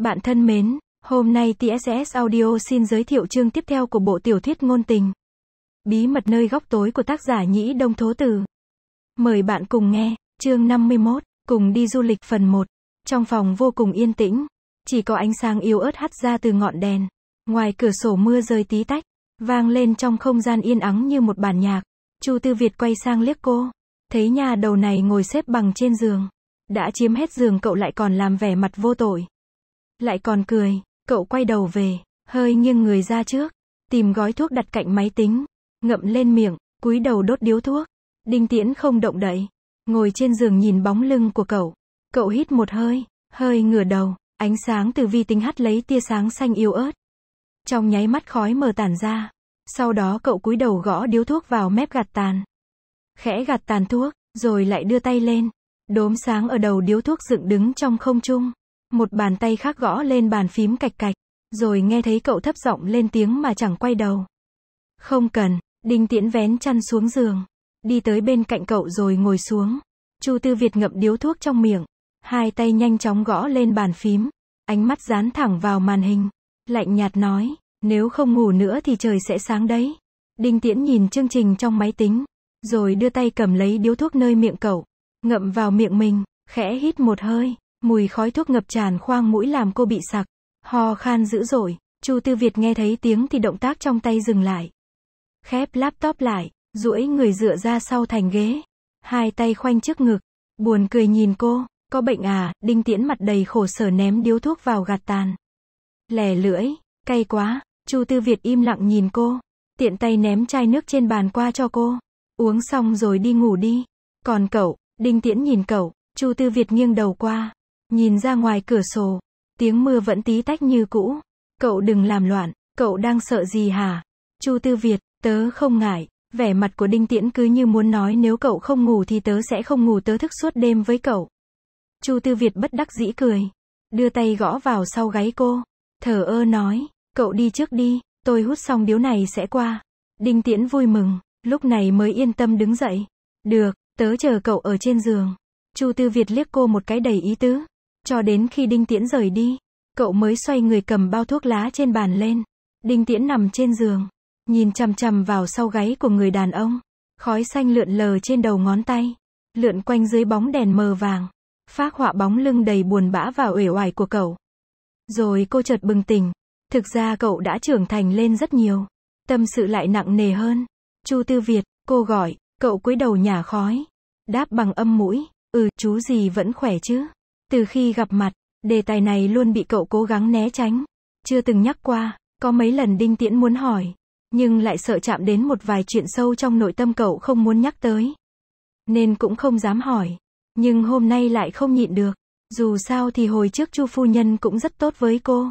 Bạn thân mến, hôm nay TSS Audio xin giới thiệu chương tiếp theo của bộ tiểu thuyết ngôn tình. Bí mật nơi góc tối của tác giả Nhĩ Đông Thố Tử. Mời bạn cùng nghe, chương 51, cùng đi du lịch phần 1. Trong phòng vô cùng yên tĩnh, chỉ có ánh sáng yếu ớt hắt ra từ ngọn đèn. Ngoài cửa sổ mưa rơi tí tách, vang lên trong không gian yên ắng như một bản nhạc. Chu Tư Việt quay sang liếc cô, thấy nhà đầu này ngồi xếp bằng trên giường. Đã chiếm hết giường cậu lại còn làm vẻ mặt vô tội. Lại còn cười, cậu quay đầu về, hơi nghiêng người ra trước, tìm gói thuốc đặt cạnh máy tính, ngậm lên miệng, cúi đầu đốt điếu thuốc. Đinh Tiễn không động đậy, ngồi trên giường nhìn bóng lưng của cậu. Cậu hít một hơi, hơi ngửa đầu, ánh sáng từ vi tính hắt lấy tia sáng xanh yếu ớt. Trong nháy mắt khói mờ tản ra, sau đó cậu cúi đầu gõ điếu thuốc vào mép gạt tàn. Khẽ gạt tàn thuốc, rồi lại đưa tay lên. Đốm sáng ở đầu điếu thuốc dựng đứng trong không trung. Một bàn tay khác gõ lên bàn phím cạch cạch, rồi nghe thấy cậu thấp giọng lên tiếng mà chẳng quay đầu. Không cần, Đinh Tiễn vén chăn xuống giường, đi tới bên cạnh cậu rồi ngồi xuống. Chu Tư Việt ngậm điếu thuốc trong miệng, hai tay nhanh chóng gõ lên bàn phím, ánh mắt dán thẳng vào màn hình, lạnh nhạt nói, nếu không ngủ nữa thì trời sẽ sáng đấy. Đinh Tiễn nhìn chương trình trong máy tính, rồi đưa tay cầm lấy điếu thuốc nơi miệng cậu, ngậm vào miệng mình, khẽ hít một hơi, Mùi khói thuốc ngập tràn khoang mũi làm cô bị sặc. Ho khan dữ dội, Chu Tư Việt nghe thấy tiếng thì động tác trong tay dừng lại. Khép laptop lại, duỗi người dựa ra sau thành ghế. Hai tay khoanh trước ngực, buồn cười nhìn cô, có bệnh à, đinh tiễn mặt đầy khổ sở ném điếu thuốc vào gạt tàn. Lẻ lưỡi, cay quá, Chu Tư Việt im lặng nhìn cô, tiện tay ném chai nước trên bàn qua cho cô. Uống xong rồi đi ngủ đi. Còn cậu, đinh tiễn nhìn cậu, Chu Tư Việt nghiêng đầu qua. Nhìn ra ngoài cửa sổ, tiếng mưa vẫn tí tách như cũ. Cậu đừng làm loạn, cậu đang sợ gì hả? Chu Tư Việt, tớ không ngại. Vẻ mặt của Đinh Tiễn cứ như muốn nói nếu cậu không ngủ thì tớ sẽ không ngủ tớ thức suốt đêm với cậu. Chu Tư Việt bất đắc dĩ cười. Đưa tay gõ vào sau gáy cô. Thở ơ nói, cậu đi trước đi, tôi hút xong điếu này sẽ qua. Đinh Tiễn vui mừng, lúc này mới yên tâm đứng dậy. Được, tớ chờ cậu ở trên giường. Chu Tư Việt liếc cô một cái đầy ý tứ. Cho đến khi Đinh Tiễn rời đi, cậu mới xoay người cầm bao thuốc lá trên bàn lên. Đinh Tiễn nằm trên giường, nhìn chằm chằm vào sau gáy của người đàn ông. Khói xanh lượn lờ trên đầu ngón tay, lượn quanh dưới bóng đèn mờ vàng, phác họa bóng lưng đầy buồn bã và uể oải của cậu. Rồi cô chợt bừng tỉnh, thực ra cậu đã trưởng thành lên rất nhiều, tâm sự lại nặng nề hơn. Chu Tư Việt, cô gọi, cậu cúi đầu nhả khói, đáp bằng âm mũi, ừ, chú gì vẫn khỏe chứ? Từ khi gặp mặt, đề tài này luôn bị cậu cố gắng né tránh. Chưa từng nhắc qua, có mấy lần Đinh Tiễn muốn hỏi, nhưng lại sợ chạm đến một vài chuyện sâu trong nội tâm cậu không muốn nhắc tới. Nên cũng không dám hỏi, nhưng hôm nay lại không nhịn được. Dù sao thì hồi trước Chu phu nhân cũng rất tốt với cô.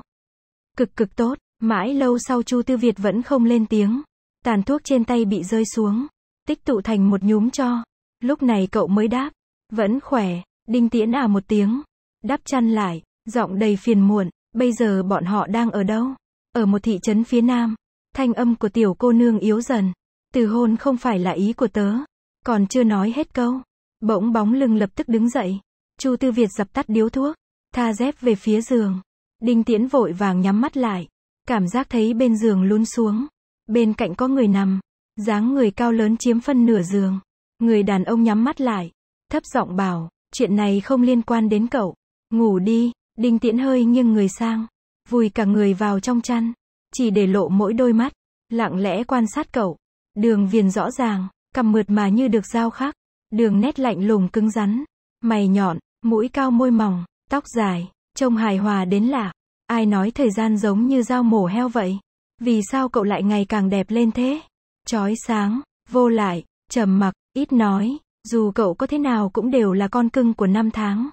Cực cực tốt, mãi lâu sau Chu Tư Việt vẫn không lên tiếng. Tàn thuốc trên tay bị rơi xuống, tích tụ thành một nhúm cho. Lúc này cậu mới đáp, vẫn khỏe, đinh tiễn à một tiếng, Đắp chăn lại, giọng đầy phiền muộn, bây giờ bọn họ đang ở đâu? Ở một thị trấn phía nam. Thanh âm của tiểu cô nương yếu dần. Từ hôn không phải là ý của tớ. Còn chưa nói hết câu. Bỗng bóng lưng lập tức đứng dậy. Chu Tư Việt dập tắt điếu thuốc. Tha dép về phía giường. Đinh Tiễn vội vàng nhắm mắt lại. Cảm giác thấy bên giường lún xuống. Bên cạnh có người nằm. dáng người cao lớn chiếm phân nửa giường. Người đàn ông nhắm mắt lại. Thấp giọng bảo. Chuyện này không liên quan đến cậu. Ngủ đi, đinh tiễn hơi nghiêng người sang, vùi cả người vào trong chăn, chỉ để lộ mỗi đôi mắt, lặng lẽ quan sát cậu. Đường viền rõ ràng, cầm mượt mà như được dao khắc, đường nét lạnh lùng cứng rắn, mày nhọn, mũi cao môi mỏng, tóc dài, trông hài hòa đến lạ. Ai nói thời gian giống như dao mổ heo vậy? Vì sao cậu lại ngày càng đẹp lên thế? Chói sáng, vô lại, trầm mặc, ít nói, dù cậu có thế nào cũng đều là con cưng của năm tháng.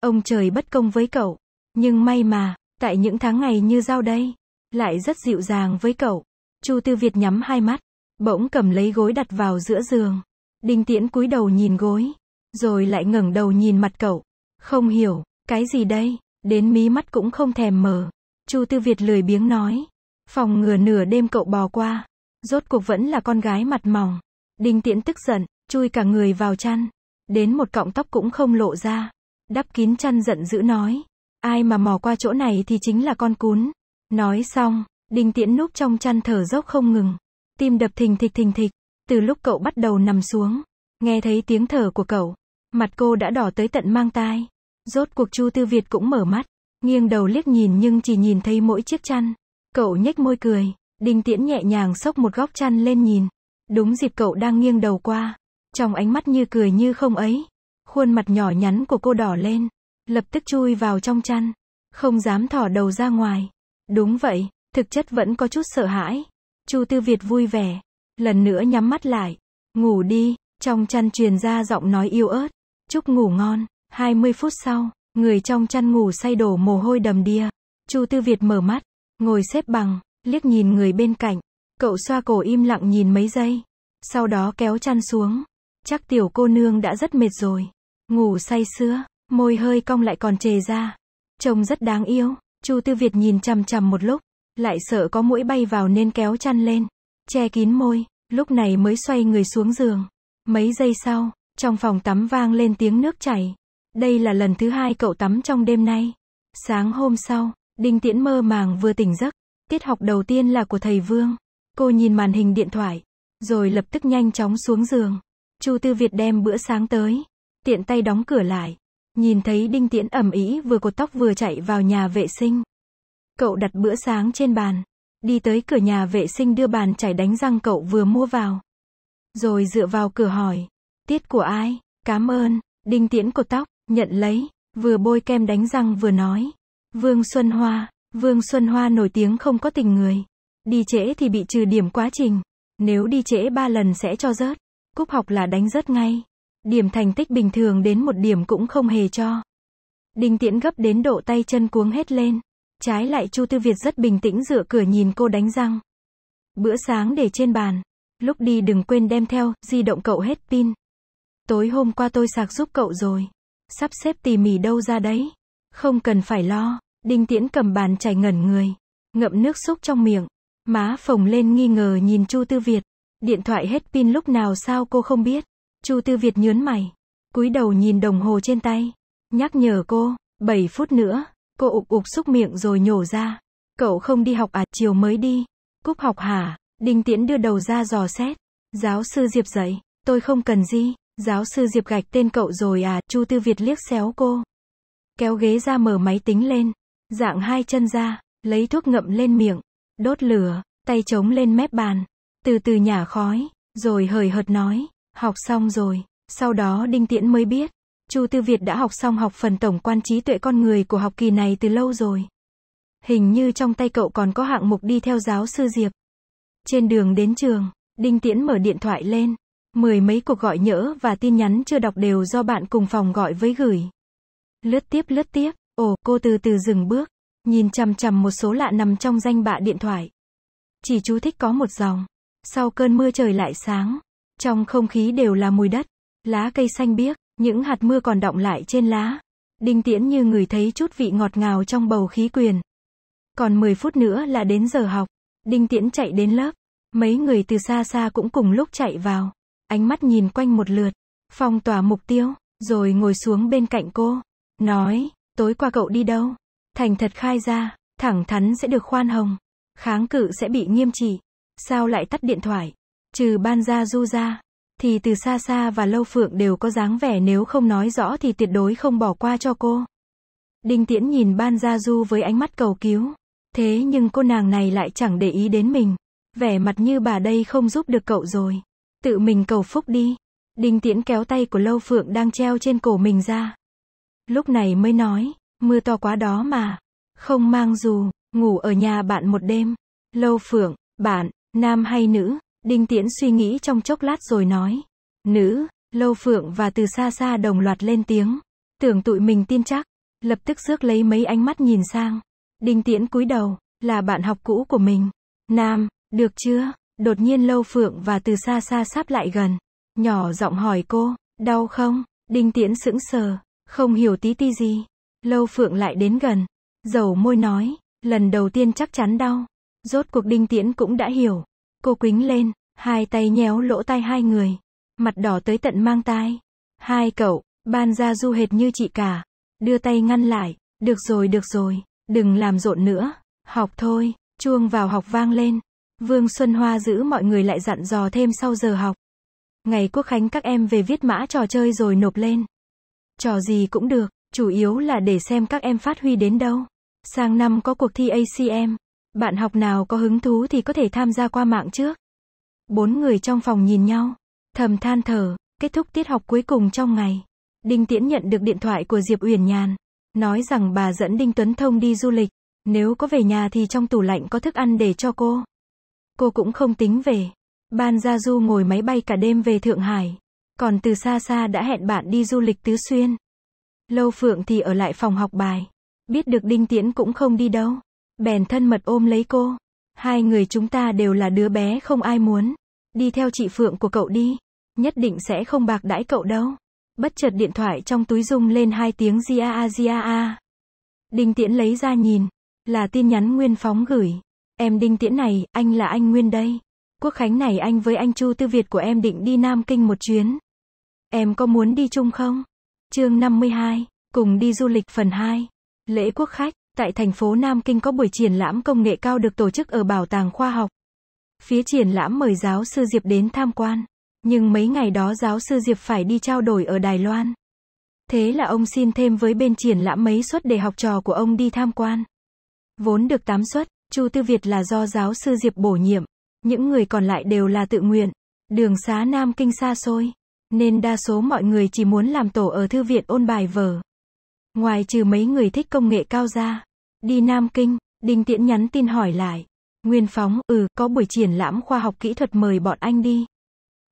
Ông trời bất công với cậu. Nhưng may mà, tại những tháng ngày như giao đây, lại rất dịu dàng với cậu. Chu Tư Việt nhắm hai mắt, bỗng cầm lấy gối đặt vào giữa giường. Đinh Tiễn cúi đầu nhìn gối, rồi lại ngẩng đầu nhìn mặt cậu. Không hiểu, cái gì đây? Đến mí mắt cũng không thèm mở. Chu Tư Việt lười biếng nói. Phòng ngừa nửa đêm cậu bò qua. Rốt cuộc vẫn là con gái mặt mỏng. Đinh Tiễn tức giận, chui cả người vào chăn. Đến một cọng tóc cũng không lộ ra. Đắp kín chăn giận dữ nói. Ai mà mò qua chỗ này thì chính là con cún. Nói xong, Đinh Tiễn núp trong chăn thở dốc không ngừng. Tim đập thình thịch thình thịch. Từ lúc cậu bắt đầu nằm xuống, nghe thấy tiếng thở của cậu, mặt cô đã đỏ tới tận mang tai. Rốt cuộc Chu Tư Việt cũng mở mắt, nghiêng đầu liếc nhìn nhưng chỉ nhìn thấy mỗi chiếc chăn. Cậu nhếch môi cười, Đinh Tiễn nhẹ nhàng xốc một góc chăn lên nhìn. Đúng dịp cậu đang nghiêng đầu qua, trong ánh mắt như cười như không ấy, Khuôn mặt nhỏ nhắn của cô đỏ lên, lập tức chui vào trong chăn, không dám thỏ đầu ra ngoài. Đúng vậy, thực chất vẫn có chút sợ hãi. Chu Tư Việt vui vẻ, lần nữa nhắm mắt lại, ngủ đi, trong chăn truyền ra giọng nói yêu ớt, chúc ngủ ngon. 20 phút sau, người trong chăn ngủ say đổ mồ hôi đầm đìa. Chu Tư Việt mở mắt, ngồi xếp bằng, liếc nhìn người bên cạnh. Cậu xoa cổ im lặng nhìn mấy giây, sau đó kéo chăn xuống. Chắc tiểu cô nương đã rất mệt rồi. Ngủ say sưa, môi hơi cong lại còn chề ra. Trông rất đáng yêu. Chu Tư Việt nhìn chằm chằm một lúc, lại sợ có mũi bay vào nên kéo chăn lên, che kín môi, lúc này mới xoay người xuống giường. Mấy giây sau, trong phòng tắm vang lên tiếng nước chảy. Đây là lần thứ hai cậu tắm trong đêm nay. Sáng hôm sau, Đinh Tiễn mơ màng vừa tỉnh giấc. Tiết học đầu tiên là của thầy Vương. Cô nhìn màn hình điện thoại, rồi lập tức nhanh chóng xuống giường. Chu Tư Việt đem bữa sáng tới tiện tay đóng cửa lại. Nhìn thấy Đinh Tiễn ẩm ý vừa cột tóc vừa chạy vào nhà vệ sinh. Cậu đặt bữa sáng trên bàn. Đi tới cửa nhà vệ sinh đưa bàn chải đánh răng cậu vừa mua vào. Rồi dựa vào cửa hỏi. Tiết của ai? Cám ơn. Đinh Tiễn cột tóc, nhận lấy. Vừa bôi kem đánh răng vừa nói. Vương Xuân Hoa. Vương Xuân Hoa nổi tiếng không có tình người. Đi trễ thì bị trừ điểm quá trình. Nếu đi trễ ba lần sẽ cho rớt. Cúp học là đánh rớt ngay. Điểm thành tích bình thường đến một điểm cũng không hề cho. Đinh Tiễn gấp đến độ tay chân cuống hết lên. Trái lại Chu Tư Việt rất bình tĩnh dựa cửa nhìn cô đánh răng. Bữa sáng để trên bàn. Lúc đi đừng quên đem theo, di động cậu hết pin. Tối hôm qua tôi sạc giúp cậu rồi. Sắp xếp tỉ mỉ đâu ra đấy. Không cần phải lo. Đinh Tiễn cầm bàn chảy ngẩn người. Ngậm nước xúc trong miệng. Má phồng lên nghi ngờ nhìn Chu Tư Việt. Điện thoại hết pin lúc nào sao cô không biết. Chu Tư Việt nhớn mày, cúi đầu nhìn đồng hồ trên tay, nhắc nhở cô, 7 phút nữa, cô ục ục xúc miệng rồi nhổ ra. Cậu không đi học à, chiều mới đi. Cúp học hả? Đinh Tiễn đưa đầu ra dò xét. Giáo sư Diệp dậy, tôi không cần gì. Giáo sư Diệp gạch tên cậu rồi à, Chu Tư Việt liếc xéo cô. Kéo ghế ra mở máy tính lên, dạng hai chân ra, lấy thuốc ngậm lên miệng, đốt lửa, tay chống lên mép bàn, từ từ nhả khói, rồi hời hợt nói, Học xong rồi, sau đó Đinh Tiễn mới biết, Chu Tư Việt đã học xong học phần tổng quan trí tuệ con người của học kỳ này từ lâu rồi. Hình như trong tay cậu còn có hạng mục đi theo giáo sư Diệp. Trên đường đến trường, Đinh Tiễn mở điện thoại lên. Mười mấy cuộc gọi nhỡ và tin nhắn chưa đọc đều do bạn cùng phòng gọi với gửi. Lướt tiếp lướt tiếp, ồ, cô từ từ dừng bước, nhìn chằm chằm một số lạ nằm trong danh bạ điện thoại. Chỉ chú thích có một dòng. Sau cơn mưa trời lại sáng, trong không khí đều là mùi đất, lá cây xanh biếc, những hạt mưa còn đọng lại trên lá. Đinh Tiễn như người thấy chút vị ngọt ngào trong bầu khí quyển. Còn 10 phút nữa là đến giờ học. Đinh Tiễn chạy đến lớp. Mấy người từ xa xa cũng cùng lúc chạy vào. Ánh mắt nhìn quanh một lượt. Phong tỏa mục tiêu, rồi ngồi xuống bên cạnh cô. Nói, tối qua cậu đi đâu? Thành thật khai ra, thẳng thắn sẽ được khoan hồng. Kháng cự sẽ bị nghiêm trị. Sao lại tắt điện thoại? Trừ ban gia du ra, thì từ xa xa và lâu phượng đều có dáng vẻ nếu không nói rõ thì tuyệt đối không bỏ qua cho cô. Đinh Tiễn nhìn ban gia du với ánh mắt cầu cứu. Thế nhưng cô nàng này lại chẳng để ý đến mình. Vẻ mặt như bà đây không giúp được cậu rồi. Tự mình cầu phúc đi. Đinh Tiễn kéo tay của Lâu Phượng đang treo trên cổ mình ra. Lúc này mới nói, mưa to quá đó mà. Không mang dù, ngủ ở nhà bạn một đêm. Lâu Phượng, bạn, nam hay nữ, Đinh Tiễn suy nghĩ trong chốc lát rồi nói. Nữ, Lâu Phượng và từ xa xa đồng loạt lên tiếng. Tưởng tụi mình tin chắc. Lập tức rước lấy mấy ánh mắt nhìn sang. Đinh Tiễn cúi đầu, là bạn học cũ của mình. Nam, được chưa? Đột nhiên Lâu Phượng và từ xa xa sắp lại gần. Nhỏ giọng hỏi cô, đau không? Đinh Tiễn sững sờ, không hiểu tí ti gì. Lâu Phượng lại đến gần. Dầu môi nói, lần đầu tiên chắc chắn đau. Rốt cuộc Đinh Tiễn cũng đã hiểu. Cô quính lên, hai tay nhéo lỗ tai hai người, mặt đỏ tới tận mang tai. Hai cậu, ban ra du hệt như chị cả, đưa tay ngăn lại, được rồi được rồi, đừng làm rộn nữa, học thôi, chuông vào học vang lên. Vương Xuân Hoa giữ mọi người lại dặn dò thêm sau giờ học. Ngày quốc khánh các em về viết mã trò chơi rồi nộp lên. Trò gì cũng được, chủ yếu là để xem các em phát huy đến đâu. Sang năm có cuộc thi ACM, bạn học nào có hứng thú thì có thể tham gia qua mạng trước. Bốn người trong phòng nhìn nhau, thầm than thở, kết thúc tiết học cuối cùng trong ngày. Đinh Tiễn nhận được điện thoại của Diệp Uyển Nhàn, nói rằng bà dẫn Đinh Tuấn Thông đi du lịch, nếu có về nhà thì trong tủ lạnh có thức ăn để cho cô. Cô cũng không tính về. Ban Gia Du ngồi máy bay cả đêm về Thượng Hải, còn từ xa xa đã hẹn bạn đi du lịch tứ xuyên. Lâu Phượng thì ở lại phòng học bài, biết được Đinh Tiễn cũng không đi đâu, bèn thân mật ôm lấy cô. Hai người chúng ta đều là đứa bé không ai muốn. Đi theo chị Phượng của cậu đi. Nhất định sẽ không bạc đãi cậu đâu. Bất chợt điện thoại trong túi rung lên hai tiếng zia a zia a. Đinh Tiễn lấy ra nhìn. Là tin nhắn Nguyên Phóng gửi. Em Đinh Tiễn này, anh là anh Nguyên đây. Quốc khánh này anh với anh Chu Tư Việt của em định đi Nam Kinh một chuyến. Em có muốn đi chung không? Chương 52, cùng đi du lịch phần 2. Lễ quốc khách, Tại thành phố Nam Kinh có buổi triển lãm công nghệ cao được tổ chức ở Bảo tàng Khoa học. Phía triển lãm mời giáo sư Diệp đến tham quan. Nhưng mấy ngày đó giáo sư Diệp phải đi trao đổi ở Đài Loan. Thế là ông xin thêm với bên triển lãm mấy suất để học trò của ông đi tham quan. Vốn được 8 suất, Chu Tư Việt là do giáo sư Diệp bổ nhiệm. Những người còn lại đều là tự nguyện. Đường xá Nam Kinh xa xôi. Nên đa số mọi người chỉ muốn làm tổ ở thư viện ôn bài vở. Ngoài trừ mấy người thích công nghệ cao ra. Đi Nam Kinh, Đinh Tiễn nhắn tin hỏi lại. Nguyên Phóng, ừ, có buổi triển lãm khoa học kỹ thuật mời bọn anh đi.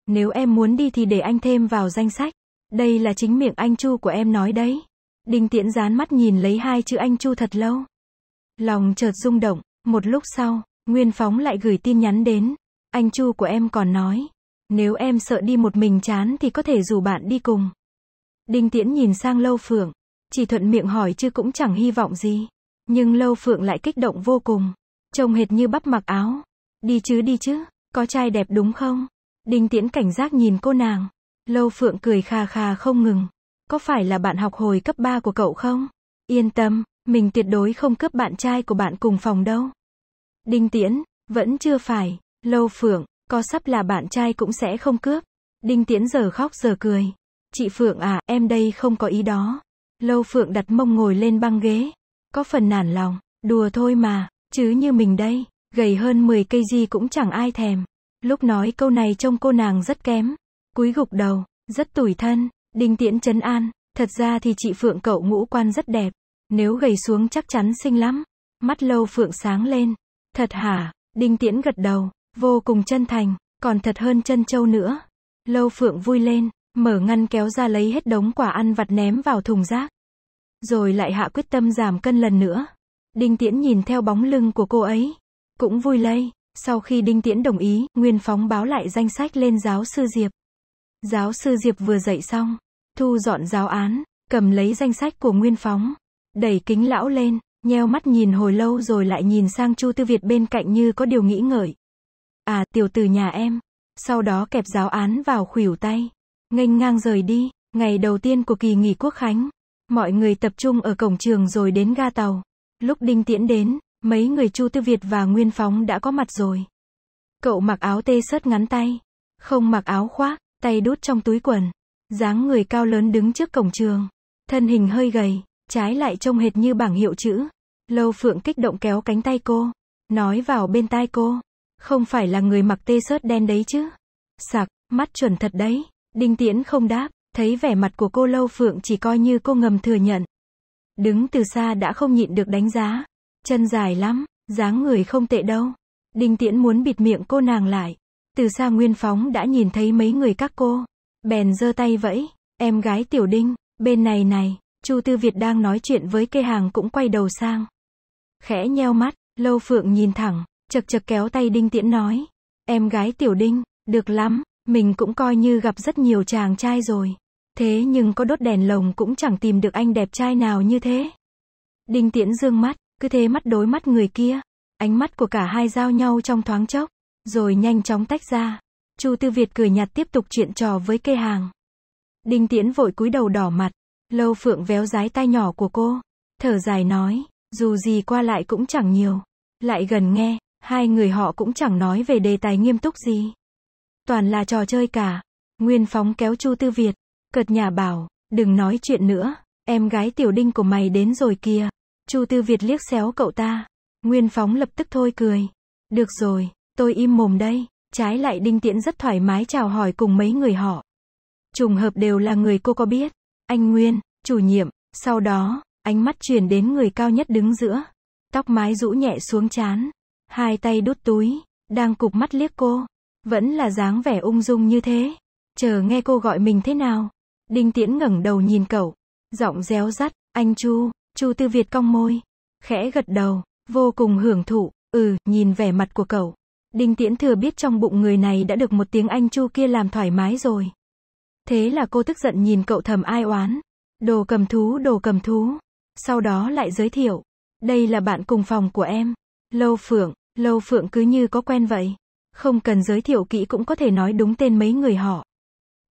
Nếu em muốn đi thì để anh thêm vào danh sách. Đây là chính miệng anh Chu của em nói đấy. Đinh Tiễn dán mắt nhìn lấy hai chữ anh Chu thật lâu. Lòng chợt rung động, một lúc sau, Nguyên Phóng lại gửi tin nhắn đến. Anh Chu của em còn nói, nếu em sợ đi một mình chán thì có thể rủ bạn đi cùng. Đinh Tiễn nhìn sang Lâu Phượng, chỉ thuận miệng hỏi chứ cũng chẳng hy vọng gì. Nhưng Lâu Phượng lại kích động vô cùng. Trông hệt như bắp mặc áo. Đi chứ đi chứ, có trai đẹp đúng không? Đinh Tiễn cảnh giác nhìn cô nàng. Lâu Phượng cười khà khà không ngừng. Có phải là bạn học hồi cấp 3 của cậu không? Yên tâm, mình tuyệt đối không cướp bạn trai của bạn cùng phòng đâu. Đinh Tiễn, vẫn chưa phải. Lâu Phượng, có sắp là bạn trai cũng sẽ không cướp. Đinh Tiễn giờ khóc giờ cười. Chị Phượng à, em đây không có ý đó. Lâu Phượng đặt mông ngồi lên băng ghế có phần nản lòng, đùa thôi mà, chứ như mình đây, gầy hơn 10 cây gì cũng chẳng ai thèm. Lúc nói câu này trông cô nàng rất kém, cúi gục đầu, rất tủi thân, đinh tiễn chấn an, thật ra thì chị Phượng cậu ngũ quan rất đẹp, nếu gầy xuống chắc chắn xinh lắm. Mắt lâu Phượng sáng lên, thật hả, đinh tiễn gật đầu, vô cùng chân thành, còn thật hơn chân châu nữa. Lâu Phượng vui lên, mở ngăn kéo ra lấy hết đống quả ăn vặt ném vào thùng rác. Rồi lại hạ quyết tâm giảm cân lần nữa. Đinh Tiễn nhìn theo bóng lưng của cô ấy. Cũng vui lây. Sau khi Đinh Tiễn đồng ý, Nguyên Phóng báo lại danh sách lên giáo sư Diệp. Giáo sư Diệp vừa dậy xong, thu dọn giáo án, cầm lấy danh sách của Nguyên Phóng, đẩy kính lão lên, nheo mắt nhìn hồi lâu rồi lại nhìn sang Chu Tư Việt bên cạnh như có điều nghĩ ngợi. À, tiểu tử nhà em. Sau đó kẹp giáo án vào khuỷu tay, nghênh ngang rời đi, ngày đầu tiên của kỳ nghỉ quốc khánh, Mọi người tập trung ở cổng trường rồi đến ga tàu. Lúc Đinh Tiễn đến, mấy người Chu Tư Việt và Nguyên Phóng đã có mặt rồi. Cậu mặc áo tê sớt ngắn tay, không mặc áo khoác, tay đút trong túi quần. dáng người cao lớn đứng trước cổng trường, thân hình hơi gầy, trái lại trông hệt như bảng hiệu chữ. Lâu Phượng kích động kéo cánh tay cô, nói vào bên tai cô, không phải là người mặc tê sớt đen đấy chứ. Sặc, mắt chuẩn thật đấy, Đinh Tiễn không đáp, Thấy vẻ mặt của cô Lâu Phượng chỉ coi như cô ngầm thừa nhận. Đứng từ xa đã không nhịn được đánh giá. Chân dài lắm, dáng người không tệ đâu. Đinh Tiễn muốn bịt miệng cô nàng lại. Từ xa Nguyên Phóng đã nhìn thấy mấy người các cô. Bèn giơ tay vẫy. Em gái Tiểu Đinh, bên này này. Chu Tư Việt đang nói chuyện với cây hàng cũng quay đầu sang. Khẽ nheo mắt, Lâu Phượng nhìn thẳng, chật chật kéo tay Đinh Tiễn nói. Em gái Tiểu Đinh, được lắm, mình cũng coi như gặp rất nhiều chàng trai rồi. Thế nhưng có đốt đèn lồng cũng chẳng tìm được anh đẹp trai nào như thế. Đinh Tiễn dương mắt, cứ thế mắt đối mắt người kia. Ánh mắt của cả hai giao nhau trong thoáng chốc, rồi nhanh chóng tách ra. Chu Tư Việt cười nhạt tiếp tục chuyện trò với cây hàng. Đinh Tiễn vội cúi đầu đỏ mặt, Lâu Phượng véo dái tai nhỏ của cô, thở dài nói, dù gì qua lại cũng chẳng nhiều. Lại gần nghe, hai người họ cũng chẳng nói về đề tài nghiêm túc gì. Toàn là trò chơi cả. Nguyên Phóng kéo Chu Tư Việt, Cợt nhà bảo, đừng nói chuyện nữa, em gái tiểu đinh của mày đến rồi kia Chu Tư Việt liếc xéo cậu ta. Nguyên Phóng lập tức thôi cười. Được rồi, tôi im mồm đây. Trái lại Đinh Tiễn rất thoải mái chào hỏi cùng mấy người họ. Trùng hợp đều là người cô có biết. Anh Nguyên, chủ nhiệm, sau đó, ánh mắt chuyển đến người cao nhất đứng giữa. Tóc mái rũ nhẹ xuống chán. Hai tay đút túi, đang cụp mắt liếc cô. Vẫn là dáng vẻ ung dung như thế. Chờ nghe cô gọi mình thế nào. Đinh Tiễn ngẩng đầu nhìn cậu, giọng réo rắt, anh Chu, Chu Tư Việt cong môi, khẽ gật đầu, vô cùng hưởng thụ, ừ, nhìn vẻ mặt của cậu. Đinh Tiễn thừa biết trong bụng người này đã được một tiếng anh Chu kia làm thoải mái rồi. Thế là cô tức giận nhìn cậu thầm ai oán. Đồ cầm thú, đồ cầm thú. Sau đó lại giới thiệu. Đây là bạn cùng phòng của em. Lâu Phượng, Lâu Phượng cứ như có quen vậy. Không cần giới thiệu kỹ cũng có thể nói đúng tên mấy người họ.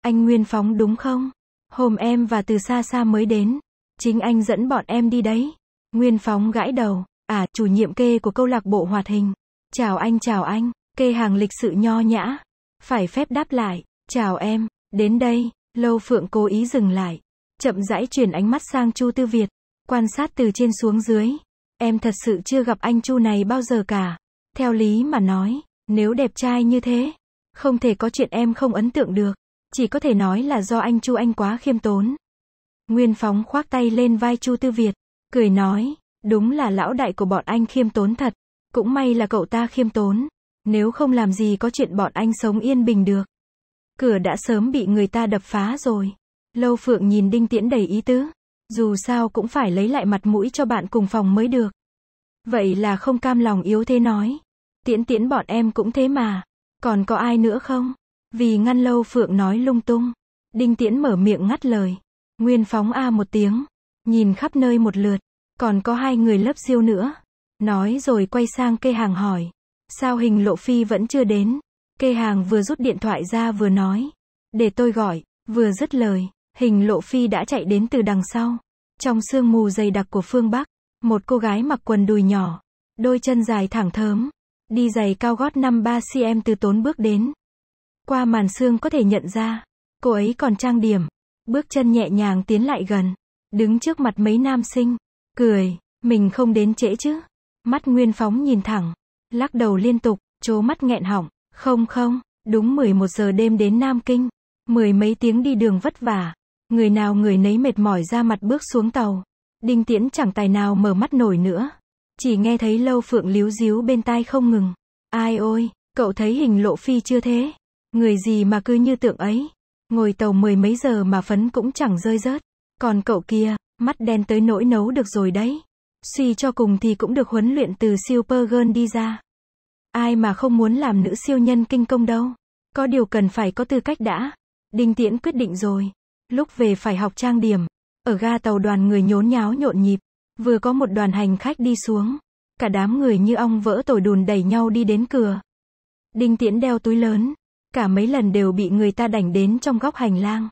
Anh Nguyên Phóng đúng không? Hôm em và từ xa xa mới đến. Chính anh dẫn bọn em đi đấy. Nguyên Phóng gãi đầu. À, chủ nhiệm kê của câu lạc bộ hoạt hình. Chào anh chào anh. Kê hàng lịch sự nho nhã. Phải phép đáp lại. Chào em. Đến đây. Lâu Phượng cố ý dừng lại. Chậm rãi chuyển ánh mắt sang Chu Tư Việt. Quan sát từ trên xuống dưới. Em thật sự chưa gặp anh Chu này bao giờ cả. Theo lý mà nói, nếu đẹp trai như thế, không thể có chuyện em không ấn tượng được. Chỉ có thể nói là do anh Chu Anh quá khiêm tốn. Nguyên Phóng khoác tay lên vai Chu Tư Việt, cười nói, đúng là lão đại của bọn anh khiêm tốn thật, cũng may là cậu ta khiêm tốn, nếu không làm gì có chuyện bọn anh sống yên bình được. Cửa đã sớm bị người ta đập phá rồi. Lâu Phượng nhìn Đinh Tiễn đầy ý tứ, dù sao cũng phải lấy lại mặt mũi cho bạn cùng phòng mới được. Vậy là không cam lòng yếu thế nói. Tiễn tiễn bọn em cũng thế mà. Còn có ai nữa không? Vì ngăn lâu Phượng nói lung tung. Đinh Tiễn mở miệng ngắt lời. Nguyên phóng A một tiếng. Nhìn khắp nơi một lượt. Còn có hai người lớp siêu nữa. Nói rồi quay sang cây hàng hỏi. Sao hình lộ phi vẫn chưa đến? Cây hàng vừa rút điện thoại ra vừa nói. Để tôi gọi. Vừa dứt lời. Hình lộ phi đã chạy đến từ đằng sau. Trong sương mù dày đặc của phương Bắc. Một cô gái mặc quần đùi nhỏ. Đôi chân dài thẳng thớm. Đi giày cao gót 53cm từ tốn bước đến. Qua màn xương có thể nhận ra, cô ấy còn trang điểm, bước chân nhẹ nhàng tiến lại gần, đứng trước mặt mấy nam sinh, cười, mình không đến trễ chứ. Mắt Nguyên Phóng nhìn thẳng, lắc đầu liên tục, chố mắt nghẹn họng, không không, đúng 11 giờ đêm đến Nam Kinh, mười mấy tiếng đi đường vất vả, người nào người nấy mệt mỏi ra mặt bước xuống tàu. Đinh Tiễn chẳng tài nào mở mắt nổi nữa. Chỉ nghe thấy Lâu Phượng líu díu bên tai không ngừng. Ai ôi, cậu thấy hình lộ phi chưa thế? Người gì mà cứ như tượng ấy. Ngồi tàu mười mấy giờ mà phấn cũng chẳng rơi rớt. Còn cậu kia, mắt đen tới nỗi nấu được rồi đấy. Suy cho cùng thì cũng được huấn luyện từ Super Girl đi ra. Ai mà không muốn làm nữ siêu nhân kinh công đâu. Có điều cần phải có tư cách đã. Đinh Tiễn quyết định rồi. Lúc về phải học trang điểm. Ở ga tàu đoàn người nhốn nháo nhộn nhịp. Vừa có một đoàn hành khách đi xuống. Cả đám người như ong vỡ tổ đùn đẩy nhau đi đến cửa. Đinh Tiễn đeo túi lớn, cả mấy lần đều bị người ta đành đến trong góc hành lang.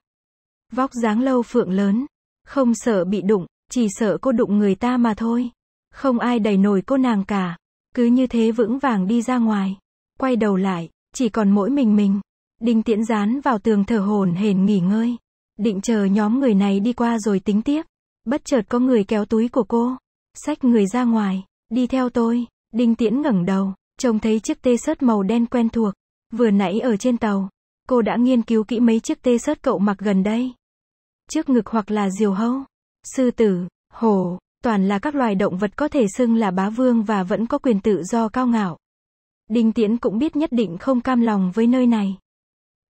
Vóc dáng lâu phượng lớn, không sợ bị đụng, chỉ sợ cô đụng người ta mà thôi. Không ai đầy nổi cô nàng cả, cứ như thế vững vàng đi ra ngoài. Quay đầu lại, chỉ còn mỗi mình mình. Đinh tiễn dán vào tường thở hồn hển nghỉ ngơi. Định chờ nhóm người này đi qua rồi tính tiếp. Bất chợt có người kéo túi của cô. Xách người ra ngoài, đi theo tôi. Đinh tiễn ngẩng đầu, trông thấy chiếc tê sớt màu đen quen thuộc. Vừa nãy ở trên tàu, cô đã nghiên cứu kỹ mấy chiếc tê sớt cậu mặc gần đây. Trước ngực hoặc là diều hâu, sư tử, hổ, toàn là các loài động vật có thể xưng là bá vương và vẫn có quyền tự do cao ngạo. Đinh Tiễn cũng biết nhất định không cam lòng với nơi này.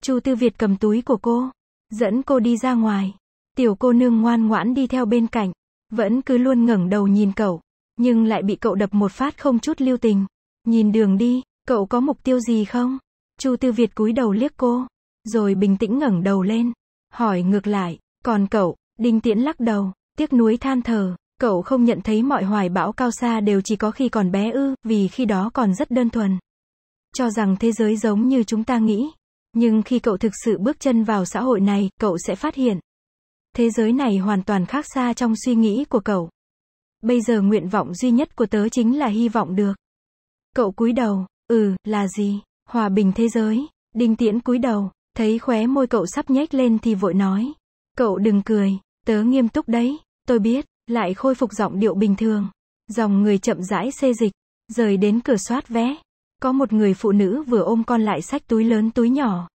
Chu Tư Việt cầm túi của cô, dẫn cô đi ra ngoài. Tiểu cô nương ngoan ngoãn đi theo bên cạnh, vẫn cứ luôn ngẩng đầu nhìn cậu, nhưng lại bị cậu đập một phát không chút lưu tình. Nhìn đường đi, cậu có mục tiêu gì không? Chu Tư Việt cúi đầu liếc cô, rồi bình tĩnh ngẩng đầu lên, hỏi ngược lại, còn cậu, Đinh Tiễn lắc đầu, tiếc nuối than thở, cậu không nhận thấy mọi hoài bão cao xa đều chỉ có khi còn bé ư, vì khi đó còn rất đơn thuần. Cho rằng thế giới giống như chúng ta nghĩ, nhưng khi cậu thực sự bước chân vào xã hội này, cậu sẽ phát hiện. Thế giới này hoàn toàn khác xa trong suy nghĩ của cậu. Bây giờ nguyện vọng duy nhất của tớ chính là hy vọng được. Cậu cúi đầu, ừ, là gì? Hòa bình thế giới. Đinh Tiễn cúi đầu, thấy khóe môi cậu sắp nhếch lên thì vội nói. Cậu đừng cười, tớ nghiêm túc đấy, tôi biết, lại khôi phục giọng điệu bình thường. Dòng người chậm rãi xê dịch, rời đến cửa soát vé. Có một người phụ nữ vừa ôm con lại sách túi lớn túi nhỏ.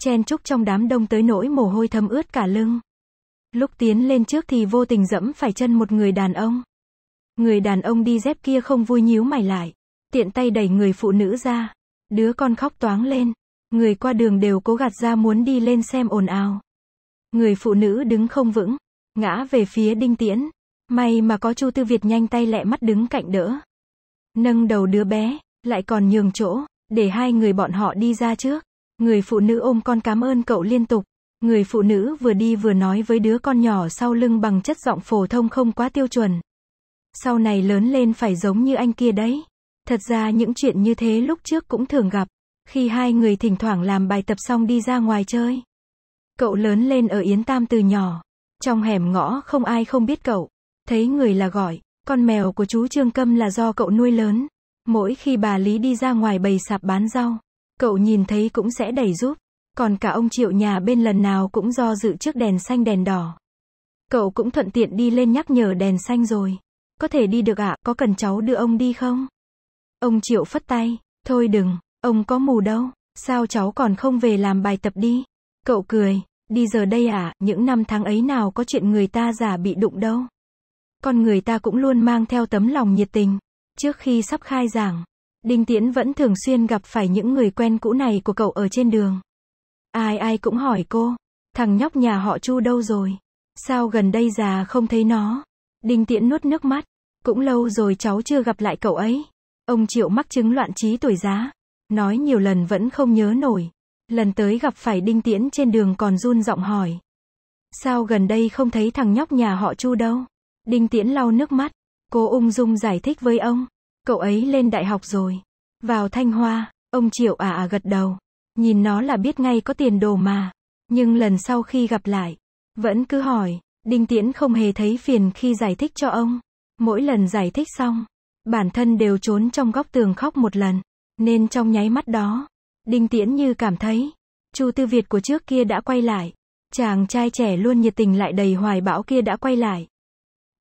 Chen chúc trong đám đông tới nỗi mồ hôi thấm ướt cả lưng. Lúc tiến lên trước thì vô tình dẫm phải chân một người đàn ông. Người đàn ông đi dép kia không vui nhíu mày lại, tiện tay đẩy người phụ nữ ra. Đứa con khóc toáng lên. Người qua đường đều cố gạt ra muốn đi lên xem ồn ào. Người phụ nữ đứng không vững. Ngã về phía đinh tiễn. May mà có Chu Tư Việt nhanh tay lẹ mắt đứng cạnh đỡ. Nâng đầu đứa bé, lại còn nhường chỗ, để hai người bọn họ đi ra trước. Người phụ nữ ôm con cảm ơn cậu liên tục. Người phụ nữ vừa đi vừa nói với đứa con nhỏ sau lưng bằng chất giọng phổ thông không quá tiêu chuẩn. Sau này lớn lên phải giống như anh kia đấy. Thật ra những chuyện như thế lúc trước cũng thường gặp, khi hai người thỉnh thoảng làm bài tập xong đi ra ngoài chơi. Cậu lớn lên ở Yến Tam từ nhỏ, trong hẻm ngõ không ai không biết cậu, thấy người là gọi, con mèo của chú Trương Câm là do cậu nuôi lớn. Mỗi khi bà Lý đi ra ngoài bày sạp bán rau, cậu nhìn thấy cũng sẽ đẩy giúp, còn cả ông Triệu nhà bên lần nào cũng do dự trước đèn xanh đèn đỏ. Cậu cũng thuận tiện đi lên nhắc nhở đèn xanh rồi. Có thể đi được ạ, có cần cháu đưa ông đi không? Ông Triệu phất tay, thôi đừng, ông có mù đâu, sao cháu còn không về làm bài tập đi. Cậu cười, đi giờ đây à, những năm tháng ấy nào có chuyện người ta giả bị đụng đâu. Con người ta cũng luôn mang theo tấm lòng nhiệt tình. Trước khi sắp khai giảng, Đinh Tiễn vẫn thường xuyên gặp phải những người quen cũ này của cậu ở trên đường. Ai ai cũng hỏi cô, thằng nhóc nhà họ Chu đâu rồi? Sao gần đây già không thấy nó? Đinh Tiễn nuốt nước mắt, cũng lâu rồi cháu chưa gặp lại cậu ấy. Ông Triệu mắc chứng loạn trí tuổi giá. Nói nhiều lần vẫn không nhớ nổi. Lần tới gặp phải đinh tiễn trên đường còn run giọng hỏi. Sao gần đây không thấy thằng nhóc nhà họ Chu đâu? Đinh tiễn lau nước mắt. Cô ung dung giải thích với ông. Cậu ấy lên đại học rồi. Vào Thanh Hoa, ông Triệu à à gật đầu. Nhìn nó là biết ngay có tiền đồ mà. Nhưng lần sau khi gặp lại, vẫn cứ hỏi. Đinh Tiễn không hề thấy phiền khi giải thích cho ông. Mỗi lần giải thích xong, bản thân đều trốn trong góc tường khóc một lần, nên trong nháy mắt đó, Đinh Tiễn như cảm thấy, Chu Tư Việt của trước kia đã quay lại, chàng trai trẻ luôn nhiệt tình lại đầy hoài bão kia đã quay lại.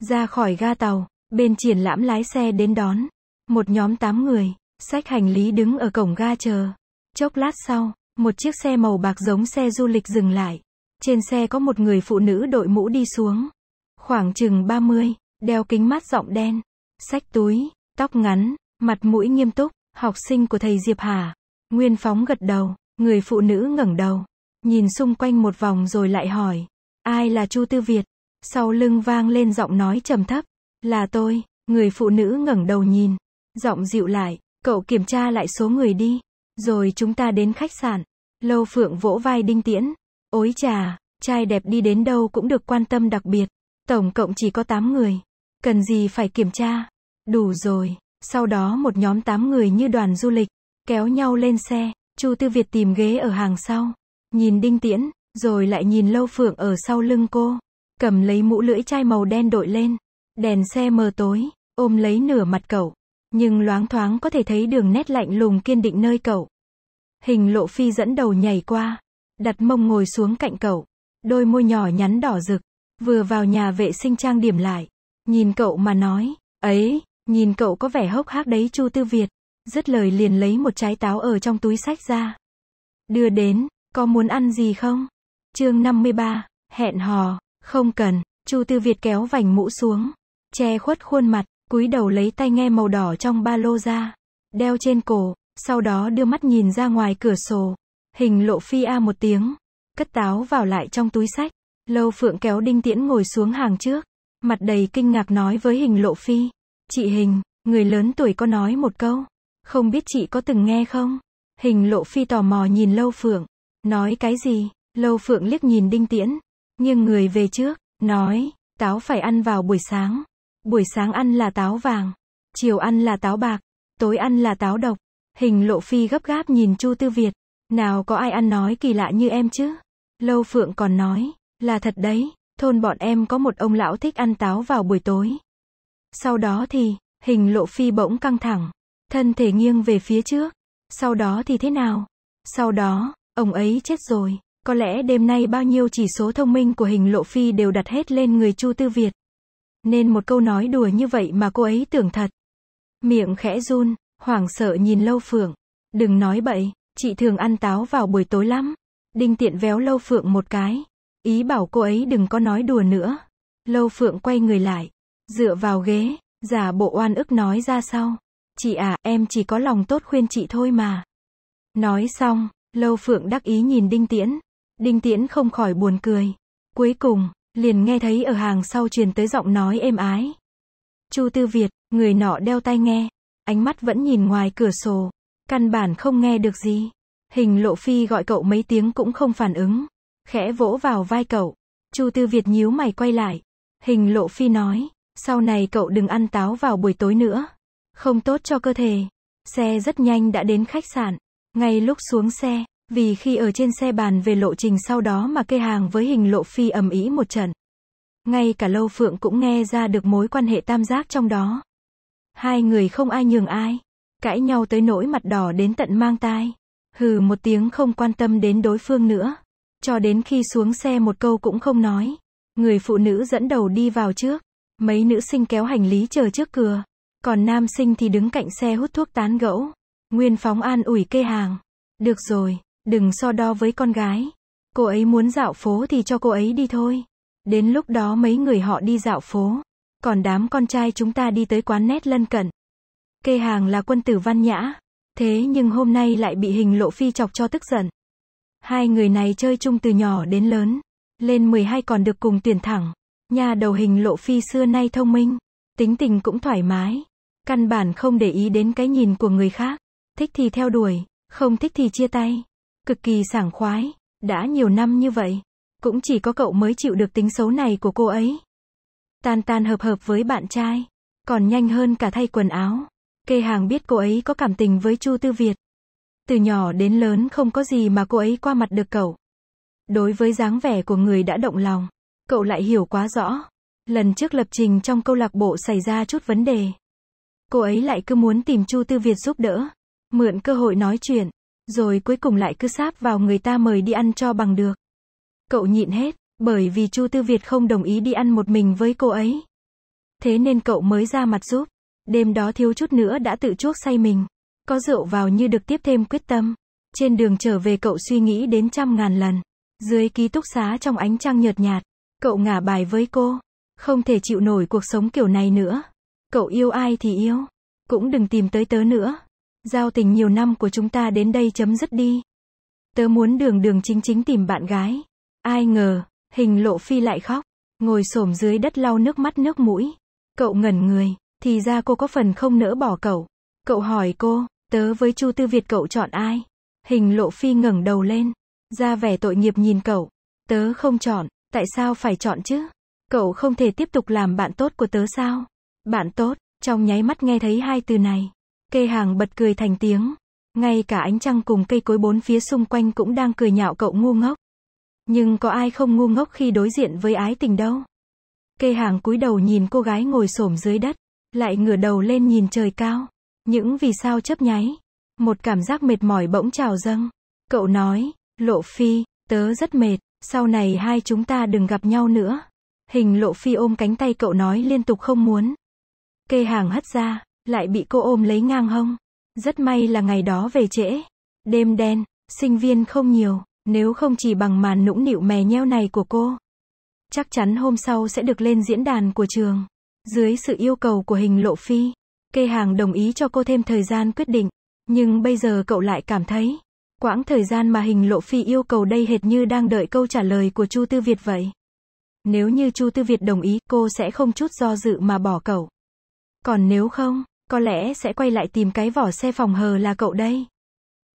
Ra khỏi ga tàu, bên triển lãm lái xe đến đón, một nhóm tám người, sách hành lý đứng ở cổng ga chờ. Chốc lát sau, một chiếc xe màu bạc giống xe du lịch dừng lại. Trên xe có một người phụ nữ đội mũ đi xuống. Khoảng chừng 30, đeo kính mắt rộng đen. Sách túi, tóc ngắn, mặt mũi nghiêm túc, học sinh của thầy Diệp Hà. Nguyên Phóng gật đầu, người phụ nữ ngẩng đầu, nhìn xung quanh một vòng rồi lại hỏi, ai là Chu Tư Việt? Sau lưng vang lên giọng nói trầm thấp, là tôi, người phụ nữ ngẩng đầu nhìn, giọng dịu lại, cậu kiểm tra lại số người đi, rồi chúng ta đến khách sạn. Lâu Phượng vỗ vai Đinh Tiễn, ối trà, trai đẹp đi đến đâu cũng được quan tâm đặc biệt, tổng cộng chỉ có 8 người. Cần gì phải kiểm tra? Đủ rồi. Sau đó một nhóm 8 người như đoàn du lịch, kéo nhau lên xe, Chu Tư Việt tìm ghế ở hàng sau, nhìn Đinh Tiễn, rồi lại nhìn Lâu Phượng ở sau lưng cô, cầm lấy mũ lưỡi chai màu đen đội lên, đèn xe mờ tối, ôm lấy nửa mặt cậu, nhưng loáng thoáng có thể thấy đường nét lạnh lùng kiên định nơi cậu. Hình Lộ Phi dẫn đầu nhảy qua, đặt mông ngồi xuống cạnh cậu, đôi môi nhỏ nhắn đỏ rực, vừa vào nhà vệ sinh trang điểm lại, Nhìn cậu mà nói, ấy, nhìn cậu có vẻ hốc hác đấy Chu Tư Việt. Dứt lời liền lấy một trái táo ở trong túi sách ra. Đưa đến, có muốn ăn gì không? chương 53, hẹn hò, không cần, Chu Tư Việt kéo vành mũ xuống, che khuất khuôn mặt, cúi đầu lấy tay nghe màu đỏ trong ba lô ra, đeo trên cổ, sau đó đưa mắt nhìn ra ngoài cửa sổ, hình lộ phi a một tiếng, cất táo vào lại trong túi sách, lâu phượng kéo đinh tiễn ngồi xuống hàng trước, mặt đầy kinh ngạc nói với hình lộ phi. Chị hình, người lớn tuổi có nói một câu. Không biết chị có từng nghe không? Hình lộ phi tò mò nhìn lâu phượng. Nói cái gì? Lâu phượng liếc nhìn đinh tiễn. Nhưng người về trước, nói, táo phải ăn vào buổi sáng. Buổi sáng ăn là táo vàng. Chiều ăn là táo bạc. Tối ăn là táo độc. Hình lộ phi gấp gáp nhìn Chu Tư Việt. Nào có ai ăn nói kỳ lạ như em chứ? Lâu Phượng còn nói, là thật đấy, Thôn bọn em có một ông lão thích ăn táo vào buổi tối. Sau đó thì, hình lộ phi bỗng căng thẳng, thân thể nghiêng về phía trước. Sau đó thì thế nào? Sau đó, ông ấy chết rồi. Có lẽ đêm nay bao nhiêu chỉ số thông minh của hình lộ phi đều đặt hết lên người Chu Tư Việt. Nên một câu nói đùa như vậy mà cô ấy tưởng thật. Miệng khẽ run, hoảng sợ nhìn Lâu Phượng. Đừng nói bậy, chị thường ăn táo vào buổi tối lắm. Đinh tiện véo Lâu Phượng một cái. Ý bảo cô ấy đừng có nói đùa nữa. Lâu Phượng quay người lại, dựa vào ghế, giả bộ oan ức nói ra sau. Chị à, em chỉ có lòng tốt khuyên chị thôi mà. Nói xong, Lâu Phượng đắc ý nhìn Đinh Tiễn. Đinh Tiễn không khỏi buồn cười. Cuối cùng, liền nghe thấy ở hàng sau truyền tới giọng nói êm ái. Chu Tư Việt, người nọ đeo tai nghe, ánh mắt vẫn nhìn ngoài cửa sổ, căn bản không nghe được gì. Hình Lộ Phi gọi cậu mấy tiếng cũng không phản ứng khẽ vỗ vào vai cậu. Chu Tư Việt nhíu mày quay lại. Hình Lộ Phi nói, sau này cậu đừng ăn táo vào buổi tối nữa. Không tốt cho cơ thể. Xe rất nhanh đã đến khách sạn. Ngay lúc xuống xe, vì khi ở trên xe bàn về lộ trình sau đó mà kê hàng với hình Lộ Phi ầm ĩ một trận. Ngay cả Lâu Phượng cũng nghe ra được mối quan hệ tam giác trong đó. Hai người không ai nhường ai. Cãi nhau tới nỗi mặt đỏ đến tận mang tai. Hừ một tiếng không quan tâm đến đối phương nữa. Cho đến khi xuống xe một câu cũng không nói. Người phụ nữ dẫn đầu đi vào trước. Mấy nữ sinh kéo hành lý chờ trước cửa. Còn nam sinh thì đứng cạnh xe hút thuốc tán gẫu. Nguyên phóng an ủi kê hàng. Được rồi, đừng so đo với con gái. Cô ấy muốn dạo phố thì cho cô ấy đi thôi. Đến lúc đó mấy người họ đi dạo phố. Còn đám con trai chúng ta đi tới quán nét lân cận. Kê hàng là quân tử văn nhã. Thế nhưng hôm nay lại bị hình lộ phi chọc cho tức giận. Hai người này chơi chung từ nhỏ đến lớn, lên 12 còn được cùng tuyển thẳng. Nhà đầu hình lộ phi xưa nay thông minh, tính tình cũng thoải mái, căn bản không để ý đến cái nhìn của người khác, thích thì theo đuổi, không thích thì chia tay, cực kỳ sảng khoái, đã nhiều năm như vậy, cũng chỉ có cậu mới chịu được tính xấu này của cô ấy. Tan tan hợp hợp với bạn trai, còn nhanh hơn cả thay quần áo. Kê hàng biết cô ấy có cảm tình với Chu Tư Việt, từ nhỏ đến lớn không có gì mà cô ấy qua mặt được cậu. Đối với dáng vẻ của người đã động lòng, cậu lại hiểu quá rõ. Lần trước lập trình trong câu lạc bộ xảy ra chút vấn đề. Cô ấy lại cứ muốn tìm Chu Tư Việt giúp đỡ, mượn cơ hội nói chuyện, rồi cuối cùng lại cứ sáp vào người ta mời đi ăn cho bằng được. Cậu nhịn hết, bởi vì Chu Tư Việt không đồng ý đi ăn một mình với cô ấy. Thế nên cậu mới ra mặt giúp. Đêm đó thiếu chút nữa đã tự chuốc say mình. Có rượu vào như được tiếp thêm quyết tâm. Trên đường trở về cậu suy nghĩ đến trăm ngàn lần. Dưới ký túc xá trong ánh trăng nhợt nhạt, cậu ngả bài với cô. Không thể chịu nổi cuộc sống kiểu này nữa. Cậu yêu ai thì yêu. Cũng đừng tìm tới tớ nữa. Giao tình nhiều năm của chúng ta đến đây chấm dứt đi. Tớ muốn đường đường chính chính tìm bạn gái. Ai ngờ, hình lộ phi lại khóc. Ngồi xổm dưới đất lau nước mắt nước mũi. Cậu ngẩn người, thì ra cô có phần không nỡ bỏ cậu. Cậu hỏi cô, Tớ với Chu Tư Việt cậu chọn ai? Hình lộ phi ngẩng đầu lên. Ra vẻ tội nghiệp nhìn cậu. Tớ không chọn, tại sao phải chọn chứ? Cậu không thể tiếp tục làm bạn tốt của tớ sao? Bạn tốt, trong nháy mắt nghe thấy hai từ này. Cây hàng bật cười thành tiếng. Ngay cả ánh trăng cùng cây cối bốn phía xung quanh cũng đang cười nhạo cậu ngu ngốc. Nhưng có ai không ngu ngốc khi đối diện với ái tình đâu. Cây hàng cúi đầu nhìn cô gái ngồi xổm dưới đất, lại ngửa đầu lên nhìn trời cao. Những vì sao chớp nháy. Một cảm giác mệt mỏi bỗng trào dâng. Cậu nói, Lộ Phi, tớ rất mệt, sau này hai chúng ta đừng gặp nhau nữa. Hình Lộ Phi ôm cánh tay cậu nói liên tục không muốn. Kê hàng hất ra, lại bị cô ôm lấy ngang hông. Rất may là ngày đó về trễ. Đêm đen, sinh viên không nhiều, nếu không chỉ bằng màn nũng nịu mè nheo này của cô. Chắc chắn hôm sau sẽ được lên diễn đàn của trường. Dưới sự yêu cầu của hình Lộ Phi. Kê hàng đồng ý cho cô thêm thời gian quyết định, nhưng bây giờ cậu lại cảm thấy, quãng thời gian mà hình lộ phi yêu cầu đây hệt như đang đợi câu trả lời của Chu Tư Việt vậy. Nếu như Chu Tư Việt đồng ý, cô sẽ không chút do dự mà bỏ cậu. Còn nếu không, có lẽ sẽ quay lại tìm cái vỏ xe phòng hờ là cậu đây.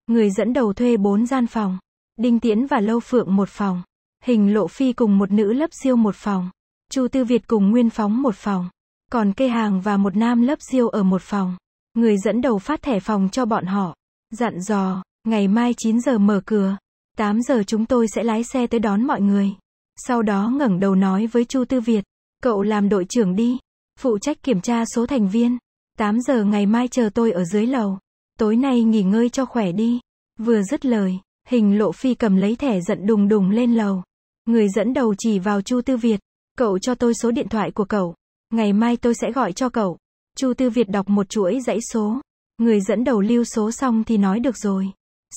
Người dẫn đầu thuê bốn gian phòng, Đinh Tiễn và Lâu Phượng một phòng, Hình Lộ Phi cùng một nữ lấp siêu một phòng, Chu Tư Việt cùng Nguyên Phóng một phòng. Còn cây hàng và một nam lớp diêu ở một phòng. Người dẫn đầu phát thẻ phòng cho bọn họ. Dặn dò, ngày mai 9 giờ mở cửa. 8 giờ chúng tôi sẽ lái xe tới đón mọi người. Sau đó ngẩng đầu nói với Chu Tư Việt. Cậu làm đội trưởng đi. Phụ trách kiểm tra số thành viên. 8 giờ ngày mai chờ tôi ở dưới lầu. Tối nay nghỉ ngơi cho khỏe đi. Vừa dứt lời, hình lộ phi cầm lấy thẻ giận đùng đùng lên lầu. Người dẫn đầu chỉ vào Chu Tư Việt. Cậu cho tôi số điện thoại của cậu. Ngày mai tôi sẽ gọi cho cậu. Chu Tư Việt đọc một chuỗi dãy số. Người dẫn đầu lưu số xong thì nói được rồi.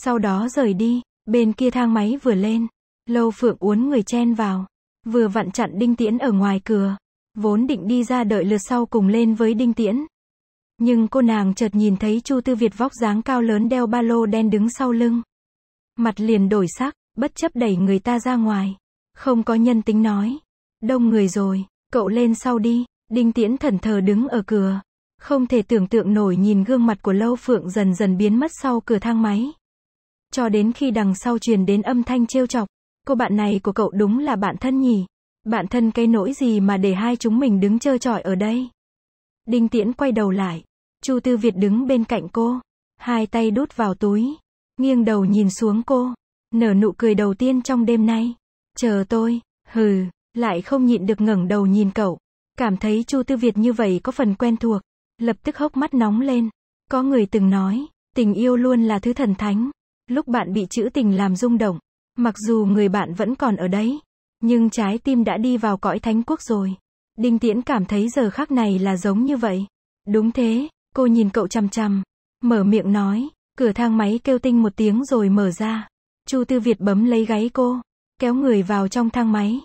Sau đó rời đi, bên kia thang máy vừa lên. Lâu Phượng uốn người chen vào. Vừa vặn chặn Đinh Tiễn ở ngoài cửa. Vốn định đi ra đợi lượt sau cùng lên với Đinh Tiễn. Nhưng cô nàng chợt nhìn thấy Chu Tư Việt vóc dáng cao lớn đeo ba lô đen đứng sau lưng. Mặt liền đổi sắc, bất chấp đẩy người ta ra ngoài. Không có nhân tính nói. Đông người rồi, cậu lên sau đi. Đinh Tiễn thần thờ đứng ở cửa. Không thể tưởng tượng nổi nhìn gương mặt của Lâu Phượng dần dần biến mất sau cửa thang máy. Cho đến khi đằng sau truyền đến âm thanh trêu chọc. Cô bạn này của cậu đúng là bạn thân nhỉ? Bạn thân cái nỗi gì mà để hai chúng mình đứng chơi trọi ở đây? Đinh Tiễn quay đầu lại. Chu Tư Việt đứng bên cạnh cô. Hai tay đút vào túi. Nghiêng đầu nhìn xuống cô. Nở nụ cười đầu tiên trong đêm nay. Chờ tôi. Hừ. Lại không nhịn được ngẩng đầu nhìn cậu. Cảm thấy Chu Tư Việt như vậy có phần quen thuộc, lập tức hốc mắt nóng lên. Có người từng nói, tình yêu luôn là thứ thần thánh. Lúc bạn bị chữ tình làm rung động, mặc dù người bạn vẫn còn ở đấy, nhưng trái tim đã đi vào cõi thánh quốc rồi. Đinh Tiễn cảm thấy giờ khắc này là giống như vậy. Đúng thế, cô nhìn cậu chăm chăm, mở miệng nói, cửa thang máy kêu tinh một tiếng rồi mở ra. Chu Tư Việt bấm lấy gáy cô, kéo người vào trong thang máy.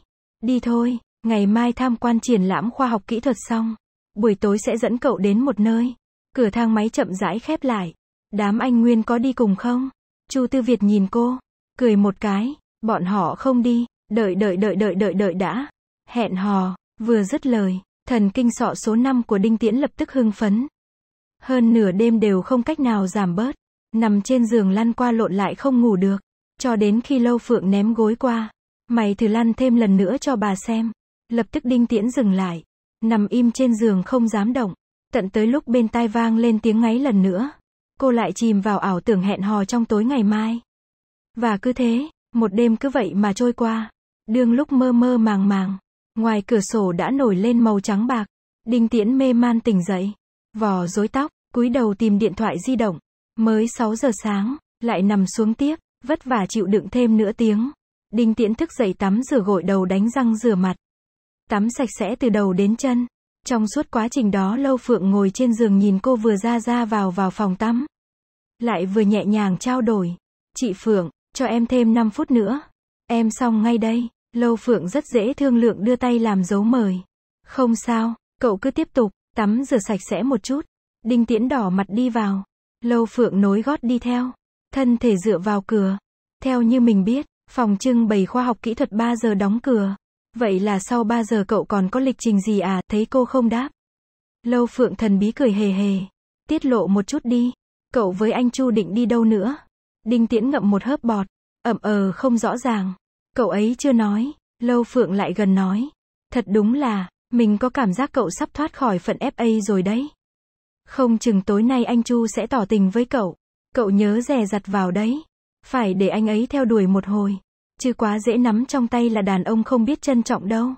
Đi thôi, Ngày mai tham quan triển lãm khoa học kỹ thuật xong, buổi tối sẽ dẫn cậu đến một nơi. Cửa thang máy chậm rãi khép lại. Đám anh Nguyên có đi cùng không? Chu Tư Việt nhìn cô, cười một cái, bọn họ không đi, đợi đợi đợi đợi đợi đợi đã. Hẹn hò, vừa dứt lời, thần kinh sọ số 5 của Đinh Tiễn lập tức hưng phấn. Hơn nửa đêm đều không cách nào giảm bớt, nằm trên giường lăn qua lộn lại không ngủ được, cho đến khi Lâu Phượng ném gối qua. Mày thử lăn thêm lần nữa cho bà xem. Lập tức đinh tiễn dừng lại. Nằm im trên giường không dám động. Tận tới lúc bên tai vang lên tiếng ngáy lần nữa. Cô lại chìm vào ảo tưởng hẹn hò trong tối ngày mai. Và cứ thế, một đêm cứ vậy mà trôi qua. Đương lúc mơ mơ màng màng. Ngoài cửa sổ đã nổi lên màu trắng bạc. Đinh tiễn mê man tỉnh dậy. Vò rối tóc, cúi đầu tìm điện thoại di động. Mới 6 giờ sáng, lại nằm xuống tiếp, vất vả chịu đựng thêm nửa tiếng. Đinh Tiễn thức dậy tắm rửa gội đầu đánh răng rửa mặt, tắm sạch sẽ từ đầu đến chân. Trong suốt quá trình đó Lâu Phượng ngồi trên giường nhìn cô vừa ra ra vào vào phòng tắm. Lại vừa nhẹ nhàng trao đổi. Chị Phượng, cho em thêm 5 phút nữa. Em xong ngay đây. Lâu Phượng rất dễ thương lượng đưa tay làm dấu mời. Không sao, cậu cứ tiếp tục, tắm rửa sạch sẽ một chút. Đinh Tiễn đỏ mặt đi vào. Lâu Phượng nối gót đi theo. Thân thể dựa vào cửa. Theo như mình biết, phòng trưng bày khoa học kỹ thuật 3 giờ đóng cửa. Vậy là sau 3 giờ cậu còn có lịch trình gì à, thấy cô không đáp. Lâu Phượng thần bí cười hề hề. Tiết lộ một chút đi. Cậu với anh Chu định đi đâu nữa? Đinh Tiễn ngậm một hớp bọt. Ẩm ờ không rõ ràng. Cậu ấy chưa nói. Lâu Phượng lại gần nói. Thật đúng là, mình có cảm giác cậu sắp thoát khỏi phận FA rồi đấy. Không chừng tối nay anh Chu sẽ tỏ tình với cậu. Cậu nhớ rè rặt vào đấy. Phải để anh ấy theo đuổi một hồi chứ quá dễ nắm trong tay là đàn ông không biết trân trọng đâu.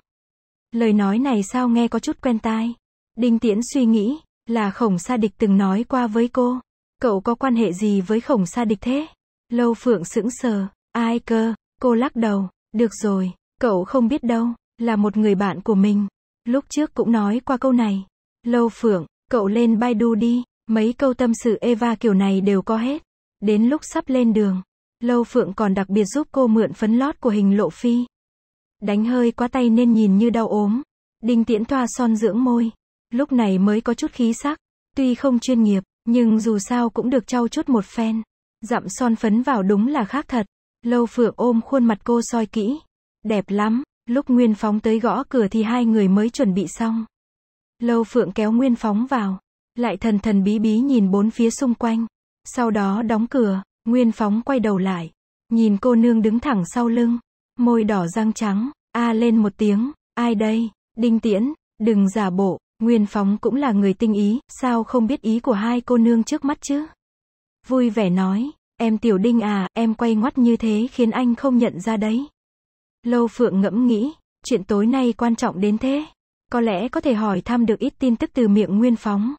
Lời nói này sao nghe có chút quen tai. Đinh Tiễn suy nghĩ, là Khổng Sa Địch từng nói qua với cô. Cậu có quan hệ gì với Khổng Sa Địch thế? Lâu Phượng sững sờ, ai cơ, cô lắc đầu, được rồi, cậu không biết đâu, là một người bạn của mình. Lúc trước cũng nói qua câu này. Lâu Phượng, cậu lên Baidu đi, mấy câu tâm sự Eva kiểu này đều có hết. Đến lúc sắp lên đường, Lâu Phượng còn đặc biệt giúp cô mượn phấn lót của hình lộ phi. Đánh hơi quá tay nên nhìn như đau ốm. Đinh Tiễn thoa son dưỡng môi. Lúc này mới có chút khí sắc. Tuy không chuyên nghiệp, nhưng dù sao cũng được trau chút một phen. Dặm son phấn vào đúng là khác thật. Lâu Phượng ôm khuôn mặt cô soi kỹ. Đẹp lắm. Lúc Nguyên Phóng tới gõ cửa thì hai người mới chuẩn bị xong. Lâu Phượng kéo Nguyên Phóng vào. Lại thần thần bí bí nhìn bốn phía xung quanh. Sau đó đóng cửa. Nguyên phóng quay đầu lại, nhìn cô nương đứng thẳng sau lưng, môi đỏ răng trắng, a lên một tiếng, ai đây, đinh tiễn, đừng giả bộ, Nguyên phóng cũng là người tinh ý, sao không biết ý của hai cô nương trước mắt chứ? Vui vẻ nói, em tiểu đinh à, em quay ngoắt như thế khiến anh không nhận ra đấy. Lâu phượng ngẫm nghĩ, chuyện tối nay quan trọng đến thế. Có lẽ có thể hỏi thăm được ít tin tức từ miệng Nguyên phóng.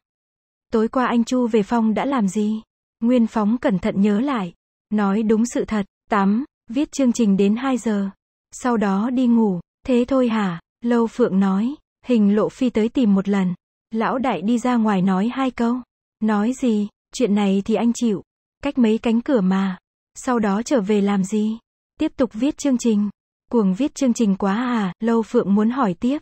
Tối qua anh Chu về phòng đã làm gì? Nguyên Phóng cẩn thận nhớ lại. Nói đúng sự thật, tắm, viết chương trình đến 2 giờ. Sau đó đi ngủ, thế thôi hả? Lâu Phượng nói, hình lộ phi tới tìm một lần. Lão đại đi ra ngoài nói hai câu. Nói gì, chuyện này thì anh chịu. Cách mấy cánh cửa mà. Sau đó trở về làm gì? Tiếp tục viết chương trình. Cuồng viết chương trình quá à, Lâu Phượng muốn hỏi tiếp.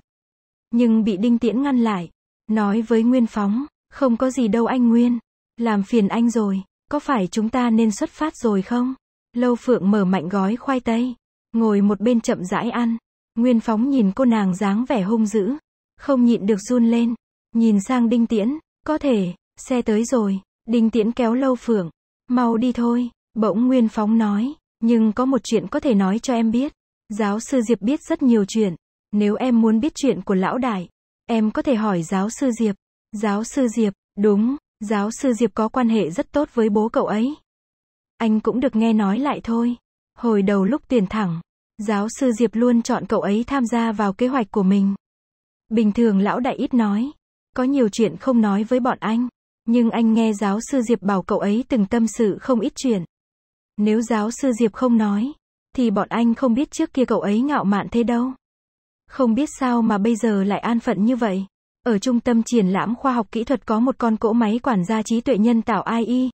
Nhưng bị Đinh Tiễn ngăn lại. Nói với Nguyên Phóng, không có gì đâu anh Nguyên. Làm phiền anh rồi, có phải chúng ta nên xuất phát rồi không? Lâu Phượng mở mạnh gói khoai tây, ngồi một bên chậm rãi ăn. Nguyên Phóng nhìn cô nàng dáng vẻ hung dữ, không nhịn được run lên, nhìn sang Đinh Tiễn, có thể, xe tới rồi, Đinh Tiễn kéo Lâu Phượng, mau đi thôi, bỗng Nguyên Phóng nói, nhưng có một chuyện có thể nói cho em biết, giáo sư Diệp biết rất nhiều chuyện, nếu em muốn biết chuyện của lão đại, em có thể hỏi giáo sư Diệp, giáo sư Diệp, đúng, Giáo sư Diệp có quan hệ rất tốt với bố cậu ấy. Anh cũng được nghe nói lại thôi. Hồi đầu lúc tiền thẳng, giáo sư Diệp luôn chọn cậu ấy tham gia vào kế hoạch của mình. Bình thường lão đại ít nói, có nhiều chuyện không nói với bọn anh, nhưng anh nghe giáo sư Diệp bảo cậu ấy từng tâm sự không ít chuyện. Nếu giáo sư Diệp không nói, thì bọn anh không biết trước kia cậu ấy ngạo mạn thế đâu. Không biết sao mà bây giờ lại an phận như vậy. Ở trung tâm triển lãm khoa học kỹ thuật có một con cỗ máy quản gia trí tuệ nhân tạo AI.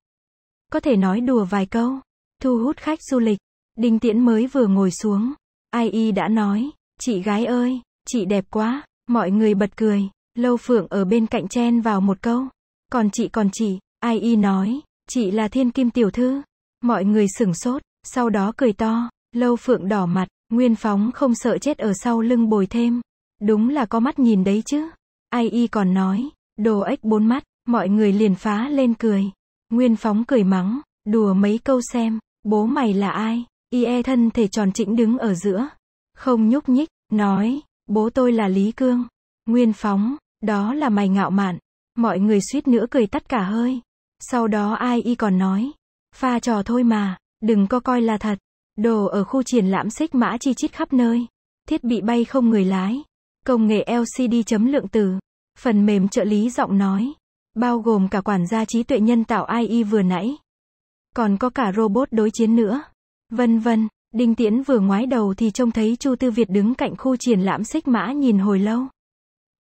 Có thể nói đùa vài câu, thu hút khách du lịch. Đinh Tiễn mới vừa ngồi xuống, AI đã nói, chị gái ơi, chị đẹp quá, mọi người bật cười, Lâu Phượng ở bên cạnh chen vào một câu. Còn chị còn chị, AI nói, chị là thiên kim tiểu thư. Mọi người sửng sốt, sau đó cười to, Lâu Phượng đỏ mặt, Nguyên Phóng không sợ chết ở sau lưng bồi thêm. Đúng là có mắt nhìn đấy chứ. Ai y còn nói, đồ ếch bốn mắt, mọi người liền phá lên cười. Nguyên phóng cười mắng, đùa mấy câu xem, bố mày là ai? Y e thân thể tròn chỉnh đứng ở giữa, không nhúc nhích, nói, bố tôi là Lý Cương. Nguyên phóng, đó là mày ngạo mạn. Mọi người suýt nữa cười tắt cả hơi. Sau đó ai y còn nói, pha trò thôi mà, đừng có coi là thật. Đồ ở khu triển lãm xích mã chi chít khắp nơi. Thiết bị bay không người lái. Công nghệ LCD chấm lượng từ. Phần mềm trợ lý giọng nói. Bao gồm cả quản gia trí tuệ nhân tạo AI e vừa nãy. Còn có cả robot đối chiến nữa. Vân vân. Đinh Tiễn vừa ngoái đầu thì trông thấy Chu Tư Việt đứng cạnh khu triển lãm xích mã nhìn hồi lâu.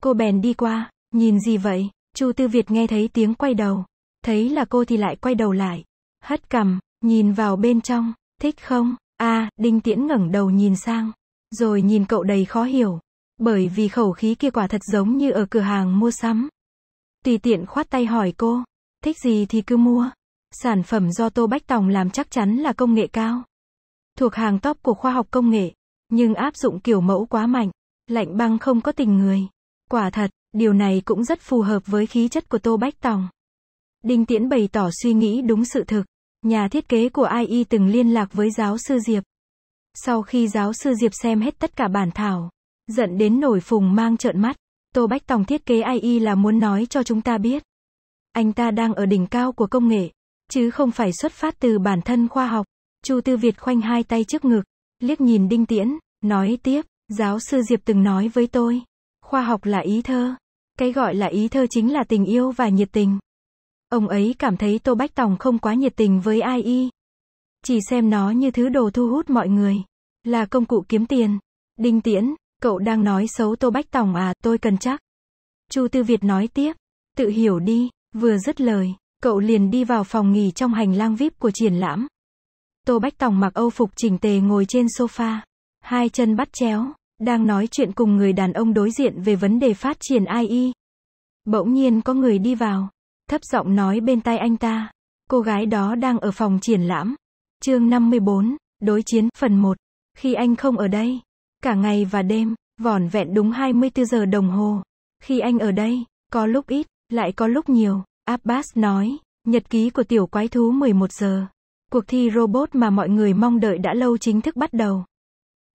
Cô bèn đi qua, nhìn gì vậy? Chu Tư Việt nghe thấy tiếng quay đầu. Thấy là cô thì lại quay đầu lại. Hất cằm, nhìn vào bên trong, thích không? a à, Đinh Tiễn ngẩng đầu nhìn sang. Rồi nhìn cậu đầy khó hiểu. Bởi vì khẩu khí kia quả thật giống như ở cửa hàng mua sắm. Tùy tiện khoát tay hỏi cô, thích gì thì cứ mua. Sản phẩm do Tô Bách Tòng làm chắc chắn là công nghệ cao. Thuộc hàng top của khoa học công nghệ, nhưng áp dụng kiểu mẫu quá mạnh, lạnh băng không có tình người. Quả thật, điều này cũng rất phù hợp với khí chất của Tô Bách Tòng. Đinh Tiễn bày tỏ suy nghĩ đúng sự thực. Nhà thiết kế của AI e từng liên lạc với giáo sư Diệp. Sau khi giáo sư Diệp xem hết tất cả bản thảo, Giận đến nổi phùng mang trợn mắt. Tô Bách Tòng thiết kế AI là muốn nói cho chúng ta biết. Anh ta đang ở đỉnh cao của công nghệ, chứ không phải xuất phát từ bản thân khoa học. Chu Tư Việt khoanh hai tay trước ngực, liếc nhìn Đinh Tiễn, nói tiếp, giáo sư Diệp từng nói với tôi, khoa học là ý thơ. Cái gọi là ý thơ chính là tình yêu và nhiệt tình. Ông ấy cảm thấy Tô Bách Tòng không quá nhiệt tình với AI. Chỉ xem nó như thứ đồ thu hút mọi người, là công cụ kiếm tiền. Đinh Tiễn, Cậu đang nói xấu Tô Bách Tòng à, tôi cần chắc. Chu Tư Việt nói tiếp. Tự hiểu đi, vừa dứt lời, cậu liền đi vào phòng nghỉ trong hành lang VIP của triển lãm. Tô Bách Tòng mặc âu phục chỉnh tề ngồi trên sofa, hai chân bắt chéo, đang nói chuyện cùng người đàn ông đối diện về vấn đề phát triển AI. y Bỗng nhiên có người đi vào, thấp giọng nói bên tai anh ta. Cô gái đó đang ở phòng triển lãm. Chương 54, đối chiến phần 1. Khi anh không ở đây, Cả ngày và đêm, vỏn vẹn đúng 24 giờ đồng hồ. Khi anh ở đây, có lúc ít, lại có lúc nhiều, Abbas nói. Nhật ký của tiểu quái thú 11 giờ. Cuộc thi robot mà mọi người mong đợi đã lâu chính thức bắt đầu.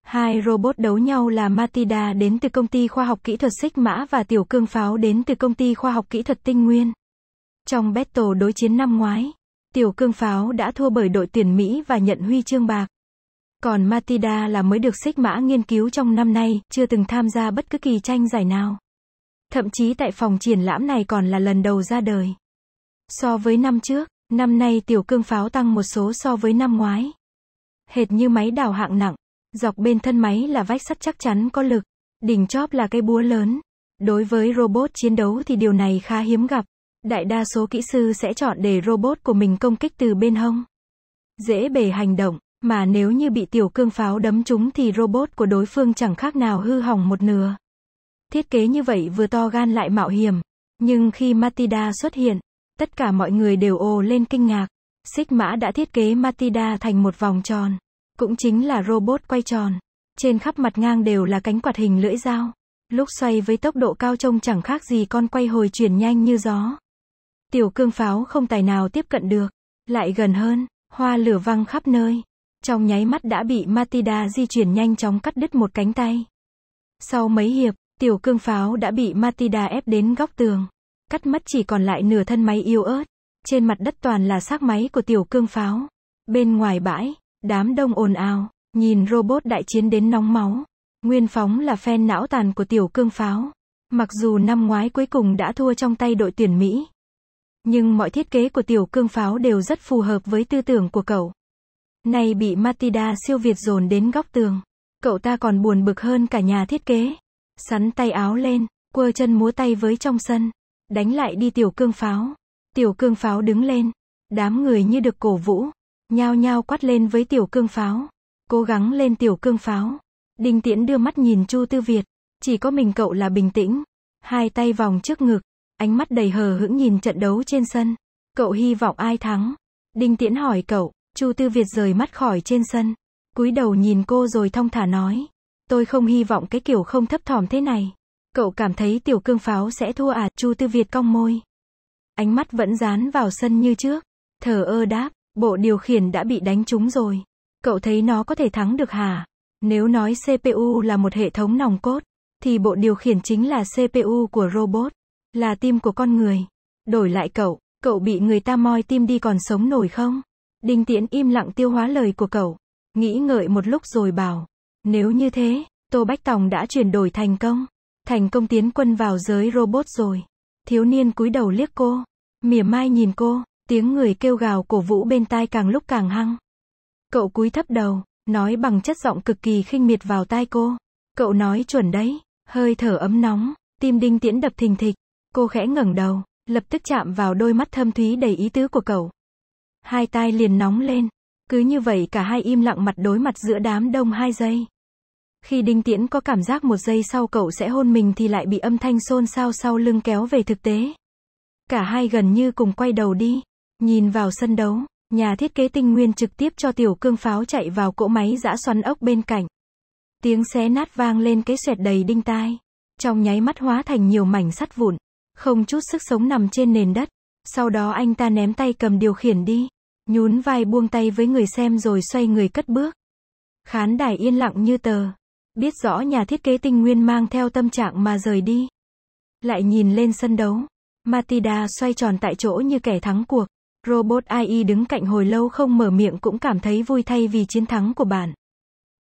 Hai robot đấu nhau là Matida đến từ công ty khoa học kỹ thuật xích mã và tiểu cương pháo đến từ công ty khoa học kỹ thuật tinh nguyên. Trong battle đối chiến năm ngoái, tiểu cương pháo đã thua bởi đội tuyển Mỹ và nhận huy chương bạc. Còn Matida là mới được xích mã nghiên cứu trong năm nay, chưa từng tham gia bất cứ kỳ tranh giải nào. Thậm chí tại phòng triển lãm này còn là lần đầu ra đời. So với năm trước, năm nay tiểu cương pháo tăng một số so với năm ngoái. Hệt như máy đào hạng nặng, dọc bên thân máy là vách sắt chắc chắn có lực, đỉnh chóp là cây búa lớn. Đối với robot chiến đấu thì điều này khá hiếm gặp. Đại đa số kỹ sư sẽ chọn để robot của mình công kích từ bên hông. Dễ bề hành động, mà nếu như bị tiểu cương pháo đấm trúng thì robot của đối phương chẳng khác nào hư hỏng một nửa. Thiết kế như vậy vừa to gan lại mạo hiểm. Nhưng khi Matida xuất hiện, tất cả mọi người đều ồ lên kinh ngạc. Xích mã đã thiết kế Matida thành một vòng tròn. Cũng chính là robot quay tròn. Trên khắp mặt ngang đều là cánh quạt hình lưỡi dao. Lúc xoay với tốc độ cao trông chẳng khác gì con quay hồi chuyển nhanh như gió. Tiểu cương pháo không tài nào tiếp cận được. Lại gần hơn, hoa lửa văng khắp nơi. Trong nháy mắt đã bị Matida di chuyển nhanh chóng cắt đứt một cánh tay. Sau mấy hiệp, tiểu cương pháo đã bị Matida ép đến góc tường. Cắt mất chỉ còn lại nửa thân máy yếu ớt. Trên mặt đất toàn là xác máy của tiểu cương pháo. Bên ngoài bãi, đám đông ồn ào, nhìn robot đại chiến đến nóng máu. Nguyên phóng là phen não tàn của tiểu cương pháo. Mặc dù năm ngoái cuối cùng đã thua trong tay đội tuyển Mỹ. Nhưng mọi thiết kế của tiểu cương pháo đều rất phù hợp với tư tưởng của cậu. Nay bị Matida siêu việt dồn đến góc tường. Cậu ta còn buồn bực hơn cả nhà thiết kế. Sắn tay áo lên, quơ chân múa tay với trong sân. Đánh lại đi tiểu cương pháo. Tiểu cương pháo đứng lên. Đám người như được cổ vũ. Nhao nhao quát lên với tiểu cương pháo. Cố gắng lên tiểu cương pháo. Đinh Tiễn đưa mắt nhìn Chu Tư Việt. Chỉ có mình cậu là bình tĩnh. Hai tay vòng trước ngực. Ánh mắt đầy hờ hững nhìn trận đấu trên sân. Cậu hy vọng ai thắng. Đinh Tiễn hỏi cậu. Chu Tư Việt rời mắt khỏi trên sân, cúi đầu nhìn cô rồi thong thả nói. Tôi không hy vọng cái kiểu không thấp thỏm thế này. Cậu cảm thấy tiểu cương pháo sẽ thua à? Chu Tư Việt cong môi. Ánh mắt vẫn dán vào sân như trước. Thở ơ đáp, bộ điều khiển đã bị đánh trúng rồi. Cậu thấy nó có thể thắng được hả? Nếu nói CPU là một hệ thống nòng cốt, thì bộ điều khiển chính là CPU của robot, là tim của con người. Đổi lại cậu, cậu bị người ta moi tim đi còn sống nổi không? Đinh Tiễn im lặng tiêu hóa lời của cậu. Nghĩ ngợi một lúc rồi bảo. Nếu như thế, Tô Bách Tòng đã chuyển đổi thành công. Thành công tiến quân vào giới robot rồi. Thiếu niên cúi đầu liếc cô. Mỉa mai nhìn cô, tiếng người kêu gào cổ vũ bên tai càng lúc càng hăng. Cậu cúi thấp đầu, nói bằng chất giọng cực kỳ khinh miệt vào tai cô. Cậu nói chuẩn đấy, hơi thở ấm nóng, tim đinh tiễn đập thình thịch. Cô khẽ ngẩng đầu, lập tức chạm vào đôi mắt thâm thúy đầy ý tứ của cậu hai tai liền nóng lên. Cứ như vậy cả hai im lặng mặt đối mặt giữa đám đông hai giây. Khi Đinh Tiễn có cảm giác một giây sau cậu sẽ hôn mình thì lại bị âm thanh xôn xao sau lưng kéo về thực tế. Cả hai gần như cùng quay đầu đi, nhìn vào sân đấu, nhà thiết kế tinh nguyên trực tiếp cho tiểu cương pháo chạy vào cỗ máy giã xoắn ốc bên cạnh. Tiếng xé nát vang lên cái xoẹt đầy đinh tai, trong nháy mắt hóa thành nhiều mảnh sắt vụn, không chút sức sống nằm trên nền đất. Sau đó anh ta ném tay cầm điều khiển đi. Nhún vai buông tay với người xem rồi xoay người cất bước. Khán đài yên lặng như tờ. Biết rõ nhà thiết kế tinh nguyên mang theo tâm trạng mà rời đi. Lại nhìn lên sân đấu. Matida xoay tròn tại chỗ như kẻ thắng cuộc. Robot AI đứng cạnh hồi lâu không mở miệng cũng cảm thấy vui thay vì chiến thắng của bạn.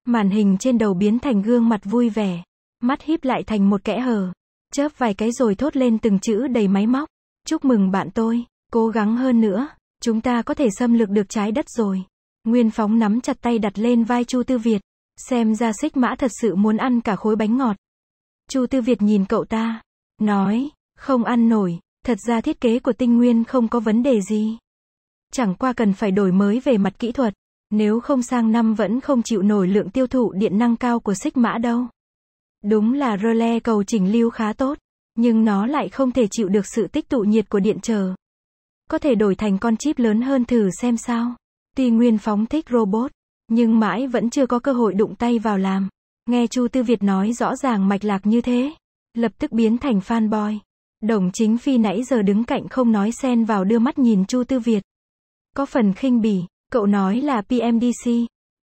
Màn hình trên đầu biến thành gương mặt vui vẻ. Mắt híp lại thành một kẽ hờ. Chớp vài cái rồi thốt lên từng chữ đầy máy móc. Chúc mừng bạn tôi, cố gắng hơn nữa. Chúng ta có thể xâm lược được trái đất rồi. Nguyên Phóng nắm chặt tay đặt lên vai Chu Tư Việt. Xem ra xích mã thật sự muốn ăn cả khối bánh ngọt. Chu Tư Việt nhìn cậu ta. Nói, không ăn nổi. Thật ra thiết kế của tinh nguyên không có vấn đề gì. Chẳng qua cần phải đổi mới về mặt kỹ thuật. Nếu không sang năm vẫn không chịu nổi lượng tiêu thụ điện năng cao của xích mã đâu. Đúng là rơ le cầu chỉnh lưu khá tốt. Nhưng nó lại không thể chịu được sự tích tụ nhiệt của điện trở. Có thể đổi thành con chip lớn hơn thử xem sao. Tuy Nguyên Phóng thích robot, nhưng mãi vẫn chưa có cơ hội đụng tay vào làm. Nghe Chu Tư Việt nói rõ ràng mạch lạc như thế, lập tức biến thành fanboy. Đồng chính phi nãy giờ đứng cạnh không nói xen vào đưa mắt nhìn Chu Tư Việt. Có phần khinh bỉ, cậu nói là PMDC,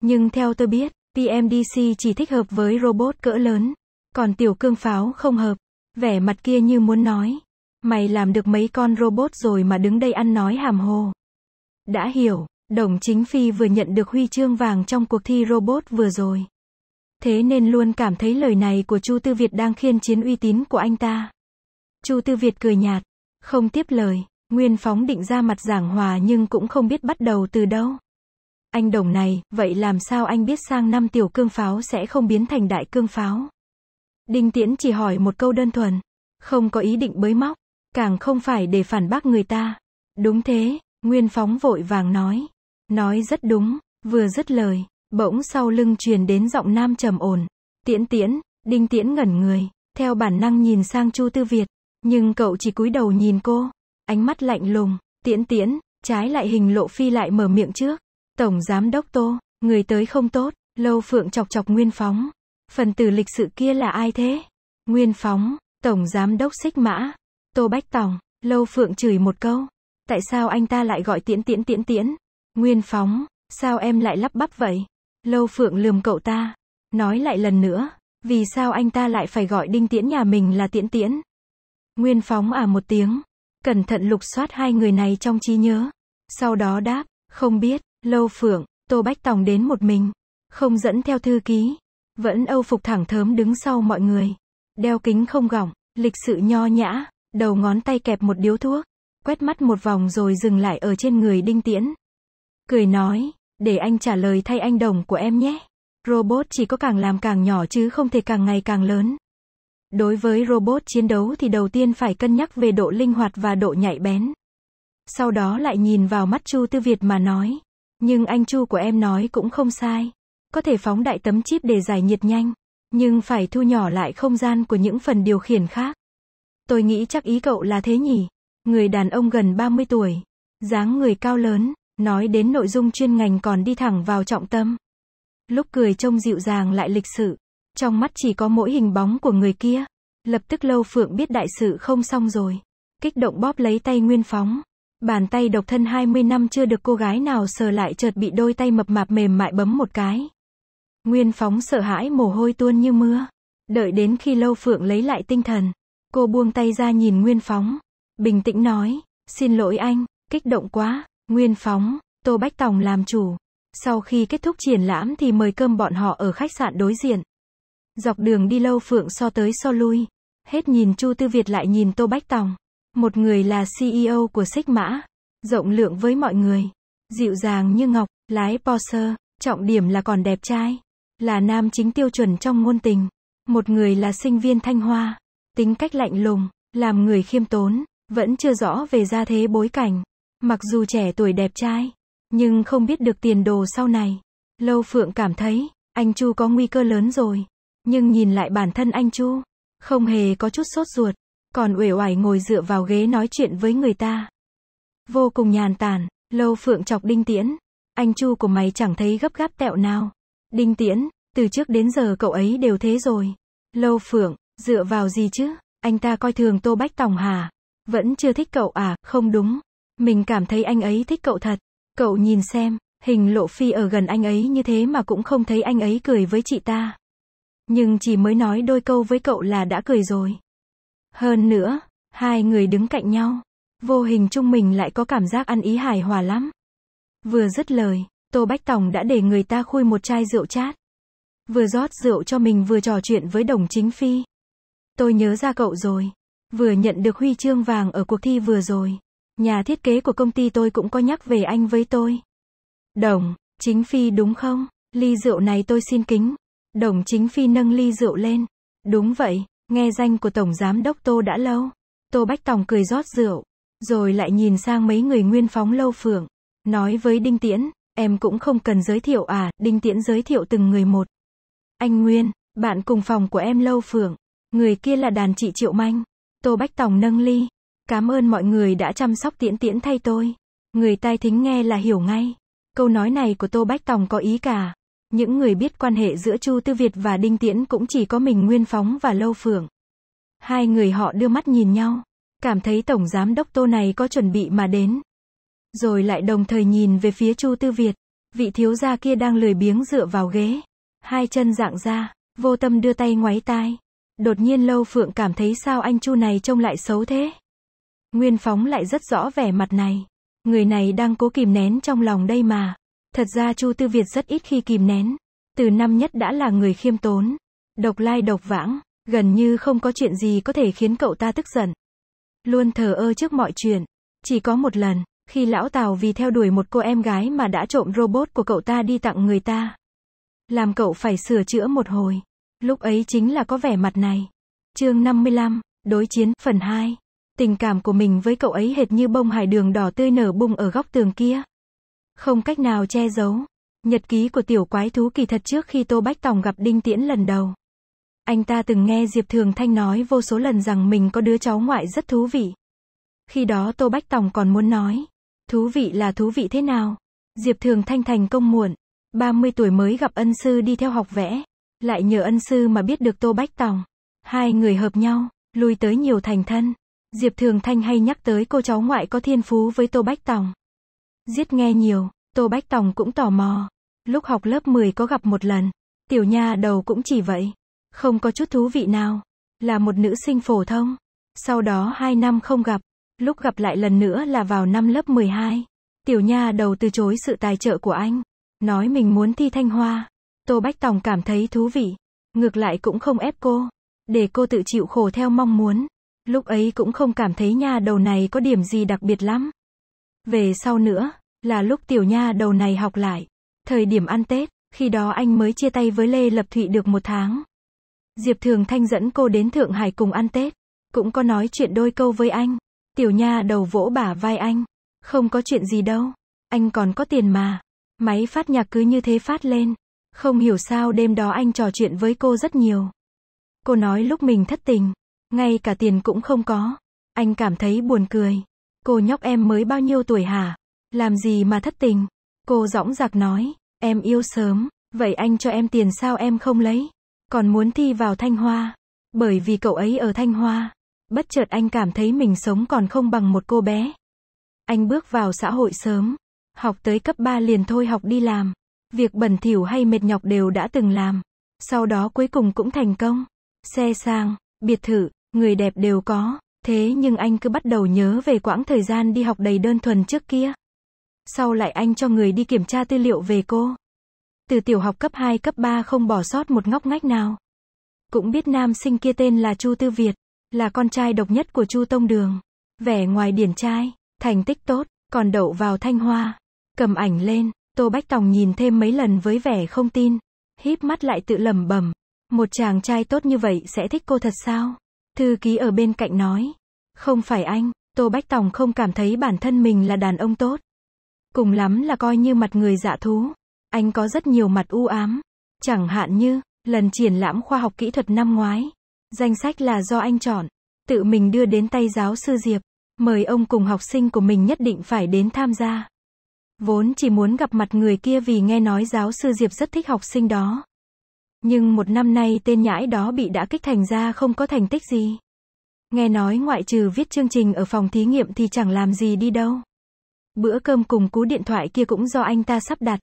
nhưng theo tôi biết, PMDC chỉ thích hợp với robot cỡ lớn, còn tiểu cương pháo không hợp. Vẻ mặt kia như muốn nói, Mày làm được mấy con robot rồi mà đứng đây ăn nói hàm hồ. Đã hiểu, Đồng Chính Phi vừa nhận được huy chương vàng trong cuộc thi robot vừa rồi. Thế nên luôn cảm thấy lời này của Chu Tư Việt đang khiên chiến uy tín của anh ta. Chu Tư Việt cười nhạt, không tiếp lời, Nguyên Phóng định ra mặt giảng hòa nhưng cũng không biết bắt đầu từ đâu. Anh đồng này, vậy làm sao anh biết sang năm tiểu cương pháo sẽ không biến thành đại cương pháo? Đinh Tiễn chỉ hỏi một câu đơn thuần, không có ý định bới móc, Càng không phải để phản bác người ta. Đúng thế, Nguyên Phóng vội vàng nói. Nói rất đúng, vừa dứt lời, bỗng sau lưng truyền đến giọng nam trầm ổn. Tiễn tiễn, đinh tiễn ngẩn người, theo bản năng nhìn sang Chu Tư Việt. Nhưng cậu chỉ cúi đầu nhìn cô, ánh mắt lạnh lùng, tiễn tiễn, trái lại hình lộ phi lại mở miệng trước. Tổng giám đốc Tô, người tới không tốt, lâu phượng chọc chọc Nguyên Phóng. Phần tử lịch sự kia là ai thế? Nguyên Phóng, Tổng Giám đốc Xích Mã, Tô Bách Tòng, Lâu Phượng chửi một câu. Tại sao anh ta lại gọi tiễn tiễn tiễn tiễn? Nguyên Phóng, sao em lại lắp bắp vậy? Lâu Phượng lườm cậu ta. Nói lại lần nữa, vì sao anh ta lại phải gọi đinh tiễn nhà mình là tiễn tiễn? Nguyên Phóng à một tiếng. Cẩn thận lục soát hai người này trong trí nhớ. Sau đó đáp, không biết, Lâu Phượng, Tô Bách Tòng đến một mình. Không dẫn theo thư ký. Vẫn âu phục thẳng thớm đứng sau mọi người. Đeo kính không gỏng, lịch sự nho nhã. Đầu ngón tay kẹp một điếu thuốc, quét mắt một vòng rồi dừng lại ở trên người Đinh Tiễn. Cười nói, để anh trả lời thay anh đồng của em nhé. Robot chỉ có càng làm càng nhỏ chứ không thể càng ngày càng lớn. Đối với robot chiến đấu thì đầu tiên phải cân nhắc về độ linh hoạt và độ nhạy bén. Sau đó lại nhìn vào mắt Chu Tư Việt mà nói. Nhưng anh Chu của em nói cũng không sai. Có thể phóng đại tấm chip để giải nhiệt nhanh, nhưng phải thu nhỏ lại không gian của những phần điều khiển khác. Tôi nghĩ chắc ý cậu là thế nhỉ? Người đàn ông gần 30 tuổi, dáng người cao lớn, nói đến nội dung chuyên ngành còn đi thẳng vào trọng tâm. Lúc cười trông dịu dàng lại lịch sự, trong mắt chỉ có mỗi hình bóng của người kia. Lập tức Lâu Phượng biết đại sự không xong rồi. Kích động bóp lấy tay Nguyên Phóng. Bàn tay độc thân 20 năm chưa được cô gái nào sờ lại chợt bị đôi tay mập mạp mềm mại bấm một cái. Nguyên Phóng sợ hãi mồ hôi tuôn như mưa. Đợi đến khi Lâu Phượng lấy lại tinh thần, Cô buông tay ra nhìn Nguyên Phóng. Bình tĩnh nói, xin lỗi anh, kích động quá. Nguyên Phóng, Tô Bách Tòng làm chủ. Sau khi kết thúc triển lãm thì mời cơm bọn họ ở khách sạn đối diện. Dọc đường đi lâu Phượng so tới so lui. Hết nhìn Chu Tư Việt lại nhìn Tô Bách Tòng. Một người là CEO của Xích Mã. Rộng lượng với mọi người. Dịu dàng như ngọc, lái Porsche. Trọng điểm là còn đẹp trai. Là nam chính tiêu chuẩn trong ngôn tình. Một người là sinh viên Thanh Hoa tính cách lạnh lùng, làm người khiêm tốn, vẫn chưa rõ về gia thế bối cảnh. Mặc dù trẻ tuổi đẹp trai, nhưng không biết được tiền đồ sau này. Lâu Phượng cảm thấy, anh Chu có nguy cơ lớn rồi. Nhưng nhìn lại bản thân anh Chu, không hề có chút sốt ruột, còn uể oải ngồi dựa vào ghế nói chuyện với người ta. Vô cùng nhàn tản, Lâu Phượng chọc Đinh Tiễn. Anh Chu của mày chẳng thấy gấp gáp tẹo nào. Đinh Tiễn, từ trước đến giờ cậu ấy đều thế rồi. Lâu Phượng, Dựa vào gì chứ? Anh ta coi thường Tô Bách Tòng hả? Vẫn chưa thích cậu à? Không đúng. Mình cảm thấy anh ấy thích cậu thật. Cậu nhìn xem, hình lộ phi ở gần anh ấy như thế mà cũng không thấy anh ấy cười với chị ta. Nhưng chỉ mới nói đôi câu với cậu là đã cười rồi. Hơn nữa, hai người đứng cạnh nhau. Vô hình chung mình lại có cảm giác ăn ý hài hòa lắm. Vừa dứt lời, Tô Bách Tòng đã để người ta khui một chai rượu chát. Vừa rót rượu cho mình vừa trò chuyện với đồng chính phi. Tôi nhớ ra cậu rồi. Vừa nhận được huy chương vàng ở cuộc thi vừa rồi. Nhà thiết kế của công ty tôi cũng có nhắc về anh với tôi. Đồng, chính phi đúng không? Ly rượu này tôi xin kính. Đồng chính phi nâng ly rượu lên. Đúng vậy, nghe danh của Tổng Giám Đốc Tô đã lâu. Tô Bách Tòng cười rót rượu. Rồi lại nhìn sang mấy người nguyên phóng lâu phượng. Nói với Đinh Tiễn, em cũng không cần giới thiệu à, Đinh Tiễn giới thiệu từng người một. Anh Nguyên, bạn cùng phòng của em lâu phượng. Người kia là đàn chị Triệu Manh. Tô Bách Tòng nâng ly. Cảm ơn mọi người đã chăm sóc tiễn tiễn thay tôi. Người tai thính nghe là hiểu ngay. Câu nói này của Tô Bách Tòng có ý cả. Những người biết quan hệ giữa Chu Tư Việt và Đinh Tiễn cũng chỉ có mình Nguyên Phóng và Lâu Phượng. Hai người họ đưa mắt nhìn nhau. Cảm thấy Tổng Giám Đốc Tô này có chuẩn bị mà đến. Rồi lại đồng thời nhìn về phía Chu Tư Việt. Vị thiếu gia kia đang lười biếng dựa vào ghế. Hai chân dạng ra, vô tâm đưa tay ngoáy tai. Đột nhiên Lâu Phượng cảm thấy sao anh Chu này trông lại xấu thế. Nguyên Phóng lại rất rõ vẻ mặt này. Người này đang cố kìm nén trong lòng đây mà. Thật ra Chu Tư Việt rất ít khi kìm nén. Từ năm nhất đã là người khiêm tốn. Độc lai độc vãng, gần như không có chuyện gì có thể khiến cậu ta tức giận. Luôn thờ ơ trước mọi chuyện. Chỉ có một lần, khi lão Tào vì theo đuổi một cô em gái mà đã trộm robot của cậu ta đi tặng người ta. Làm cậu phải sửa chữa một hồi. Lúc ấy chính là có vẻ mặt này. chương 55, Đối chiến, phần 2. Tình cảm của mình với cậu ấy hệt như bông hải đường đỏ tươi nở bung ở góc tường kia. Không cách nào che giấu. Nhật ký của tiểu quái thú kỳ thật trước khi Tô Bách Tòng gặp Đinh Tiễn lần đầu. Anh ta từng nghe Diệp Thường Thanh nói vô số lần rằng mình có đứa cháu ngoại rất thú vị. Khi đó Tô Bách Tòng còn muốn nói, thú vị là thú vị thế nào? Diệp Thường Thanh thành công muộn, 30 tuổi mới gặp ân sư đi theo học vẽ. Lại nhờ ân sư mà biết được Tô Bách Tòng. Hai người hợp nhau, lui tới nhiều thành thân. Diệp Thường Thanh hay nhắc tới cô cháu ngoại có thiên phú với Tô Bách Tòng. Giết nghe nhiều, Tô Bách Tòng cũng tò mò. Lúc học lớp 10 có gặp một lần, tiểu nha đầu cũng chỉ vậy. Không có chút thú vị nào. Là một nữ sinh phổ thông. Sau đó hai năm không gặp, lúc gặp lại lần nữa là vào năm lớp 12. Tiểu nha đầu từ chối sự tài trợ của anh. Nói mình muốn thi thanh hoa. Tô Bách Tòng cảm thấy thú vị. Ngược lại cũng không ép cô. Để cô tự chịu khổ theo mong muốn. Lúc ấy cũng không cảm thấy nha đầu này có điểm gì đặc biệt lắm. Về sau nữa, là lúc tiểu nha đầu này học lại. Thời điểm ăn Tết, khi đó anh mới chia tay với Lê Lập Thụy được một tháng. Diệp Thường Thanh dẫn cô đến Thượng Hải cùng ăn Tết. Cũng có nói chuyện đôi câu với anh. Tiểu nha đầu vỗ bả vai anh. Không có chuyện gì đâu. Anh còn có tiền mà. Máy phát nhạc cứ như thế phát lên. Không hiểu sao đêm đó anh trò chuyện với cô rất nhiều. Cô nói lúc mình thất tình, ngay cả tiền cũng không có. Anh cảm thấy buồn cười. Cô nhóc em mới bao nhiêu tuổi hả? Làm gì mà thất tình? Cô dõng dạc nói, em yêu sớm, vậy anh cho em tiền sao em không lấy? Còn muốn thi vào Thanh Hoa, bởi vì cậu ấy ở Thanh Hoa. Bất chợt anh cảm thấy mình sống còn không bằng một cô bé. Anh bước vào xã hội sớm, học tới cấp 3 liền thôi học đi làm. Việc bẩn thỉu hay mệt nhọc đều đã từng làm. Sau đó cuối cùng cũng thành công. Xe sang, biệt thự, người đẹp đều có. Thế nhưng anh cứ bắt đầu nhớ về quãng thời gian đi học đầy đơn thuần trước kia. Sau lại anh cho người đi kiểm tra tư liệu về cô. Từ tiểu học cấp 2 cấp 3 không bỏ sót một ngóc ngách nào. Cũng biết nam sinh kia tên là Chu Tư Việt, là con trai độc nhất của Chu Tông Đường. Vẻ ngoài điển trai, thành tích tốt, còn đậu vào thanh hoa. Cầm ảnh lên, Tô Bách Tòng nhìn thêm mấy lần với vẻ không tin, híp mắt lại tự lẩm bẩm, một chàng trai tốt như vậy sẽ thích cô thật sao? Thư ký ở bên cạnh nói, không phải anh, Tô Bách Tòng không cảm thấy bản thân mình là đàn ông tốt. Cùng lắm là coi như mặt người dạ thú, anh có rất nhiều mặt u ám, chẳng hạn như, lần triển lãm khoa học kỹ thuật năm ngoái, danh sách là do anh chọn, tự mình đưa đến tay giáo sư Diệp, mời ông cùng học sinh của mình nhất định phải đến tham gia. Vốn chỉ muốn gặp mặt người kia vì nghe nói giáo sư Diệp rất thích học sinh đó. Nhưng một năm nay tên nhãi đó bị đã kích thành ra không có thành tích gì. Nghe nói ngoại trừ viết chương trình ở phòng thí nghiệm thì chẳng làm gì đi đâu. Bữa cơm cùng cú điện thoại kia cũng do anh ta sắp đặt.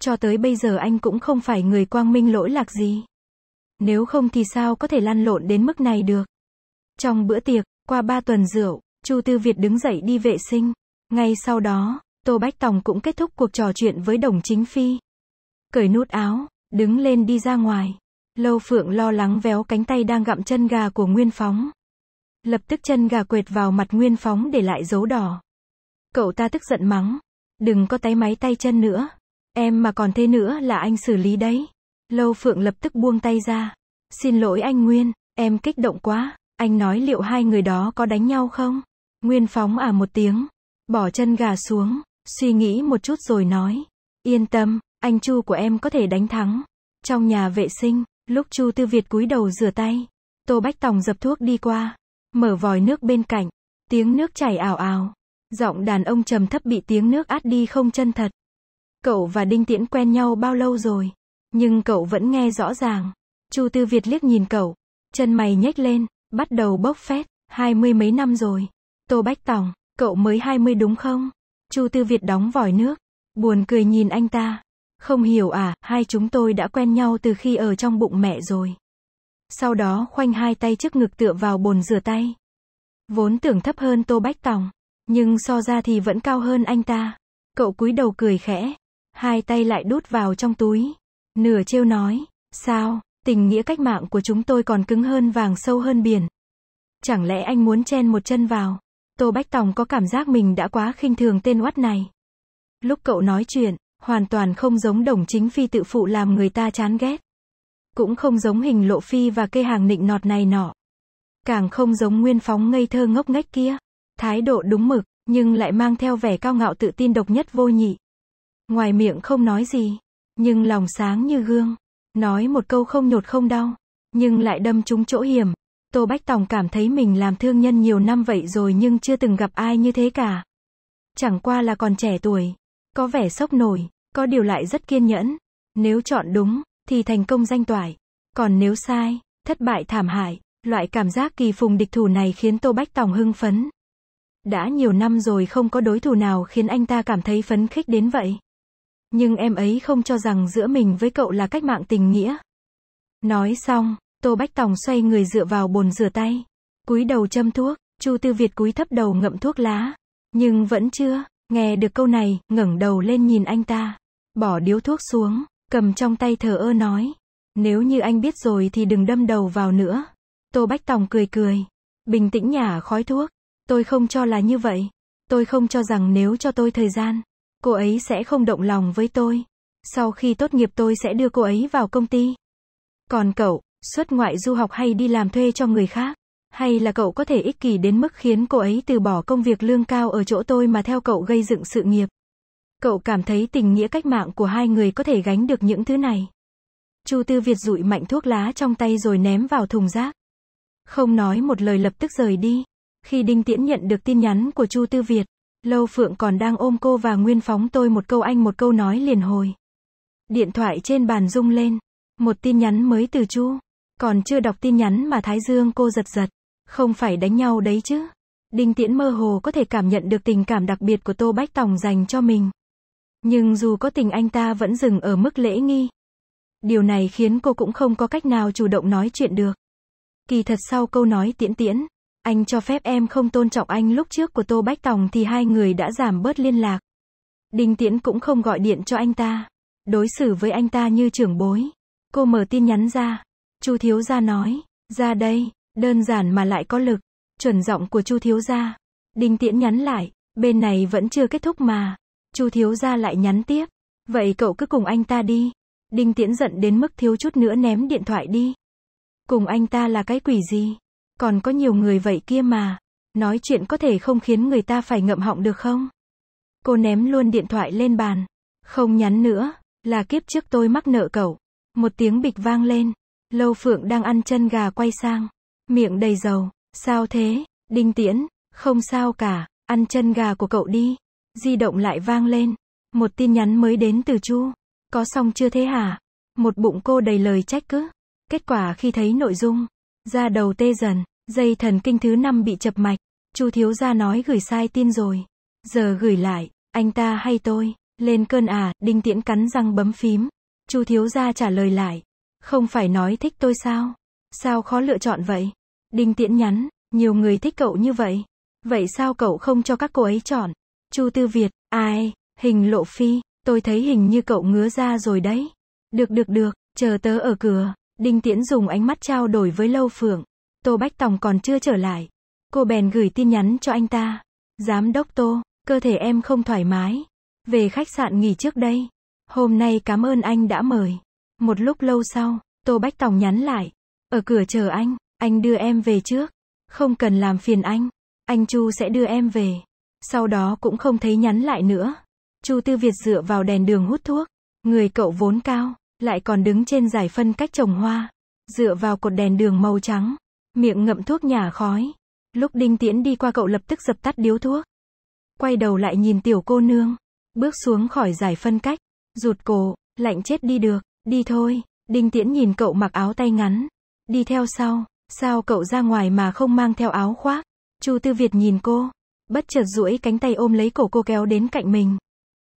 Cho tới bây giờ anh cũng không phải người quang minh lỗi lạc gì. Nếu không thì sao có thể lăn lộn đến mức này được. Trong bữa tiệc, qua ba tuần rượu, Chu Tư Việt đứng dậy đi vệ sinh. Ngay sau đó, Tô Bách Tòng cũng kết thúc cuộc trò chuyện với đồng chính phi. Cởi nút áo, đứng lên đi ra ngoài. Lâu Phượng lo lắng véo cánh tay đang gặm chân gà của Nguyên Phóng. Lập tức chân gà quệt vào mặt Nguyên Phóng để lại dấu đỏ. Cậu ta tức giận mắng. Đừng có tay máy tay chân nữa. Em mà còn thế nữa là anh xử lý đấy. Lâu Phượng lập tức buông tay ra. Xin lỗi anh Nguyên, em kích động quá. Anh nói liệu hai người đó có đánh nhau không? Nguyên Phóng à một tiếng. Bỏ chân gà xuống. Suy nghĩ một chút rồi nói. Yên tâm, anh Chu của em có thể đánh thắng. Trong nhà vệ sinh, lúc Chu Tư Việt cúi đầu rửa tay, Tô Bách Tòng dập thuốc đi qua, mở vòi nước bên cạnh, tiếng nước chảy ảo ảo. Giọng đàn ông trầm thấp bị tiếng nước át đi không chân thật. Cậu và Đinh Tiễn quen nhau bao lâu rồi? Nhưng cậu vẫn nghe rõ ràng. Chu Tư Việt liếc nhìn cậu, chân mày nhếch lên, bắt đầu bốc phét, hai mươi mấy năm rồi. Tô Bách Tòng, cậu mới hai mươi đúng không? Chu Tư Việt đóng vòi nước, buồn cười nhìn anh ta. Không hiểu à, hai chúng tôi đã quen nhau từ khi ở trong bụng mẹ rồi. Sau đó khoanh hai tay trước ngực tựa vào bồn rửa tay. Vốn tưởng thấp hơn Tô Bách Tòng, nhưng so ra thì vẫn cao hơn anh ta. Cậu cúi đầu cười khẽ, hai tay lại đút vào trong túi. Nửa trêu nói, sao, tình nghĩa cách mạng của chúng tôi còn cứng hơn vàng sâu hơn biển. Chẳng lẽ anh muốn chen một chân vào? Tô Bách Tòng có cảm giác mình đã quá khinh thường tên oắt này. Lúc cậu nói chuyện, hoàn toàn không giống đồng chính phi tự phụ làm người ta chán ghét. Cũng không giống hình lộ phi và cây hàng nịnh nọt này nọ. Càng không giống nguyên phóng ngây thơ ngốc nghếch kia. Thái độ đúng mực, nhưng lại mang theo vẻ cao ngạo tự tin độc nhất vô nhị. Ngoài miệng không nói gì, nhưng lòng sáng như gương. Nói một câu không nhột không đau, nhưng lại đâm trúng chỗ hiểm, Tô Bách Tòng cảm thấy mình làm thương nhân nhiều năm vậy rồi nhưng chưa từng gặp ai như thế cả. Chẳng qua là còn trẻ tuổi, có vẻ sốc nổi, có điều lại rất kiên nhẫn. Nếu chọn đúng, thì thành công danh toải. Còn nếu sai, thất bại thảm hại, loại cảm giác kỳ phùng địch thủ này khiến Tô Bách Tòng hưng phấn. Đã nhiều năm rồi không có đối thủ nào khiến anh ta cảm thấy phấn khích đến vậy. Nhưng em ấy không cho rằng giữa mình với cậu là cách mạng tình nghĩa. Nói xong, Tô Bách Tòng xoay người dựa vào bồn rửa tay. Cúi đầu châm thuốc, Chu Tư Việt cúi thấp đầu ngậm thuốc lá. Nhưng vẫn chưa, nghe được câu này, ngẩng đầu lên nhìn anh ta. Bỏ điếu thuốc xuống, cầm trong tay thờ ơ nói. Nếu như anh biết rồi thì đừng đâm đầu vào nữa. Tô Bách Tòng cười cười. Bình tĩnh nhả khói thuốc. Tôi không cho là như vậy. Tôi không cho rằng nếu cho tôi thời gian, cô ấy sẽ không động lòng với tôi. Sau khi tốt nghiệp tôi sẽ đưa cô ấy vào công ty. Còn cậu, xuất ngoại du học hay đi làm thuê cho người khác. Hay là cậu có thể ích kỷ đến mức khiến cô ấy từ bỏ công việc lương cao ở chỗ tôi mà theo cậu gây dựng sự nghiệp. Cậu cảm thấy tình nghĩa cách mạng của hai người có thể gánh được những thứ này. Chu Tư Việt rụi mạnh thuốc lá trong tay rồi ném vào thùng rác. Không nói một lời lập tức rời đi. Khi Đinh Tiễn nhận được tin nhắn của Chu Tư Việt, Lâu Phượng còn đang ôm cô và Nguyên Phóng tôi một câu anh một câu nói liền hồi. Điện thoại trên bàn rung lên. Một tin nhắn mới từ Chu. Còn chưa đọc tin nhắn mà Thái Dương cô giật giật. Không phải đánh nhau đấy chứ. Đinh Tiễn mơ hồ có thể cảm nhận được tình cảm đặc biệt của Tô Bách Tòng dành cho mình. Nhưng dù có tình anh ta vẫn dừng ở mức lễ nghi. Điều này khiến cô cũng không có cách nào chủ động nói chuyện được. Kỳ thật sau câu nói tiễn tiễn, anh cho phép em không tôn trọng anh lúc trước của Tô Bách Tòng thì hai người đã giảm bớt liên lạc. Đinh Tiễn cũng không gọi điện cho anh ta. Đối xử với anh ta như trưởng bối. Cô mở tin nhắn ra, Chu thiếu gia nói, ra đây, đơn giản mà lại có lực. Chuẩn giọng của Chu thiếu gia. Đinh Tiễn nhắn lại, bên này vẫn chưa kết thúc mà. Chu thiếu gia lại nhắn tiếp, vậy cậu cứ cùng anh ta đi. Đinh Tiễn giận đến mức thiếu chút nữa ném điện thoại đi. Cùng anh ta là cái quỷ gì? Còn có nhiều người vậy kia mà. Nói chuyện có thể không khiến người ta phải ngậm họng được không? Cô ném luôn điện thoại lên bàn. Không nhắn nữa, là kiếp trước tôi mắc nợ cậu. Một tiếng bịch vang lên, Lâu Phượng đang ăn chân gà quay sang, miệng đầy dầu, sao thế, Đinh Tiễn, không sao cả, ăn chân gà của cậu đi. Di động lại vang lên, một tin nhắn mới đến từ Chu, có xong chưa thế hả? Một bụng cô đầy lời trách cứ. Kết quả khi thấy nội dung, da đầu tê dần, dây thần kinh thứ năm bị chập mạch, Chu thiếu gia nói gửi sai tin rồi. Giờ gửi lại, anh ta hay tôi, lên cơn à, Đinh Tiễn cắn răng bấm phím. Chu thiếu gia trả lời lại, không phải nói thích tôi sao? Sao khó lựa chọn vậy? Đinh Tiễn nhắn, nhiều người thích cậu như vậy. Vậy sao cậu không cho các cô ấy chọn? Chu Tư Việt, ai, hình lộ phi, tôi thấy hình như cậu ngứa ra rồi đấy. Được được được, chờ tớ ở cửa. Đinh Tiễn dùng ánh mắt trao đổi với Lâu Phượng. Tô Bách Tòng còn chưa trở lại. Cô bèn gửi tin nhắn cho anh ta. Giám đốc Tô, cơ thể em không thoải mái. Về khách sạn nghỉ trước đây. Hôm nay cảm ơn anh đã mời. Một lúc lâu sau, Tô Bách Tòng nhắn lại. Ở cửa chờ anh, anh đưa em về trước. Không cần làm phiền anh. Anh Chu sẽ đưa em về. Sau đó cũng không thấy nhắn lại nữa. Chu Tư Việt dựa vào đèn đường hút thuốc. Người cậu vốn cao, lại còn đứng trên giải phân cách trồng hoa. Dựa vào cột đèn đường màu trắng. Miệng ngậm thuốc nhả khói. Lúc Đinh Tiễn đi qua cậu lập tức dập tắt điếu thuốc. Quay đầu lại nhìn tiểu cô nương. Bước xuống khỏi giải phân cách. Rụt cổ, lạnh chết đi được. Đi thôi, Đinh Tiễn nhìn cậu mặc áo tay ngắn. Đi theo sau, sao cậu ra ngoài mà không mang theo áo khoác? Chu Tư Việt nhìn cô, bất chợt duỗi cánh tay ôm lấy cổ cô kéo đến cạnh mình.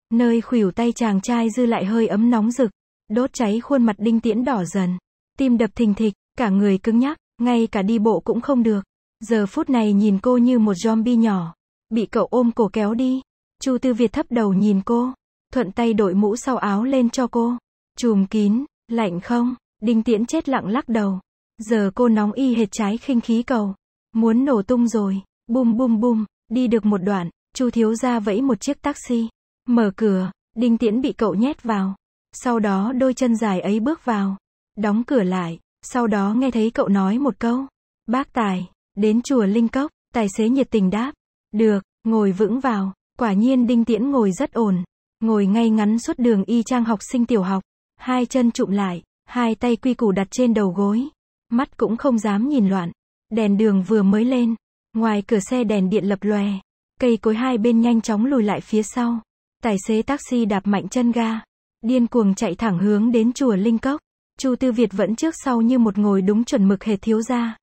Nơi khuỷu tay chàng trai dư lại hơi ấm nóng rực, đốt cháy khuôn mặt Đinh Tiễn đỏ dần, tim đập thình thịch, cả người cứng nhắc, ngay cả đi bộ cũng không được. Giờ phút này nhìn cô như một zombie nhỏ, bị cậu ôm cổ kéo đi. Chu Tư Việt thấp đầu nhìn cô, thuận tay đội mũ sau áo lên cho cô. Chùm kín, lạnh không? Đinh Tiễn chết lặng lắc đầu. Giờ cô nóng y hệt trái khinh khí cầu. Muốn nổ tung rồi. Bum bum bum, đi được một đoạn, Chu thiếu gia vẫy một chiếc taxi. Mở cửa, Đinh Tiễn bị cậu nhét vào. Sau đó đôi chân dài ấy bước vào. Đóng cửa lại, sau đó nghe thấy cậu nói một câu. Bác Tài, đến chùa Linh Cốc, tài xế nhiệt tình đáp. Được, ngồi vững vào, quả nhiên Đinh Tiễn ngồi rất ổn. Ngồi ngay ngắn suốt đường y trang học sinh tiểu học hai chân trụm lại, hai tay quy củ đặt trên đầu gối, mắt cũng không dám nhìn loạn. Đèn đường vừa mới lên, ngoài cửa xe đèn điện lập lòe, cây cối hai bên nhanh chóng lùi lại phía sau. Tài xế taxi đạp mạnh chân ga, điên cuồng chạy thẳng hướng đến chùa Linh Cốc. Chu Tư Việt vẫn trước sau như một ngồi đúng chuẩn mực hề thiếu gia.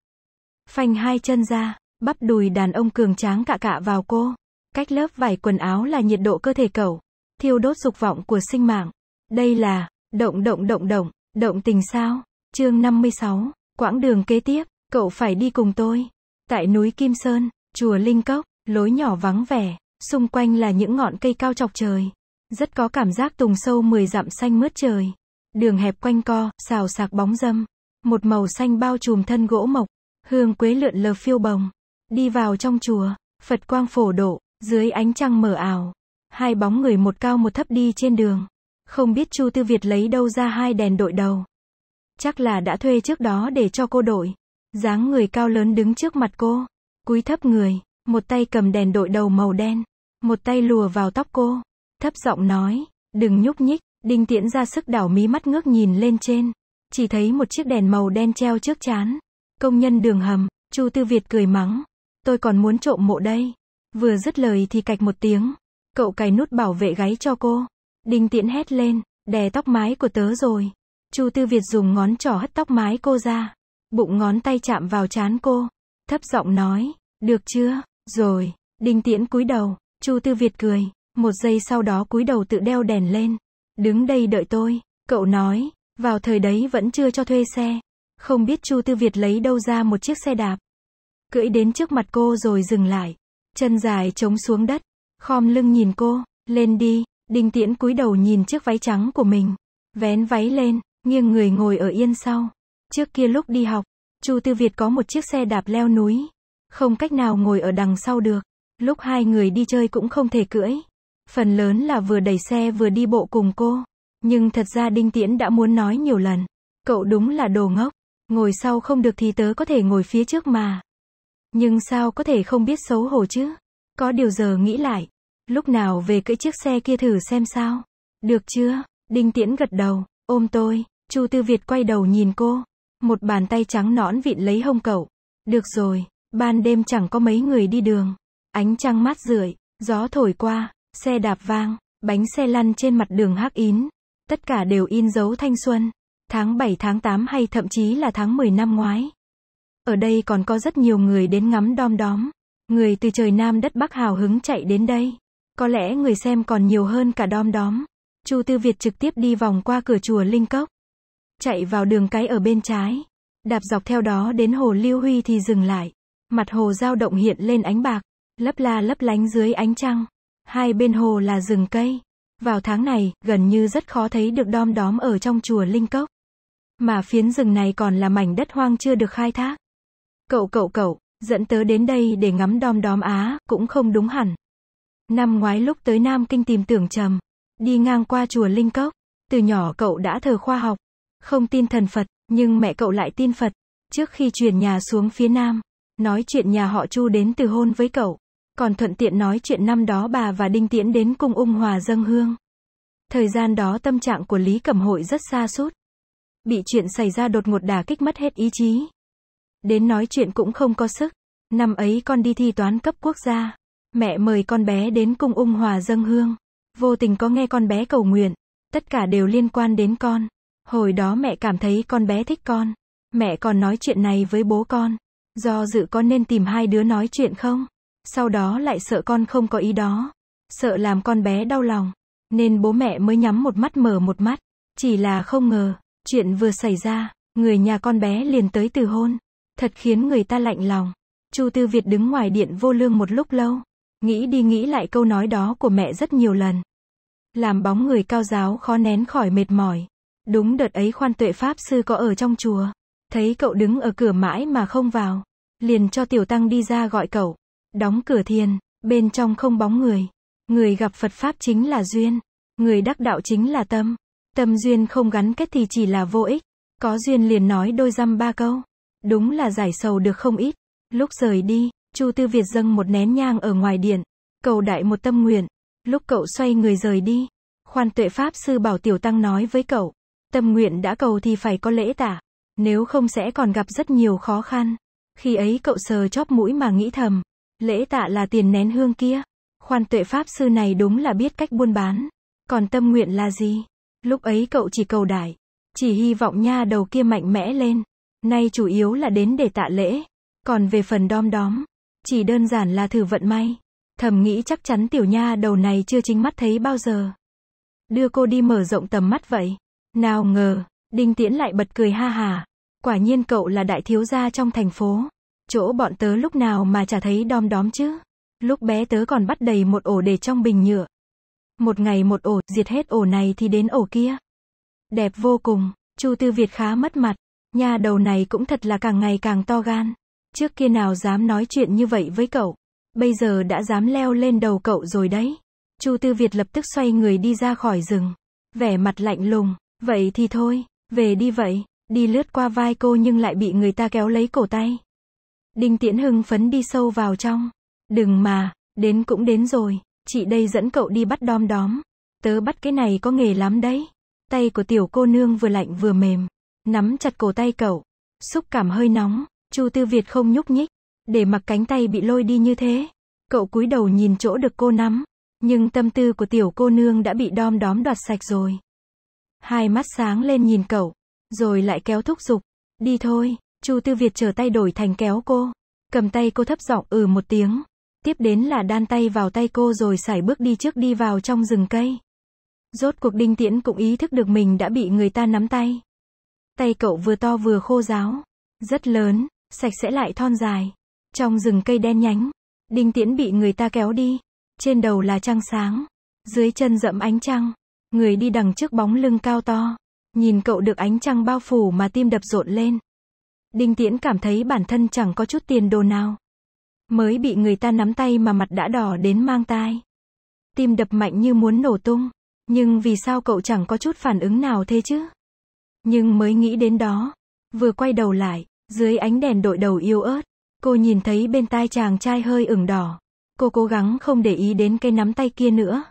Phanh hai chân ra, bắp đùi đàn ông cường tráng cạ cạ vào cô. Cách lớp vải quần áo là nhiệt độ cơ thể cậu, thiêu đốt dục vọng của sinh mạng. Đây là Động động động động, động tình sao? Chương 56, quãng đường kế tiếp, cậu phải đi cùng tôi. Tại núi Kim Sơn, chùa Linh Cốc, lối nhỏ vắng vẻ, xung quanh là những ngọn cây cao chọc trời. Rất có cảm giác tùng sâu 10 dặm xanh mướt trời. Đường hẹp quanh co, xào sạc bóng dâm. Một màu xanh bao trùm thân gỗ mộc, hương quế lượn lờ phiêu bồng. Đi vào trong chùa, Phật quang phổ độ, dưới ánh trăng mờ ảo. Hai bóng người một cao một thấp đi trên đường. Không biết Chu Tư Việt lấy đâu ra hai đèn đội đầu. Chắc là đã thuê trước đó để cho cô đội. dáng người cao lớn đứng trước mặt cô. Cúi thấp người, một tay cầm đèn đội đầu màu đen. Một tay lùa vào tóc cô. Thấp giọng nói, đừng nhúc nhích. Đinh tiễn ra sức đảo mí mắt ngước nhìn lên trên. Chỉ thấy một chiếc đèn màu đen treo trước chán. Công nhân đường hầm, Chu Tư Việt cười mắng. Tôi còn muốn trộm mộ đây. Vừa dứt lời thì cạch một tiếng. Cậu cài nút bảo vệ gáy cho cô. Đinh Tiễn hét lên, đè tóc mái của tớ rồi. Chu Tư Việt dùng ngón trỏ hất tóc mái cô ra. Bụng ngón tay chạm vào trán cô. Thấp giọng nói, được chưa, rồi. Đinh Tiễn cúi đầu, Chu Tư Việt cười, một giây sau đó cúi đầu tự đeo đèn lên. Đứng đây đợi tôi, cậu nói, vào thời đấy vẫn chưa cho thuê xe. Không biết Chu Tư Việt lấy đâu ra một chiếc xe đạp. Cưỡi đến trước mặt cô rồi dừng lại. Chân dài chống xuống đất. Khom lưng nhìn cô, lên đi, Đinh Tiễn cúi đầu nhìn chiếc váy trắng của mình, vén váy lên, nghiêng người ngồi ở yên sau. Trước kia lúc đi học, Chu Tư Việt có một chiếc xe đạp leo núi, không cách nào ngồi ở đằng sau được, lúc hai người đi chơi cũng không thể cưỡi. Phần lớn là vừa đẩy xe vừa đi bộ cùng cô, nhưng thật ra Đinh Tiễn đã muốn nói nhiều lần, cậu đúng là đồ ngốc, ngồi sau không được thì tớ có thể ngồi phía trước mà. Nhưng sao có thể không biết xấu hổ chứ? Có điều giờ nghĩ lại, Lúc nào về cưỡi chiếc xe kia thử xem sao? Được chưa? Đinh Tiễn gật đầu, ôm tôi, Chu Tư Việt quay đầu nhìn cô. Một bàn tay trắng nõn vịn lấy hông cậu. Được rồi, ban đêm chẳng có mấy người đi đường. Ánh trăng mát rượi, gió thổi qua, xe đạp vang, bánh xe lăn trên mặt đường hắc ín. Tất cả đều in dấu thanh xuân. Tháng 7 tháng 8 hay thậm chí là tháng 10 năm ngoái. Ở đây còn có rất nhiều người đến ngắm đom đóm. Người từ trời Nam đất Bắc hào hứng chạy đến đây. Có lẽ người xem còn nhiều hơn cả đom đóm. Chu Tư Việt trực tiếp đi vòng qua cửa chùa Linh Cốc. Chạy vào đường cái ở bên trái. Đạp dọc theo đó đến hồ Lưu Huy thì dừng lại. Mặt hồ dao động hiện lên ánh bạc. Lấp la lấp lánh dưới ánh trăng. Hai bên hồ là rừng cây. Vào tháng này, gần như rất khó thấy được đom đóm ở trong chùa Linh Cốc. Mà phiến rừng này còn là mảnh đất hoang chưa được khai thác. Cậu cậu cậu, dẫn tớ đến đây để ngắm đom đóm Á, cũng không đúng hẳn. Năm ngoái lúc tới Nam Kinh tìm tưởng trầm, đi ngang qua chùa Linh Cốc, từ nhỏ cậu đã thờ khoa học, không tin thần Phật, nhưng mẹ cậu lại tin Phật. Trước khi chuyển nhà xuống phía Nam, nói chuyện nhà họ Chu đến từ hôn với cậu, còn thuận tiện nói chuyện năm đó bà và Đinh Tiễn đến cung ung hòa dâng hương. Thời gian đó tâm trạng của Lý Cẩm Hội rất xa sút Bị chuyện xảy ra đột ngột đả kích mất hết ý chí. Đến nói chuyện cũng không có sức. Năm ấy con đi thi toán cấp quốc gia. Mẹ mời con bé đến cung ung hòa dâng hương. Vô tình có nghe con bé cầu nguyện. Tất cả đều liên quan đến con. Hồi đó mẹ cảm thấy con bé thích con. Mẹ còn nói chuyện này với bố con. Do dự con nên tìm hai đứa nói chuyện không? Sau đó lại sợ con không có ý đó. Sợ làm con bé đau lòng. Nên bố mẹ mới nhắm một mắt mở một mắt. Chỉ là không ngờ, chuyện vừa xảy ra, người nhà con bé liền tới từ hôn. Thật khiến người ta lạnh lòng. Chu Tư Việt đứng ngoài điện vô lương một lúc lâu. Nghĩ đi nghĩ lại câu nói đó của mẹ rất nhiều lần. Làm bóng người cao giáo khó nén khỏi mệt mỏi. Đúng đợt ấy khoan tuệ Pháp Sư có ở trong chùa. Thấy cậu đứng ở cửa mãi mà không vào. Liền cho tiểu tăng đi ra gọi cậu. Đóng cửa thiền, bên trong không bóng người. Người gặp Phật Pháp chính là duyên. Người đắc đạo chính là tâm. Tâm duyên không gắn kết thì chỉ là vô ích. Có duyên liền nói đôi dăm ba câu. Đúng là giải sầu được không ít. Lúc rời đi, Chu Tư Việt dâng một nén nhang ở ngoài điện, cầu đại một tâm nguyện. Lúc cậu xoay người rời đi, khoan tuệ pháp sư bảo tiểu tăng nói với cậu, tâm nguyện đã cầu thì phải có lễ tả, nếu không sẽ còn gặp rất nhiều khó khăn. Khi ấy cậu sờ chóp mũi mà nghĩ thầm, lễ tạ là tiền nén hương kia. Khoan tuệ pháp sư này đúng là biết cách buôn bán. Còn tâm nguyện là gì? Lúc ấy cậu chỉ cầu đại, chỉ hy vọng nha đầu kia mạnh mẽ lên. Nay chủ yếu là đến để tạ lễ. Còn về phần đom đóm, chỉ đơn giản là thử vận may. Thầm nghĩ chắc chắn tiểu nha đầu này chưa chính mắt thấy bao giờ. Đưa cô đi mở rộng tầm mắt vậy. Nào ngờ, Đinh Tiễn lại bật cười ha hà. Quả nhiên cậu là đại thiếu gia trong thành phố. Chỗ bọn tớ lúc nào mà chả thấy đom đóm chứ. Lúc bé tớ còn bắt đầy một ổ để trong bình nhựa. Một ngày một ổ, diệt hết ổ này thì đến ổ kia. Đẹp vô cùng, Chu Tư Việt khá mất mặt. Nhà đầu này cũng thật là càng ngày càng to gan. Trước kia nào dám nói chuyện như vậy với cậu. Bây giờ đã dám leo lên đầu cậu rồi đấy. Chu Tư Việt lập tức xoay người đi ra khỏi rừng. Vẻ mặt lạnh lùng. Vậy thì thôi, về đi vậy. Đi lướt qua vai cô nhưng lại bị người ta kéo lấy cổ tay. Đinh Tiễn Hưng phấn đi sâu vào trong. Đừng mà, đến cũng đến rồi. Chị đây dẫn cậu đi bắt đom đóm. Tớ bắt cái này có nghề lắm đấy. Tay của tiểu cô nương vừa lạnh vừa mềm. Nắm chặt cổ tay cậu. Xúc cảm hơi nóng. Chu Tư Việt không nhúc nhích, để mặc cánh tay bị lôi đi như thế. Cậu cúi đầu nhìn chỗ được cô nắm, nhưng tâm tư của tiểu cô nương đã bị đom đóm đoạt sạch rồi. Hai mắt sáng lên nhìn cậu, rồi lại kéo thúc giục. Đi thôi, Chu Tư Việt trở tay đổi thành kéo cô. Cầm tay cô thấp giọng ừ một tiếng. Tiếp đến là đan tay vào tay cô rồi sải bước đi trước đi vào trong rừng cây. Rốt cuộc đinh tiễn cũng ý thức được mình đã bị người ta nắm tay. Tay cậu vừa to vừa khô ráo, Rất lớn, sạch sẽ lại thon dài. Trong rừng cây đen nhánh, đinh tiễn bị người ta kéo đi. Trên đầu là trăng sáng, dưới chân rậm ánh trăng. Người đi đằng trước bóng lưng cao to, nhìn cậu được ánh trăng bao phủ mà tim đập rộn lên. Đinh tiễn cảm thấy bản thân chẳng có chút tiền đồ nào. Mới bị người ta nắm tay mà mặt đã đỏ đến mang tai. Tim đập mạnh như muốn nổ tung. Nhưng vì sao cậu chẳng có chút phản ứng nào thế chứ? Nhưng mới nghĩ đến đó, vừa quay đầu lại, dưới ánh đèn đội đầu yêu ớt, cô nhìn thấy bên tai chàng trai hơi ửng đỏ. Cô cố gắng không để ý đến cái nắm tay kia nữa.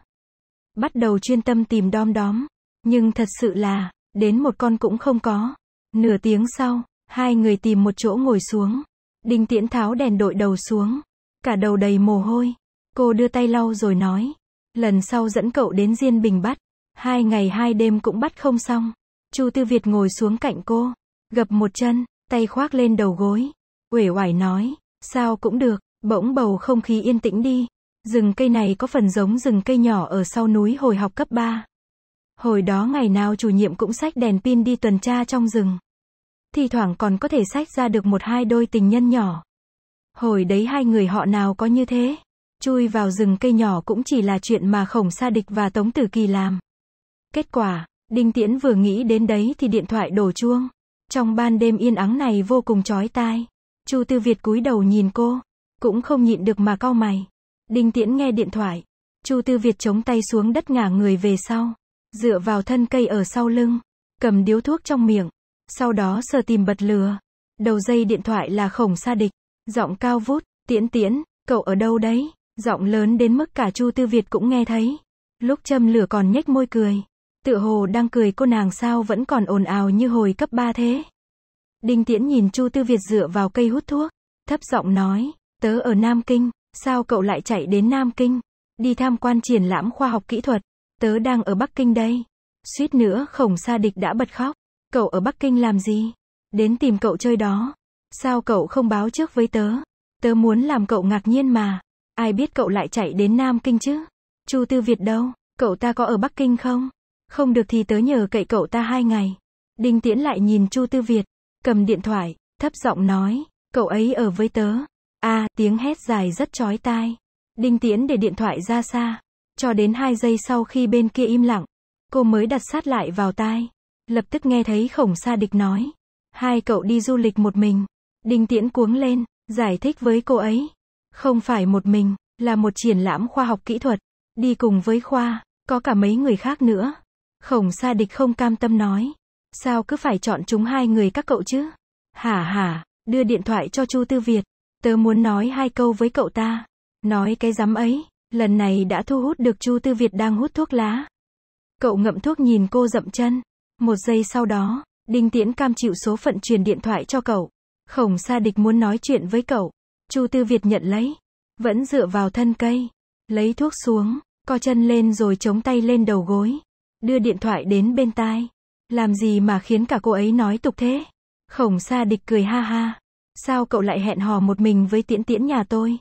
Bắt đầu chuyên tâm tìm đom đóm. Nhưng thật sự là, đến một con cũng không có. Nửa tiếng sau, hai người tìm một chỗ ngồi xuống. Đinh Tiễn tháo đèn đội đầu xuống. Cả đầu đầy mồ hôi. Cô đưa tay lau rồi nói. Lần sau dẫn cậu đến Diên Bình bắt. Hai ngày hai đêm cũng bắt không xong. Chu Tư Việt ngồi xuống cạnh cô. Gập một chân, tay khoác lên đầu gối. Uể oải nói, sao cũng được, bỗng bầu không khí yên tĩnh đi. Rừng cây này có phần giống rừng cây nhỏ ở sau núi hồi học cấp 3. Hồi đó ngày nào chủ nhiệm cũng xách đèn pin đi tuần tra trong rừng. Thì thoảng còn có thể xách ra được một hai đôi tình nhân nhỏ. Hồi đấy hai người họ nào có như thế. Chui vào rừng cây nhỏ cũng chỉ là chuyện mà khổng sa địch và tống tử kỳ làm. Kết quả, Đinh Tiễn vừa nghĩ đến đấy thì điện thoại đổ chuông. Trong ban đêm yên ắng này vô cùng chói tai. Chu Tư Việt cúi đầu nhìn cô, cũng không nhịn được mà cau mày. Đinh Tiễn nghe điện thoại, Chu Tư Việt chống tay xuống đất ngả người về sau, dựa vào thân cây ở sau lưng, cầm điếu thuốc trong miệng, sau đó sờ tìm bật lửa. Đầu dây điện thoại là Khổng Sa Địch, giọng cao vút, "Tiễn Tiễn, cậu ở đâu đấy?" Giọng lớn đến mức cả Chu Tư Việt cũng nghe thấy. Lúc châm lửa còn nhếch môi cười tựa hồ đang cười cô nàng sao vẫn còn ồn ào như hồi cấp 3 thế. Đinh Tiễn nhìn Chu Tư Việt dựa vào cây hút thuốc, thấp giọng nói, tớ ở Nam Kinh, sao cậu lại chạy đến Nam Kinh, đi tham quan triển lãm khoa học kỹ thuật, tớ đang ở Bắc Kinh đây. Suýt nữa khổng sa địch đã bật khóc, cậu ở Bắc Kinh làm gì? Đến tìm cậu chơi đó. Sao cậu không báo trước với tớ? Tớ muốn làm cậu ngạc nhiên mà. Ai biết cậu lại chạy đến Nam Kinh chứ? Chu Tư Việt đâu? Cậu ta có ở Bắc Kinh không? Không được thì tớ nhờ cậy cậu ta hai ngày. Đinh Tiễn lại nhìn Chu Tư Việt, cầm điện thoại, thấp giọng nói, cậu ấy ở với tớ. a tiếng hét dài rất chói tai. Đinh Tiễn để điện thoại ra xa, cho đến hai giây sau khi bên kia im lặng, cô mới đặt sát lại vào tai, lập tức nghe thấy Khổng xa Địch nói, hai cậu đi du lịch một mình. Đinh Tiễn cuống lên, giải thích với cô ấy, không phải một mình, là một triển lãm khoa học kỹ thuật, đi cùng với khoa, có cả mấy người khác nữa. Khổng sa địch không cam tâm nói. Sao cứ phải chọn chúng hai người các cậu chứ? Hả hả, đưa điện thoại cho Chu Tư Việt. Tớ muốn nói hai câu với cậu ta. Nói cái rắm ấy, lần này đã thu hút được Chu Tư Việt đang hút thuốc lá. Cậu ngậm thuốc nhìn cô dậm chân. Một giây sau đó, Đinh Tiễn cam chịu số phận truyền điện thoại cho cậu. Khổng sa địch muốn nói chuyện với cậu. Chu Tư Việt nhận lấy. Vẫn dựa vào thân cây. Lấy thuốc xuống, co chân lên rồi chống tay lên đầu gối. Đưa điện thoại đến bên tai. Làm gì mà khiến cả cô ấy nói tục thế? Khổng Sa Địch cười ha ha. Sao cậu lại hẹn hò một mình với tiễn tiễn nhà tôi?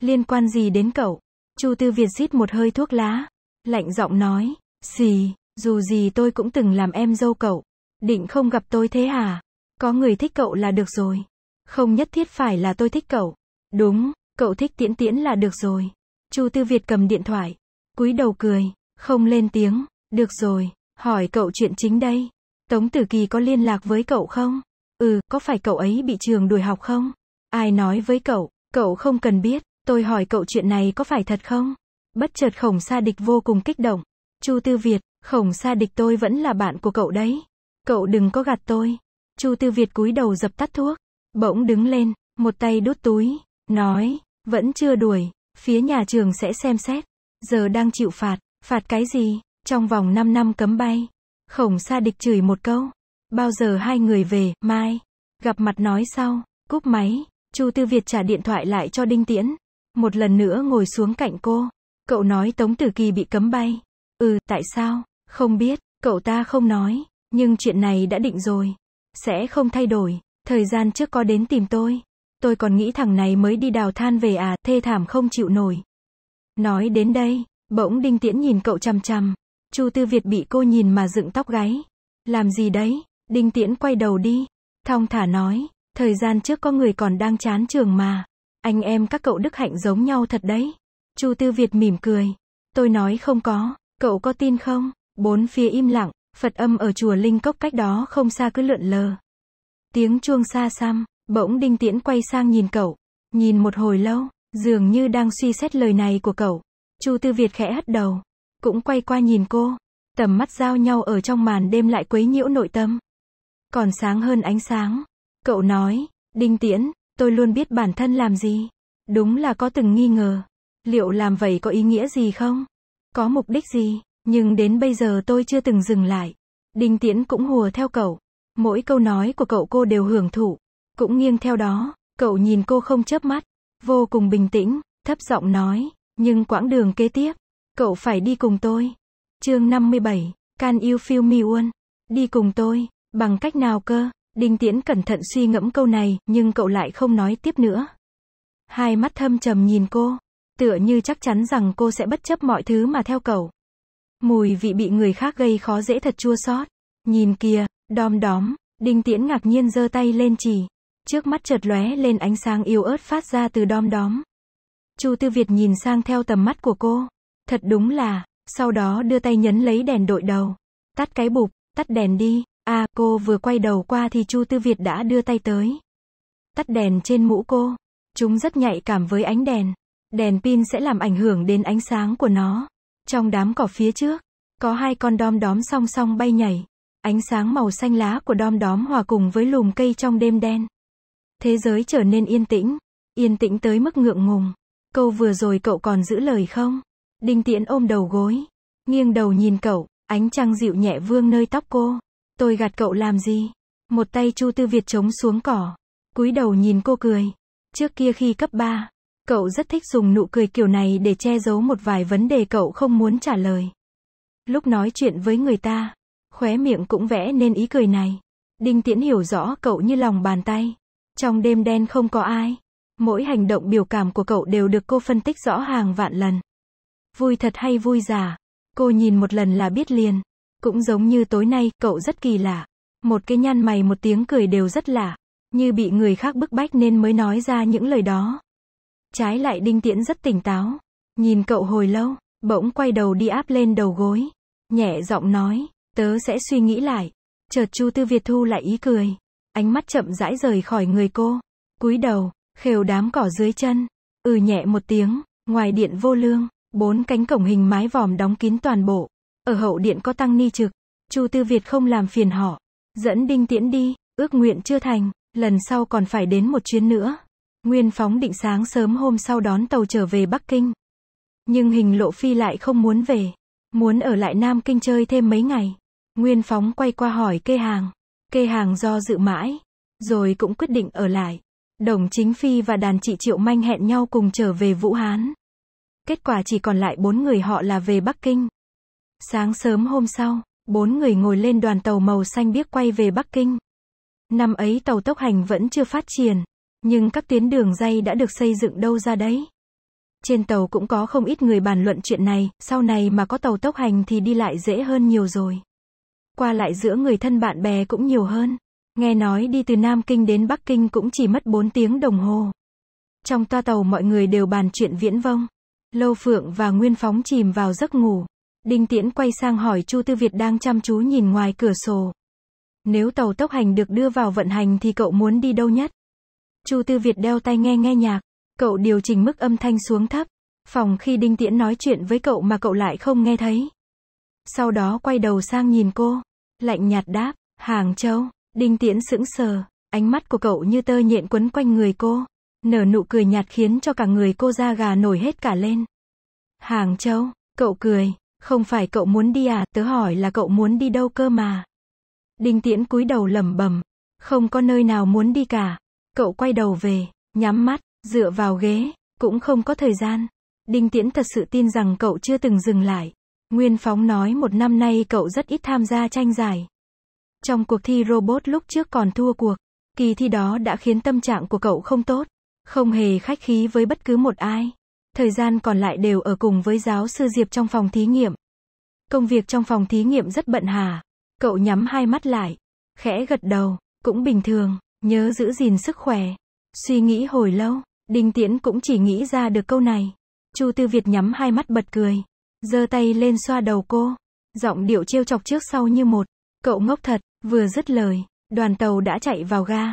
Liên quan gì đến cậu? Chu Tư Việt rít một hơi thuốc lá. Lạnh giọng nói. Xì, dù gì tôi cũng từng làm em dâu cậu. Định không gặp tôi thế hả? Có người thích cậu là được rồi. Không nhất thiết phải là tôi thích cậu. Đúng, cậu thích tiễn tiễn là được rồi. Chu Tư Việt cầm điện thoại. cúi đầu cười, không lên tiếng. Được rồi, hỏi cậu chuyện chính đây. Tống Tử Kỳ có liên lạc với cậu không? Ừ, có phải cậu ấy bị trường đuổi học không? Ai nói với cậu, cậu không cần biết, tôi hỏi cậu chuyện này có phải thật không? Bất chợt khổng sa địch vô cùng kích động. Chu Tư Việt, khổng sa địch tôi vẫn là bạn của cậu đấy. Cậu đừng có gạt tôi. Chu Tư Việt cúi đầu dập tắt thuốc. Bỗng đứng lên, một tay đút túi. Nói, vẫn chưa đuổi. Phía nhà trường sẽ xem xét. Giờ đang chịu phạt. Phạt cái gì? Trong vòng 5 năm cấm bay, khổng sa địch chửi một câu. Bao giờ hai người về, mai. Gặp mặt nói sau, cúp máy, Chu Tư Việt trả điện thoại lại cho Đinh Tiễn. Một lần nữa ngồi xuống cạnh cô. Cậu nói Tống Tử Kỳ bị cấm bay. Ừ, tại sao? Không biết, cậu ta không nói. Nhưng chuyện này đã định rồi. Sẽ không thay đổi. Thời gian trước có đến tìm tôi. Tôi còn nghĩ thằng này mới đi đào than về à, thê thảm không chịu nổi. Nói đến đây, bỗng Đinh Tiễn nhìn cậu chằm chằm. Chu Tư Việt bị cô nhìn mà dựng tóc gáy. Làm gì đấy? Đinh Tiễn quay đầu đi. Thong thả nói, thời gian trước có người còn đang chán trường mà. Anh em các cậu đức hạnh giống nhau thật đấy. Chu Tư Việt mỉm cười. Tôi nói không có, cậu có tin không? Bốn phía im lặng, Phật âm ở chùa Linh Cốc cách đó không xa cứ lượn lờ. Tiếng chuông xa xăm, bỗng Đinh Tiễn quay sang nhìn cậu. Nhìn một hồi lâu, dường như đang suy xét lời này của cậu. Chu Tư Việt khẽ hất đầu cũng quay qua nhìn cô. Tầm mắt giao nhau ở trong màn đêm lại quấy nhiễu nội tâm. Còn sáng hơn ánh sáng. Cậu nói, Đinh Tiễn, tôi luôn biết bản thân làm gì. Đúng là có từng nghi ngờ. Liệu làm vậy có ý nghĩa gì không? Có mục đích gì? Nhưng đến bây giờ tôi chưa từng dừng lại. Đinh Tiễn cũng hùa theo cậu. Mỗi câu nói của cậu cô đều hưởng thụ. Cũng nghiêng theo đó, cậu nhìn cô không chớp mắt. Vô cùng bình tĩnh, thấp giọng nói. Nhưng quãng đường kế tiếp, Cậu phải đi cùng tôi. Chương 57, Can you feel me one? Đi cùng tôi, bằng cách nào cơ? Đinh Tiễn cẩn thận suy ngẫm câu này, nhưng cậu lại không nói tiếp nữa. Hai mắt thâm trầm nhìn cô, tựa như chắc chắn rằng cô sẽ bất chấp mọi thứ mà theo cậu. Mùi vị bị người khác gây khó dễ thật chua xót. Nhìn kìa, đom đóm, Đinh Tiễn ngạc nhiên giơ tay lên chỉ. Trước mắt chợt lóe lên ánh sáng yếu ớt phát ra từ đom đóm. Chu Tư Việt nhìn sang theo tầm mắt của cô. Thật đúng là, sau đó đưa tay nhấn lấy đèn đội đầu. Tắt cái bụp tắt đèn đi. À, cô vừa quay đầu qua thì Chu Tư Việt đã đưa tay tới. Tắt đèn trên mũ cô. Chúng rất nhạy cảm với ánh đèn. Đèn pin sẽ làm ảnh hưởng đến ánh sáng của nó. Trong đám cỏ phía trước, có hai con đom đóm song song bay nhảy. Ánh sáng màu xanh lá của đom đóm hòa cùng với lùm cây trong đêm đen. Thế giới trở nên yên tĩnh. Yên tĩnh tới mức ngượng ngùng. Câu vừa rồi cậu còn giữ lời không? Đinh Tiễn ôm đầu gối, nghiêng đầu nhìn cậu, ánh trăng dịu nhẹ vương nơi tóc cô. Tôi gạt cậu làm gì? Một tay Chu Tư Việt chống xuống cỏ, cúi đầu nhìn cô cười. Trước kia khi cấp 3, cậu rất thích dùng nụ cười kiểu này để che giấu một vài vấn đề cậu không muốn trả lời. Lúc nói chuyện với người ta, khóe miệng cũng vẽ nên ý cười này. Đinh Tiễn hiểu rõ cậu như lòng bàn tay. Trong đêm đen không có ai. Mỗi hành động biểu cảm của cậu đều được cô phân tích rõ hàng vạn lần. Vui thật hay vui giả? Cô nhìn một lần là biết liền. Cũng giống như tối nay, cậu rất kỳ lạ. Một cái nhăn mày một tiếng cười đều rất lạ. Như bị người khác bức bách nên mới nói ra những lời đó. Trái lại đinh tiễn rất tỉnh táo. Nhìn cậu hồi lâu, bỗng quay đầu đi áp lên đầu gối. Nhẹ giọng nói, tớ sẽ suy nghĩ lại. Chợt chu tư Việt thu lại ý cười. Ánh mắt chậm rãi rời khỏi người cô. cúi đầu, khều đám cỏ dưới chân. Ừ nhẹ một tiếng, ngoài điện vô lương. Bốn cánh cổng hình mái vòm đóng kín toàn bộ. Ở hậu điện có tăng ni trực. Chu Tư Việt không làm phiền họ. Dẫn đinh tiễn đi, ước nguyện chưa thành, lần sau còn phải đến một chuyến nữa. Nguyên phóng định sáng sớm hôm sau đón tàu trở về Bắc Kinh. Nhưng hình lộ phi lại không muốn về. Muốn ở lại Nam Kinh chơi thêm mấy ngày. Nguyên phóng quay qua hỏi kê hàng. Kê hàng do dự mãi. Rồi cũng quyết định ở lại. Đồng chính phi và đàn chị Triệu Manh hẹn nhau cùng trở về Vũ Hán. Kết quả chỉ còn lại bốn người họ là về Bắc Kinh. Sáng sớm hôm sau, bốn người ngồi lên đoàn tàu màu xanh biếc quay về Bắc Kinh. Năm ấy tàu tốc hành vẫn chưa phát triển, nhưng các tuyến đường dây đã được xây dựng đâu ra đấy. Trên tàu cũng có không ít người bàn luận chuyện này, sau này mà có tàu tốc hành thì đi lại dễ hơn nhiều rồi. Qua lại giữa người thân bạn bè cũng nhiều hơn. Nghe nói đi từ Nam Kinh đến Bắc Kinh cũng chỉ mất 4 tiếng đồng hồ. Trong toa tàu mọi người đều bàn chuyện viễn vông. Lâu Phượng và Nguyên Phóng chìm vào giấc ngủ. Đinh Tiễn quay sang hỏi Chu Tư Việt đang chăm chú nhìn ngoài cửa sổ. Nếu tàu tốc hành được đưa vào vận hành thì cậu muốn đi đâu nhất? Chu Tư Việt đeo tai nghe nghe nhạc. Cậu điều chỉnh mức âm thanh xuống thấp. Phòng khi Đinh Tiễn nói chuyện với cậu mà cậu lại không nghe thấy. Sau đó quay đầu sang nhìn cô. Lạnh nhạt đáp, Hàng Châu. Đinh Tiễn sững sờ, ánh mắt của cậu như tơ nhện quấn quanh người cô nở nụ cười nhạt khiến cho cả người cô ra gà nổi hết cả lên. Hàng Châu, cậu cười, không phải cậu muốn đi à, tớ hỏi là cậu muốn đi đâu cơ mà. Đinh Tiễn cúi đầu lẩm bẩm, không có nơi nào muốn đi cả. Cậu quay đầu về, nhắm mắt, dựa vào ghế, cũng không có thời gian. Đinh Tiễn thật sự tin rằng cậu chưa từng dừng lại. Nguyên Phóng nói một năm nay cậu rất ít tham gia tranh giải. Trong cuộc thi robot lúc trước còn thua cuộc, kỳ thi đó đã khiến tâm trạng của cậu không tốt. Không hề khách khí với bất cứ một ai. Thời gian còn lại đều ở cùng với giáo sư Diệp trong phòng thí nghiệm. Công việc trong phòng thí nghiệm rất bận hà. Cậu nhắm hai mắt lại. Khẽ gật đầu. Cũng bình thường. Nhớ giữ gìn sức khỏe. Suy nghĩ hồi lâu. Đinh Tiễn cũng chỉ nghĩ ra được câu này. Chu Tư Việt nhắm hai mắt bật cười. giơ tay lên xoa đầu cô. Giọng điệu trêu chọc trước sau như một. Cậu ngốc thật, vừa dứt lời, đoàn tàu đã chạy vào ga.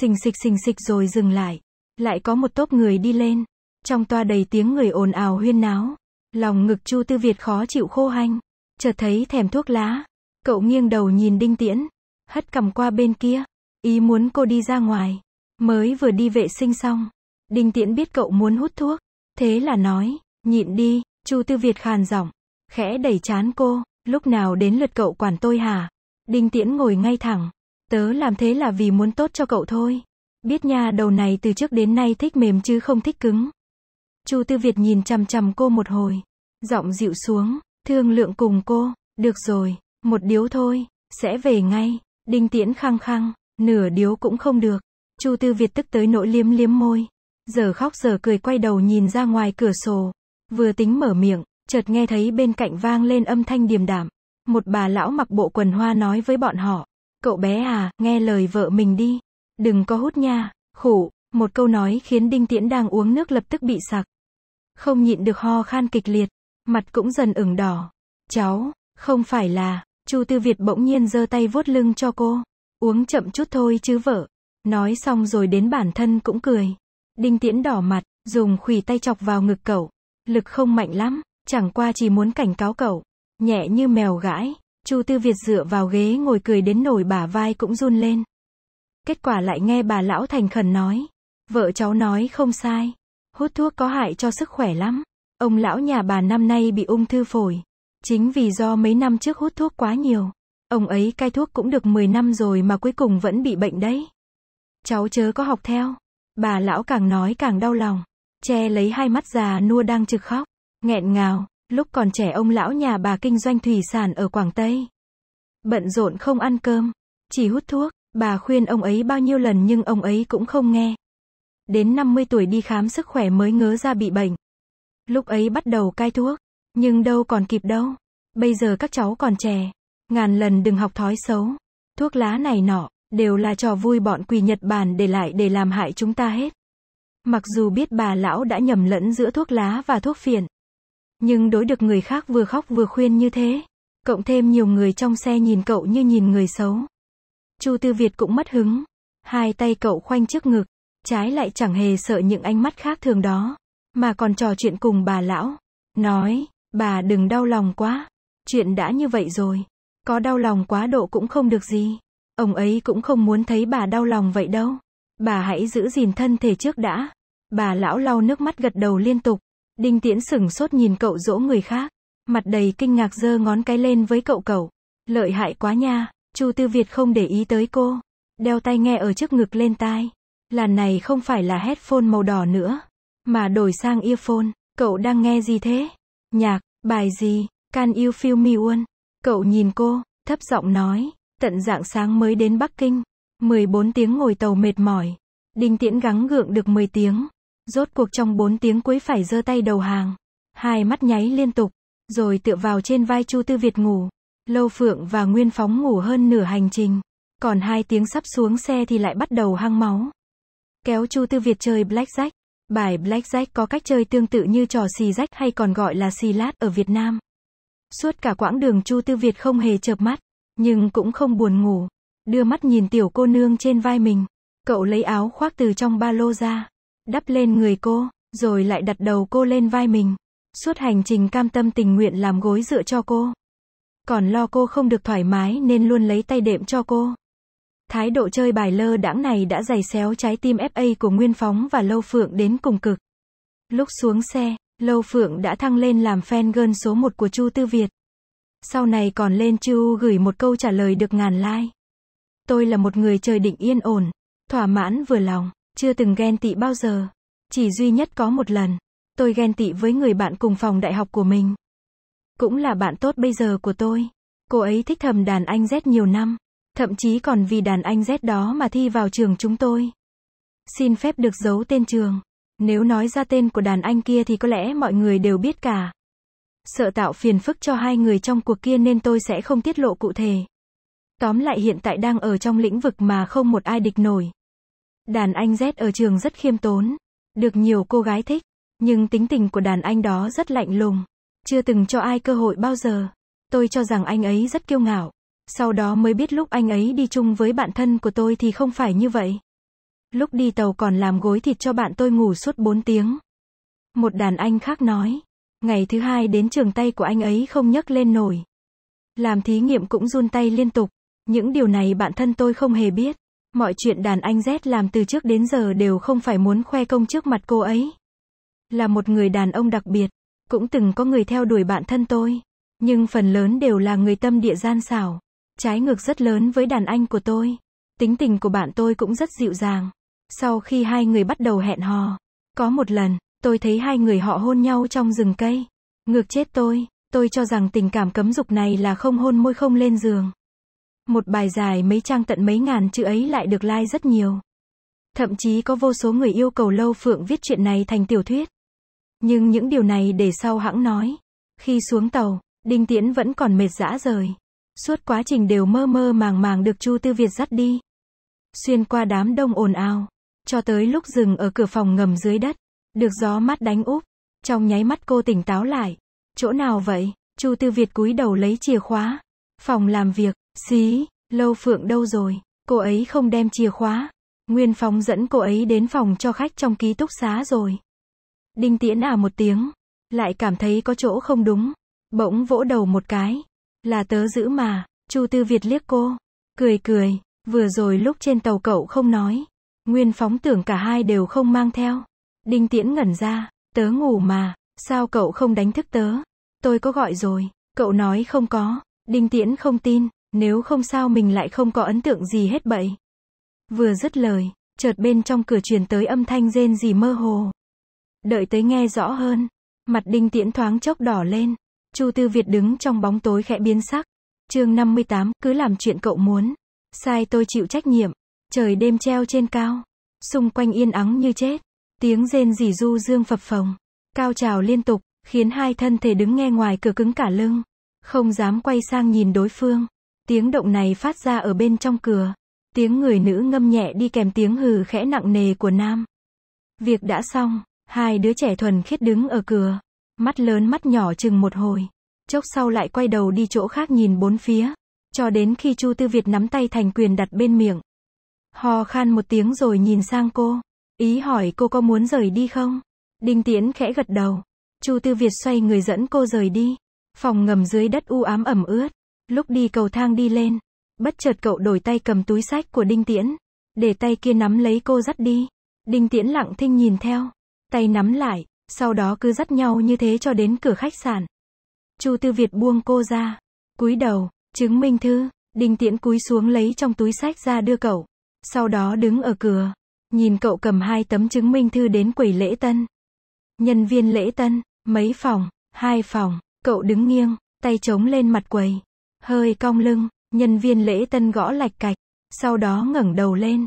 Xình xịch xình xịch rồi dừng lại. Lại có một tốp người đi lên. Trong toa đầy tiếng người ồn ào huyên náo. Lòng ngực Chu Tư Việt khó chịu khô hanh. Chợt thấy thèm thuốc lá. Cậu nghiêng đầu nhìn Đinh Tiễn. Hất cầm qua bên kia. Ý muốn cô đi ra ngoài. Mới vừa đi vệ sinh xong. Đinh Tiễn biết cậu muốn hút thuốc. Thế là nói. Nhịn đi. Chu Tư Việt khàn giọng. Khẽ đẩy chán cô. Lúc nào đến lượt cậu quản tôi hả? Đinh Tiễn ngồi ngay thẳng. Tớ làm thế là vì muốn tốt cho cậu thôi. Biết nha đầu này từ trước đến nay thích mềm chứ không thích cứng. Chu Tư Việt nhìn chằm chằm cô một hồi. Giọng dịu xuống, thương lượng cùng cô. Được rồi, một điếu thôi, sẽ về ngay. Đinh Tiễn khăng khăng, nửa điếu cũng không được. Chu Tư Việt tức tới nỗi liếm liếm môi. Giờ khóc giờ cười quay đầu nhìn ra ngoài cửa sổ. Vừa tính mở miệng, chợt nghe thấy bên cạnh vang lên âm thanh điềm đạm. Một bà lão mặc bộ quần hoa nói với bọn họ. Cậu bé à, nghe lời vợ mình đi. Đừng có hút nha, khổ. một câu nói khiến Đinh Tiễn đang uống nước lập tức bị sặc. Không nhịn được ho khan kịch liệt, mặt cũng dần ửng đỏ. Cháu, không phải là, Chu Tư Việt bỗng nhiên giơ tay vuốt lưng cho cô. Uống chậm chút thôi chứ vợ. Nói xong rồi đến bản thân cũng cười. Đinh Tiễn đỏ mặt, dùng khủy tay chọc vào ngực cậu. Lực không mạnh lắm, chẳng qua chỉ muốn cảnh cáo cậu. Nhẹ như mèo gãi, Chu Tư Việt dựa vào ghế ngồi cười đến nổi bả vai cũng run lên kết quả lại nghe bà lão thành khẩn nói. Vợ cháu nói không sai, hút thuốc có hại cho sức khỏe lắm. Ông lão nhà bà năm nay bị ung thư phổi, chính vì do mấy năm trước hút thuốc quá nhiều. Ông ấy cai thuốc cũng được 10 năm rồi mà cuối cùng vẫn bị bệnh đấy. Cháu chớ có học theo. Bà lão càng nói càng đau lòng, che lấy hai mắt già nua đang trực khóc, nghẹn ngào, lúc còn trẻ ông lão nhà bà kinh doanh thủy sản ở Quảng Tây. Bận rộn không ăn cơm, chỉ hút thuốc, Bà khuyên ông ấy bao nhiêu lần nhưng ông ấy cũng không nghe. Đến 50 tuổi đi khám sức khỏe mới ngớ ra bị bệnh. Lúc ấy bắt đầu cai thuốc, nhưng đâu còn kịp đâu. Bây giờ các cháu còn trẻ, ngàn lần đừng học thói xấu. Thuốc lá này nọ, đều là trò vui bọn quỷ Nhật Bản để lại để làm hại chúng ta hết. Mặc dù biết bà lão đã nhầm lẫn giữa thuốc lá và thuốc phiện. Nhưng đối được người khác vừa khóc vừa khuyên như thế. Cộng thêm nhiều người trong xe nhìn cậu như nhìn người xấu. Chu Tư Việt cũng mất hứng. Hai tay cậu khoanh trước ngực, trái lại chẳng hề sợ những ánh mắt khác thường đó, mà còn trò chuyện cùng bà lão. Nói, bà đừng đau lòng quá, chuyện đã như vậy rồi, có đau lòng quá độ cũng không được gì. Ông ấy cũng không muốn thấy bà đau lòng vậy đâu. Bà hãy giữ gìn thân thể trước đã. Bà lão lau nước mắt gật đầu liên tục. Đinh Tiễn sửng sốt nhìn cậu dỗ người khác. Mặt đầy kinh ngạc giơ ngón cái lên với cậu cậu. Lợi hại quá nha. Chu Tư Việt không để ý tới cô. Đeo tai nghe ở trước ngực lên tai. Làn này không phải là headphone màu đỏ nữa. Mà đổi sang earphone. Cậu đang nghe gì thế? Nhạc, bài gì? Can you feel me one? Cậu nhìn cô, thấp giọng nói. Tận dạng sáng mới đến Bắc Kinh. 14 tiếng ngồi tàu mệt mỏi. Đinh Tiễn gắng gượng được 10 tiếng. Rốt cuộc trong 4 tiếng cuối phải giơ tay đầu hàng. Hai mắt nháy liên tục. Rồi tựa vào trên vai Chu Tư Việt ngủ. Lâu Phượng và Nguyên Phóng ngủ hơn nửa hành trình. Còn hai tiếng sắp xuống xe thì lại bắt đầu hăng máu. Kéo Chu Tư Việt chơi Blackjack. Bài Blackjack có cách chơi tương tự như trò xì rách hay còn gọi là xì lát ở Việt Nam. Suốt cả quãng đường Chu Tư Việt không hề chợp mắt, nhưng cũng không buồn ngủ. Đưa mắt nhìn tiểu cô nương trên vai mình. Cậu lấy áo khoác từ trong ba lô ra, đắp lên người cô, rồi lại đặt đầu cô lên vai mình. Suốt hành trình cam tâm tình nguyện làm gối dựa cho cô còn lo cô không được thoải mái nên luôn lấy tay đệm cho cô. Thái độ chơi bài lơ đãng này đã giày xéo trái tim FA của Nguyên Phóng và Lâu Phượng đến cùng cực. Lúc xuống xe, Lâu Phượng đã thăng lên làm fan girl số 1 của Chu Tư Việt. Sau này còn lên Chu gửi một câu trả lời được ngàn like. Tôi là một người chơi định yên ổn, thỏa mãn vừa lòng, chưa từng ghen tị bao giờ. Chỉ duy nhất có một lần, tôi ghen tị với người bạn cùng phòng đại học của mình. Cũng là bạn tốt bây giờ của tôi. Cô ấy thích thầm đàn anh Z nhiều năm. Thậm chí còn vì đàn anh Z đó mà thi vào trường chúng tôi. Xin phép được giấu tên trường. Nếu nói ra tên của đàn anh kia thì có lẽ mọi người đều biết cả. Sợ tạo phiền phức cho hai người trong cuộc kia nên tôi sẽ không tiết lộ cụ thể. Tóm lại hiện tại đang ở trong lĩnh vực mà không một ai địch nổi. Đàn anh Z ở trường rất khiêm tốn, được nhiều cô gái thích, nhưng tính tình của đàn anh đó rất lạnh lùng. Chưa từng cho ai cơ hội bao giờ. Tôi cho rằng anh ấy rất kiêu ngạo. Sau đó mới biết lúc anh ấy đi chung với bạn thân của tôi thì không phải như vậy. Lúc đi tàu còn làm gối thịt cho bạn tôi ngủ suốt 4 tiếng. Một đàn anh khác nói. Ngày thứ hai đến trường tay của anh ấy không nhấc lên nổi. Làm thí nghiệm cũng run tay liên tục. Những điều này bạn thân tôi không hề biết. Mọi chuyện đàn anh Z làm từ trước đến giờ đều không phải muốn khoe công trước mặt cô ấy. Là một người đàn ông đặc biệt, cũng từng có người theo đuổi bạn thân tôi. Nhưng phần lớn đều là người tâm địa gian xảo. Trái ngược rất lớn với đàn anh của tôi. Tính tình của bạn tôi cũng rất dịu dàng. Sau khi hai người bắt đầu hẹn hò, có một lần, tôi thấy hai người họ hôn nhau trong rừng cây. Ngược chết tôi, tôi cho rằng tình cảm cấm dục này là không hôn môi không lên giường. Một bài dài mấy trang tận mấy ngàn chữ ấy lại được like rất nhiều. Thậm chí có vô số người yêu cầu Lâu Phượng viết chuyện này thành tiểu thuyết. Nhưng những điều này để sau hãng nói. Khi xuống tàu, Đinh Tiễn vẫn còn mệt dã rời. Suốt quá trình đều mơ mơ màng màng được Chu Tư Việt dắt đi. Xuyên qua đám đông ồn ào, cho tới lúc dừng ở cửa phòng ngầm dưới đất, được gió mát đánh úp, trong nháy mắt cô tỉnh táo lại. Chỗ nào vậy? Chu Tư Việt cúi đầu lấy chìa khóa. Phòng làm việc, xí, lâu phượng đâu rồi? Cô ấy không đem chìa khóa. Nguyên Phong dẫn cô ấy đến phòng cho khách trong ký túc xá rồi. Đinh Tiễn à một tiếng, lại cảm thấy có chỗ không đúng, bỗng vỗ đầu một cái, là tớ giữ mà, Chu Tư Việt liếc cô, cười cười, vừa rồi lúc trên tàu cậu không nói, nguyên phóng tưởng cả hai đều không mang theo. Đinh Tiễn ngẩn ra, tớ ngủ mà, sao cậu không đánh thức tớ, tôi có gọi rồi, cậu nói không có, Đinh Tiễn không tin, nếu không sao mình lại không có ấn tượng gì hết bậy. Vừa dứt lời, chợt bên trong cửa truyền tới âm thanh rên rỉ mơ hồ. Đợi tới nghe rõ hơn. Mặt đinh tiễn thoáng chốc đỏ lên. Chu Tư Việt đứng trong bóng tối khẽ biến sắc. chương 58, cứ làm chuyện cậu muốn. Sai tôi chịu trách nhiệm. Trời đêm treo trên cao. Xung quanh yên ắng như chết. Tiếng rên rỉ du dương phập phồng. Cao trào liên tục, khiến hai thân thể đứng nghe ngoài cửa cứng cả lưng. Không dám quay sang nhìn đối phương. Tiếng động này phát ra ở bên trong cửa. Tiếng người nữ ngâm nhẹ đi kèm tiếng hừ khẽ nặng nề của nam. Việc đã xong, Hai đứa trẻ thuần khiết đứng ở cửa, mắt lớn mắt nhỏ chừng một hồi, chốc sau lại quay đầu đi chỗ khác nhìn bốn phía, cho đến khi Chu Tư Việt nắm tay thành quyền đặt bên miệng. Hò khan một tiếng rồi nhìn sang cô, ý hỏi cô có muốn rời đi không? Đinh Tiễn khẽ gật đầu. Chu Tư Việt xoay người dẫn cô rời đi. Phòng ngầm dưới đất u ám ẩm ướt. Lúc đi cầu thang đi lên, bất chợt cậu đổi tay cầm túi sách của Đinh Tiễn, để tay kia nắm lấy cô dắt đi. Đinh Tiễn lặng thinh nhìn theo, tay nắm lại, sau đó cứ dắt nhau như thế cho đến cửa khách sạn. Chu Tư Việt buông cô ra, cúi đầu, chứng minh thư, Đinh Tiễn cúi xuống lấy trong túi sách ra đưa cậu, sau đó đứng ở cửa, nhìn cậu cầm hai tấm chứng minh thư đến quầy lễ tân. Nhân viên lễ tân, mấy phòng, hai phòng, cậu đứng nghiêng, tay chống lên mặt quầy, hơi cong lưng, nhân viên lễ tân gõ lạch cạch, sau đó ngẩng đầu lên.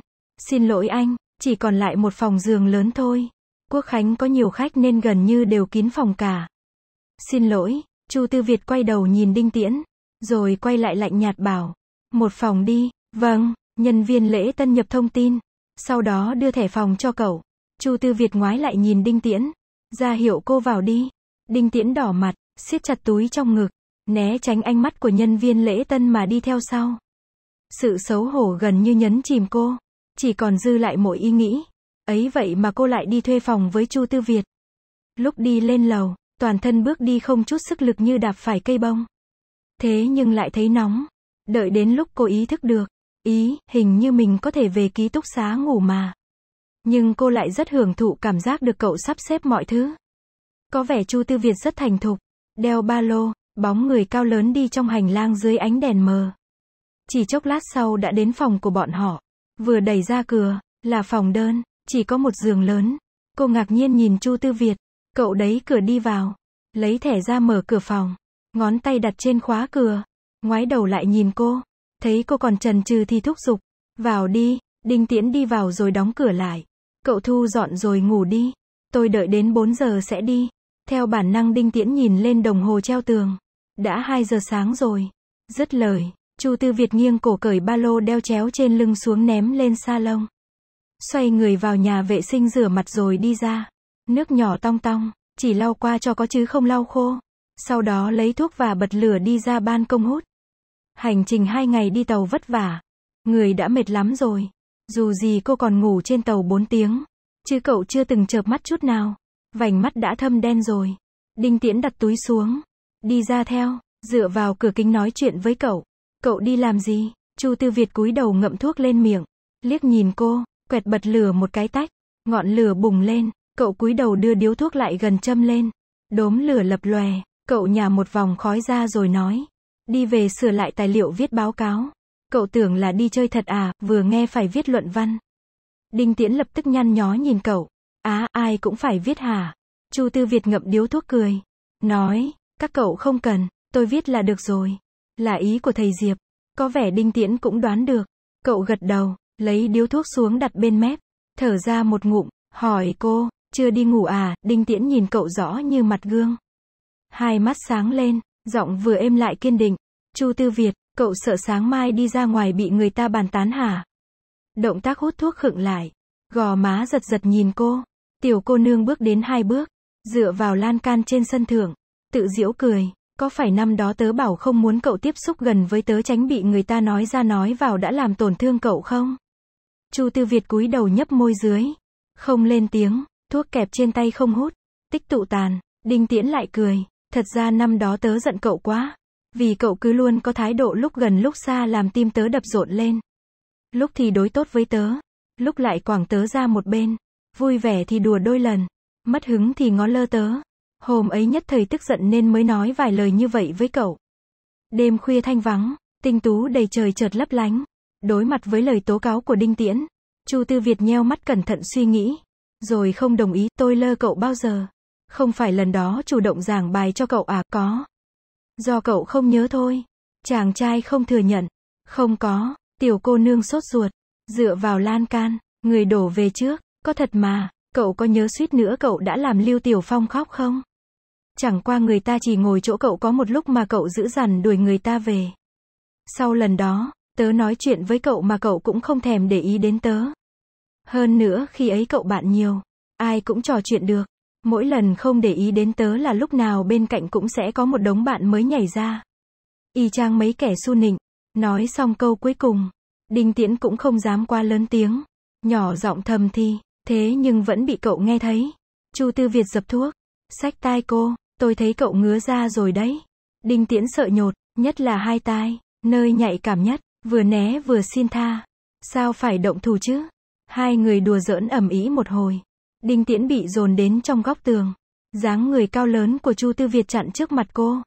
Xin lỗi anh, chỉ còn lại một phòng giường lớn thôi. Quốc Khánh có nhiều khách nên gần như đều kín phòng cả. Xin lỗi, Chu Tư Việt quay đầu nhìn Đinh Tiễn, rồi quay lại lạnh nhạt bảo. Một phòng đi, vâng, nhân viên lễ tân nhập thông tin, sau đó đưa thẻ phòng cho cậu. Chu Tư Việt ngoái lại nhìn Đinh Tiễn, ra hiệu cô vào đi. Đinh Tiễn đỏ mặt, siết chặt túi trong ngực, né tránh ánh mắt của nhân viên lễ tân mà đi theo sau. Sự xấu hổ gần như nhấn chìm cô, chỉ còn dư lại mỗi ý nghĩ. Ấy vậy mà cô lại đi thuê phòng với Chu Tư Việt. Lúc đi lên lầu, toàn thân bước đi không chút sức lực như đạp phải cây bông. Thế nhưng lại thấy nóng. Đợi đến lúc cô ý thức được, ý, hình như mình có thể về ký túc xá ngủ mà. Nhưng cô lại rất hưởng thụ cảm giác được cậu sắp xếp mọi thứ. Có vẻ Chu Tư Việt rất thành thục, đeo ba lô, bóng người cao lớn đi trong hành lang dưới ánh đèn mờ. Chỉ chốc lát sau đã đến phòng của bọn họ, vừa đẩy ra cửa, là phòng đơn, chỉ có một giường lớn. Cô ngạc nhiên nhìn Chu Tư Việt. Cậu đấy cửa đi vào. Lấy thẻ ra mở cửa phòng. Ngón tay đặt trên khóa cửa. Ngoái đầu lại nhìn cô. Thấy cô còn trần trừ thì thúc giục. Vào đi. Đinh Tiễn đi vào rồi đóng cửa lại. Cậu thu dọn rồi ngủ đi. Tôi đợi đến 4 giờ sẽ đi. Theo bản năng Đinh Tiễn nhìn lên đồng hồ treo tường. Đã 2 giờ sáng rồi. Dứt lời, Chu Tư Việt nghiêng cổ cởi ba lô đeo chéo trên lưng xuống ném lên sa lông. Xoay người vào nhà vệ sinh rửa mặt rồi đi ra. Nước nhỏ tong tong, chỉ lau qua cho có chứ không lau khô. Sau đó lấy thuốc và bật lửa đi ra ban công hút. Hành trình hai ngày đi tàu vất vả. Người đã mệt lắm rồi. Dù gì cô còn ngủ trên tàu 4 tiếng. Chứ cậu chưa từng chợp mắt chút nào. Vành mắt đã thâm đen rồi. Đinh Tiễn đặt túi xuống. Đi ra theo, dựa vào cửa kính nói chuyện với cậu. Cậu đi làm gì? Chu Tư Việt cúi đầu ngậm thuốc lên miệng. Liếc nhìn cô, quẹt bật lửa một cái tách, ngọn lửa bùng lên, cậu cúi đầu đưa điếu thuốc lại gần châm lên, đốm lửa lập lòe, cậu nhả một vòng khói ra rồi nói, đi về sửa lại tài liệu viết báo cáo. Cậu tưởng là đi chơi thật à, vừa nghe phải viết luận văn. Đinh Tiễn lập tức nhăn nhó nhìn cậu. Á, ai cũng phải viết hả? Chu Tư Việt ngậm điếu thuốc cười. Nói, các cậu không cần, tôi viết là được rồi. Là ý của thầy Diệp. Có vẻ Đinh Tiễn cũng đoán được. Cậu gật đầu, lấy điếu thuốc xuống đặt bên mép, thở ra một ngụm, hỏi cô, chưa đi ngủ à, đinh tiễn nhìn cậu rõ như mặt gương. Hai mắt sáng lên, giọng vừa êm lại kiên định, Chu Tư Việt, cậu sợ sáng mai đi ra ngoài bị người ta bàn tán hả? Động tác hút thuốc khựng lại, gò má giật giật nhìn cô, tiểu cô nương bước đến hai bước, dựa vào lan can trên sân thượng, tự giễu cười, có phải năm đó tớ bảo không muốn cậu tiếp xúc gần với tớ tránh bị người ta nói ra nói vào đã làm tổn thương cậu không? Chu Tư Việt cúi đầu nhấp môi dưới. Không lên tiếng, thuốc kẹp trên tay không hút. Tích tụ tàn, Đinh Tiễn lại cười. Thật ra năm đó tớ giận cậu quá. Vì cậu cứ luôn có thái độ lúc gần lúc xa làm tim tớ đập rộn lên. Lúc thì đối tốt với tớ. Lúc lại quảng tớ ra một bên. Vui vẻ thì đùa đôi lần. Mất hứng thì ngó lơ tớ. Hôm ấy nhất thời tức giận nên mới nói vài lời như vậy với cậu. Đêm khuya thanh vắng, tinh tú đầy trời chợt lấp lánh. Đối mặt với lời tố cáo của Đinh Tiễn, Chu Tư Việt nheo mắt cẩn thận suy nghĩ, rồi không đồng ý tôi lơ cậu bao giờ. Không phải lần đó chủ động giảng bài cho cậu à, có. Do cậu không nhớ thôi. Chàng trai không thừa nhận. Không có, tiểu cô nương sốt ruột, dựa vào lan can, người đổ về trước, có thật mà, cậu có nhớ suýt nữa cậu đã làm Lưu Tiểu Phong khóc không? Chẳng qua người ta chỉ ngồi chỗ cậu có một lúc mà cậu giữ dằn đuổi người ta về. Sau lần đó, Tớ nói chuyện với cậu mà cậu cũng không thèm để ý đến tớ. Hơn nữa khi ấy cậu bạn nhiều, ai cũng trò chuyện được. Mỗi lần không để ý đến tớ là lúc nào bên cạnh cũng sẽ có một đống bạn mới nhảy ra. Y chang mấy kẻ su nịnh, nói xong câu cuối cùng. Đinh Tiễn cũng không dám qua lớn tiếng, nhỏ giọng thầm thì, thế nhưng vẫn bị cậu nghe thấy. Chu Tư Việt dập thuốc, sách tai cô, tôi thấy cậu ngứa ra rồi đấy. Đinh Tiễn sợ nhột, nhất là hai tai, nơi nhạy cảm nhất. Vừa né vừa xin tha. Sao phải động thủ chứ? Hai người đùa giỡn ẩm ý một hồi. Đinh Tiễn bị dồn đến trong góc tường. dáng người cao lớn của Chu Tư Việt chặn trước mặt cô.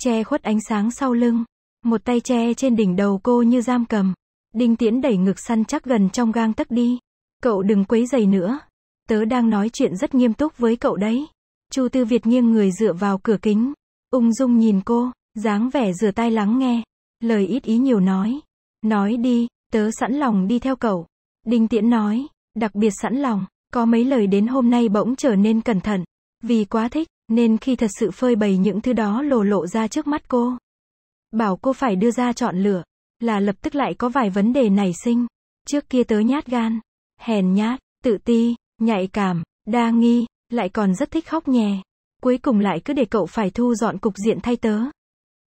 Che khuất ánh sáng sau lưng. Một tay che trên đỉnh đầu cô như giam cầm. Đinh Tiễn đẩy ngực săn chắc gần trong gang tấc đi. Cậu đừng quấy giày nữa. Tớ đang nói chuyện rất nghiêm túc với cậu đấy. Chu Tư Việt nghiêng người dựa vào cửa kính. Ung dung nhìn cô, dáng vẻ rửa tay lắng nghe. Lời ít ý nhiều nói. Nói đi, tớ sẵn lòng đi theo cậu. Đinh Tiễn nói, đặc biệt sẵn lòng, có mấy lời đến hôm nay bỗng trở nên cẩn thận. Vì quá thích, nên khi thật sự phơi bày những thứ đó lồ lộ ra trước mắt cô. Bảo cô phải đưa ra chọn lựa, là lập tức lại có vài vấn đề nảy sinh. Trước kia tớ nhát gan, hèn nhát, tự ti, nhạy cảm, đa nghi, lại còn rất thích khóc nhè. Cuối cùng lại cứ để cậu phải thu dọn cục diện thay tớ.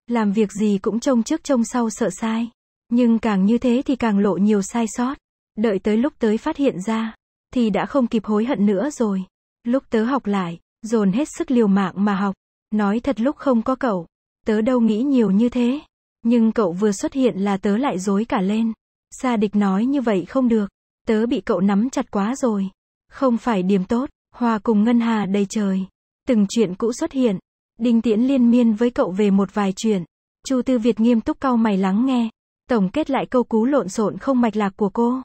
Làm việc gì cũng trông trước trông sau sợ sai. Nhưng càng như thế thì càng lộ nhiều sai sót. Đợi tới lúc tới phát hiện ra, thì đã không kịp hối hận nữa rồi. Lúc tớ học lại, dồn hết sức liều mạng mà học. Nói thật lúc không có cậu, tớ đâu nghĩ nhiều như thế. Nhưng cậu vừa xuất hiện là tớ lại dối cả lên. Sa địch nói như vậy không được. Tớ bị cậu nắm chặt quá rồi. Không phải điểm tốt, hòa cùng ngân hà đầy trời. Từng chuyện cũ xuất hiện, Đinh Tiễn liên miên với cậu về một vài chuyện. Chu Tư Việt nghiêm túc cau mày lắng nghe. Tổng kết lại câu cú lộn xộn không mạch lạc của cô.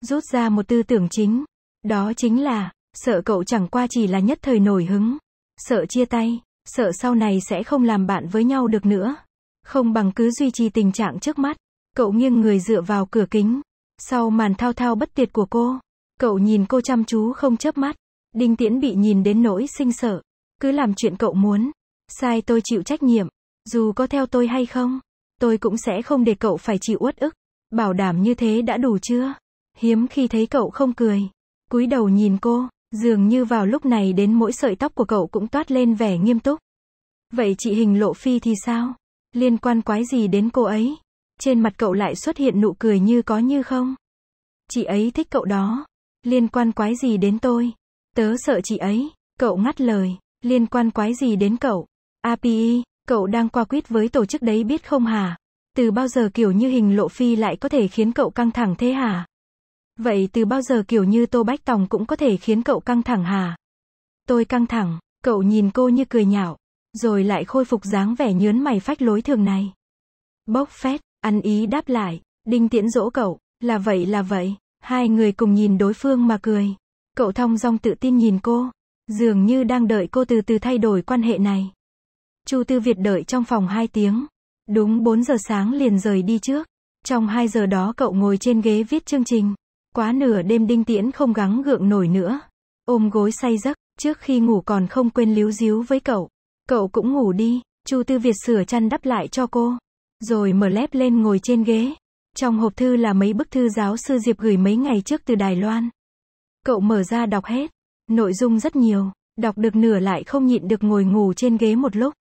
Rút ra một tư tưởng chính. Đó chính là, sợ cậu chẳng qua chỉ là nhất thời nổi hứng. Sợ chia tay, sợ sau này sẽ không làm bạn với nhau được nữa. Không bằng cứ duy trì tình trạng trước mắt. Cậu nghiêng người dựa vào cửa kính. Sau màn thao thao bất tuyệt của cô, cậu nhìn cô chăm chú không chớp mắt. Đinh Tiễn bị nhìn đến nỗi sinh sợ. Cứ làm chuyện cậu muốn. Sai tôi chịu trách nhiệm. Dù có theo tôi hay không, tôi cũng sẽ không để cậu phải chịu uất ức. Bảo đảm như thế đã đủ chưa? Hiếm khi thấy cậu không cười. cúi đầu nhìn cô, dường như vào lúc này đến mỗi sợi tóc của cậu cũng toát lên vẻ nghiêm túc. Vậy chị hình lộ phi thì sao? Liên quan quái gì đến cô ấy? Trên mặt cậu lại xuất hiện nụ cười như có như không. Chị ấy thích cậu đó. Liên quan quái gì đến tôi? Tớ sợ chị ấy. Cậu ngắt lời. Liên quan quái gì đến cậu? API, cậu đang qua quýt với tổ chức đấy biết không hả? Từ bao giờ kiểu như hình lộ phi lại có thể khiến cậu căng thẳng thế hả? Vậy từ bao giờ kiểu như tô bách tòng cũng có thể khiến cậu căng thẳng hả? Tôi căng thẳng, cậu nhìn cô như cười nhạo, rồi lại khôi phục dáng vẻ nhớn mày phách lối thường này. Bốc phét, ăn ý đáp lại, đinh tiễn dỗ cậu, là vậy là vậy, hai người cùng nhìn đối phương mà cười. Cậu thong dong tự tin nhìn cô, Dường như đang đợi cô từ từ thay đổi quan hệ này. Chu Tư Việt đợi trong phòng 2 tiếng. Đúng 4 giờ sáng liền rời đi trước. Trong 2 giờ đó cậu ngồi trên ghế viết chương trình. Quá nửa đêm đinh tiễn không gắng gượng nổi nữa. Ôm gối say giấc, trước khi ngủ còn không quên líu díu với cậu. Cậu cũng ngủ đi, Chu Tư Việt sửa chăn đắp lại cho cô. Rồi mở lép lên ngồi trên ghế. Trong hộp thư là mấy bức thư giáo sư Diệp gửi mấy ngày trước từ Đài Loan. Cậu mở ra đọc hết. Nội dung rất nhiều, đọc được nửa lại không nhịn được ngồi ngủ trên ghế một lúc.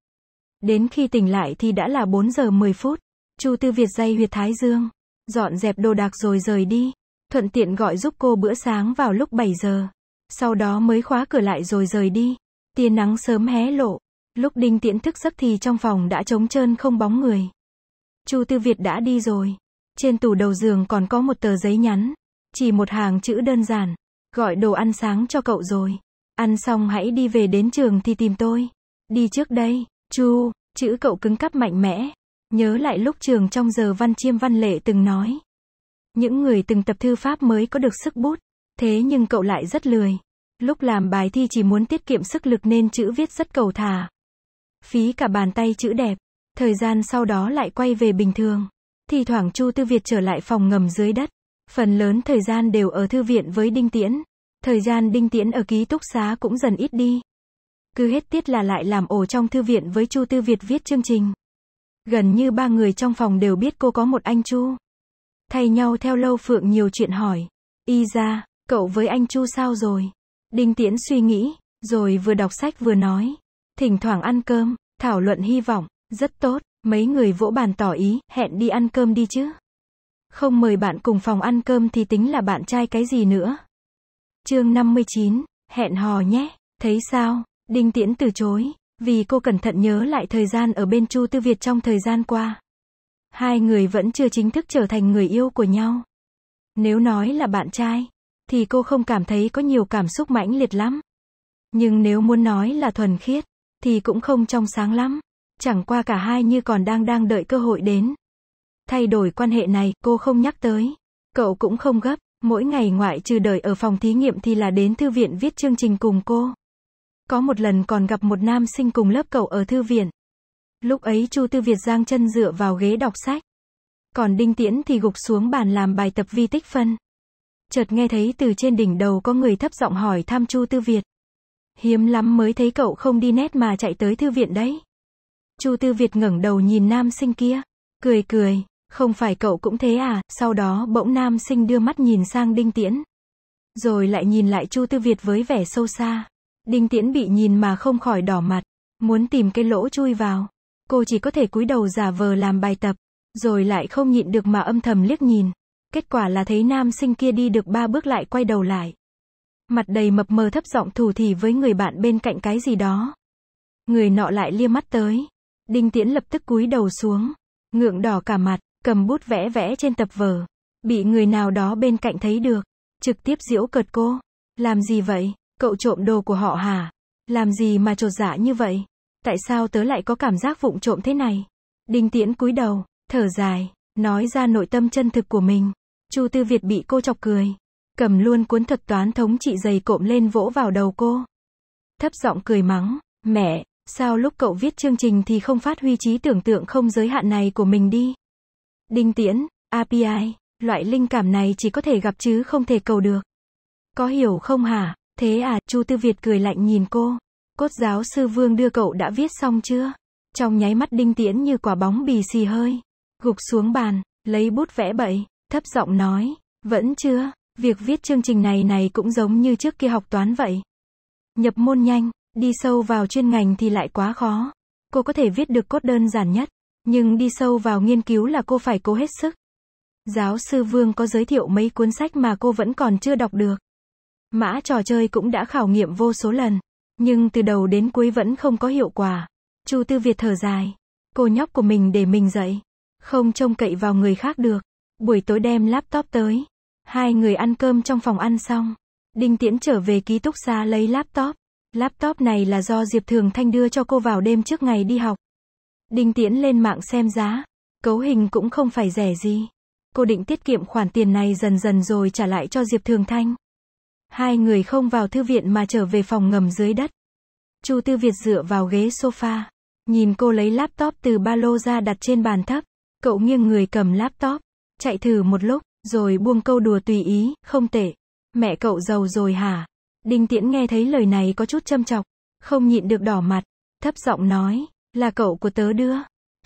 Đến khi tỉnh lại thì đã là 4 giờ 10 phút. Chu Tư Việt dây huyệt thái dương, dọn dẹp đồ đạc rồi rời đi, thuận tiện gọi giúp cô bữa sáng vào lúc 7 giờ. Sau đó mới khóa cửa lại rồi rời đi. Tia nắng sớm hé lộ, lúc Đinh Tiễn thức giấc thì trong phòng đã trống trơn không bóng người. Chu Tư Việt đã đi rồi. Trên tủ đầu giường còn có một tờ giấy nhắn, chỉ một hàng chữ đơn giản, Gọi đồ ăn sáng cho cậu rồi. Ăn xong hãy đi về đến trường thì tìm tôi. Đi trước đây, chu, chữ cậu cứng cắp mạnh mẽ. Nhớ lại lúc trường trong giờ văn chiêm văn lệ từng nói. Những người từng tập thư pháp mới có được sức bút. Thế nhưng cậu lại rất lười. Lúc làm bài thi chỉ muốn tiết kiệm sức lực nên chữ viết rất cầu thả. Phí cả bàn tay chữ đẹp. Thời gian sau đó lại quay về bình thường. Thì thoảng Chu Tư Việt trở lại phòng ngầm dưới đất. Phần lớn thời gian đều ở thư viện với Đinh Tiễn. Thời gian Đinh Tiễn ở ký túc xá cũng dần ít đi. Cứ hết tiết là lại làm ổ trong thư viện với Chu Tư Việt viết chương trình. Gần như ba người trong phòng đều biết cô có một anh Chu. Thay nhau theo Lâu Phượng nhiều chuyện hỏi. Y ra, cậu với anh Chu sao rồi? Đinh Tiễn suy nghĩ, rồi vừa đọc sách vừa nói. Thỉnh thoảng ăn cơm, thảo luận hy vọng, rất tốt, mấy người vỗ bàn tỏ ý, hẹn đi ăn cơm đi chứ. Không mời bạn cùng phòng ăn cơm thì tính là bạn trai cái gì nữa. Chương 59, hẹn hò nhé, thấy sao? Đinh Tiễn từ chối, vì cô cẩn thận nhớ lại thời gian ở bên Chu Tư Việt trong thời gian qua. Hai người vẫn chưa chính thức trở thành người yêu của nhau. Nếu nói là bạn trai, thì cô không cảm thấy có nhiều cảm xúc mãnh liệt lắm. Nhưng nếu muốn nói là thuần khiết, thì cũng không trong sáng lắm. Chẳng qua cả hai như còn đang đang đợi cơ hội đến. Thay đổi quan hệ này, cô không nhắc tới. Cậu cũng không gấp, mỗi ngày ngoại trừ đợi ở phòng thí nghiệm thì là đến thư viện viết chương trình cùng cô. Có một lần còn gặp một nam sinh cùng lớp cậu ở thư viện. Lúc ấy Chu Tư Việt giang chân dựa vào ghế đọc sách. Còn Đinh Tiễn thì gục xuống bàn làm bài tập vi tích phân. Chợt nghe thấy từ trên đỉnh đầu có người thấp giọng hỏi thăm Chu Tư Việt. Hiếm lắm mới thấy cậu không đi nét mà chạy tới thư viện đấy. Chu Tư Việt ngẩng đầu nhìn nam sinh kia, cười cười, không phải cậu cũng thế à, sau đó bỗng nam sinh đưa mắt nhìn sang Đinh Tiễn. Rồi lại nhìn lại Chu Tư Việt với vẻ sâu xa. Đinh Tiễn bị nhìn mà không khỏi đỏ mặt, muốn tìm cái lỗ chui vào. Cô chỉ có thể cúi đầu giả vờ làm bài tập, rồi lại không nhịn được mà âm thầm liếc nhìn. Kết quả là thấy nam sinh kia đi được ba bước lại quay đầu lại. Mặt đầy mập mờ thấp giọng thủ thì với người bạn bên cạnh cái gì đó. Người nọ lại lia mắt tới. Đinh Tiễn lập tức cúi đầu xuống, ngượng đỏ cả mặt, cầm bút vẽ vẽ trên tập vở. Bị người nào đó bên cạnh thấy được, trực tiếp giễu cợt cô. Làm gì vậy, cậu trộm đồ của họ hả? Làm gì mà trột dạ như vậy? Tại sao tớ lại có cảm giác vụng trộm thế này? Đinh Tiễn cúi đầu, thở dài, nói ra nội tâm chân thực của mình. Chu Tư Việt bị cô chọc cười, cầm luôn cuốn thuật toán thống trị dày cộm lên vỗ vào đầu cô. Thấp giọng cười mắng, mẹ, sao lúc cậu viết chương trình thì không phát huy trí tưởng tượng không giới hạn này của mình đi? Đinh Tiễn, API, loại linh cảm này chỉ có thể gặp chứ không thể cầu được. Có hiểu không hả? Thế à, Chu Tư Việt cười lạnh nhìn cô. Cốt giáo sư Vương đưa cậu đã viết xong chưa? Trong nháy mắt Đinh Tiễn như quả bóng bì xì hơi. Gục xuống bàn, lấy bút vẽ bậy, thấp giọng nói. Vẫn chưa, việc viết chương trình này này cũng giống như trước kia học toán vậy. Nhập môn nhanh, đi sâu vào chuyên ngành thì lại quá khó. Cô có thể viết được cốt đơn giản nhất, nhưng đi sâu vào nghiên cứu là cô phải cố hết sức. Giáo sư Vương có giới thiệu mấy cuốn sách mà cô vẫn còn chưa đọc được. Mã trò chơi cũng đã khảo nghiệm vô số lần, nhưng từ đầu đến cuối vẫn không có hiệu quả. Chu Tư Việt thở dài, cô nhóc của mình để mình dậy, không trông cậy vào người khác được. Buổi tối đem laptop tới, hai người ăn cơm trong phòng ăn xong, Đinh Tiễn trở về ký túc xa lấy laptop. Laptop này là do Diệp Thường Thanh đưa cho cô vào đêm trước ngày đi học. Đinh Tiễn lên mạng xem giá. Cấu hình cũng không phải rẻ gì. Cô định tiết kiệm khoản tiền này dần dần rồi trả lại cho Diệp Thường Thanh. Hai người không vào thư viện mà trở về phòng ngầm dưới đất. Chu Tư Việt dựa vào ghế sofa. Nhìn cô lấy laptop từ ba lô ra đặt trên bàn thấp. Cậu nghiêng người cầm laptop. Chạy thử một lúc, rồi buông câu đùa tùy ý, không tệ. Mẹ cậu giàu rồi hả? Đinh Tiễn nghe thấy lời này có chút châm chọc. Không nhịn được đỏ mặt. Thấp giọng nói, là cậu của tớ đưa.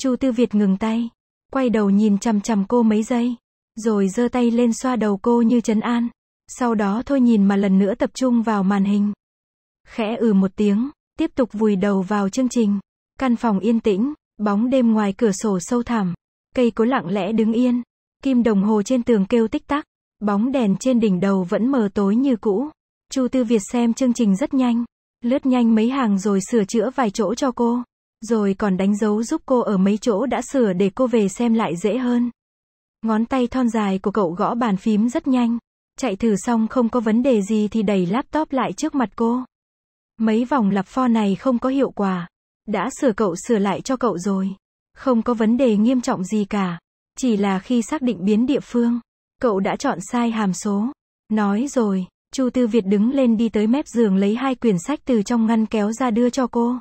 Chu Tư Việt ngừng tay, quay đầu nhìn chằm chằm cô mấy giây, rồi giơ tay lên xoa đầu cô như trấn an. Sau đó thôi nhìn mà lần nữa tập trung vào màn hình. Khẽ ừ một tiếng, tiếp tục vùi đầu vào chương trình. Căn phòng yên tĩnh, bóng đêm ngoài cửa sổ sâu thẳm, cây cối lặng lẽ đứng yên, kim đồng hồ trên tường kêu tích tắc, bóng đèn trên đỉnh đầu vẫn mờ tối như cũ. Chu Tư Việt xem chương trình rất nhanh, lướt nhanh mấy hàng rồi sửa chữa vài chỗ cho cô. Rồi còn đánh dấu giúp cô ở mấy chỗ đã sửa để cô về xem lại dễ hơn. Ngón tay thon dài của cậu gõ bàn phím rất nhanh. Chạy thử xong không có vấn đề gì thì đẩy laptop lại trước mặt cô. Mấy vòng lặp pho này không có hiệu quả. Đã sửa cậu sửa lại cho cậu rồi. Không có vấn đề nghiêm trọng gì cả. Chỉ là khi xác định biến địa phương, cậu đã chọn sai hàm số. Nói rồi, Chu Tư Việt đứng lên đi tới mép giường lấy hai quyển sách từ trong ngăn kéo ra đưa cho cô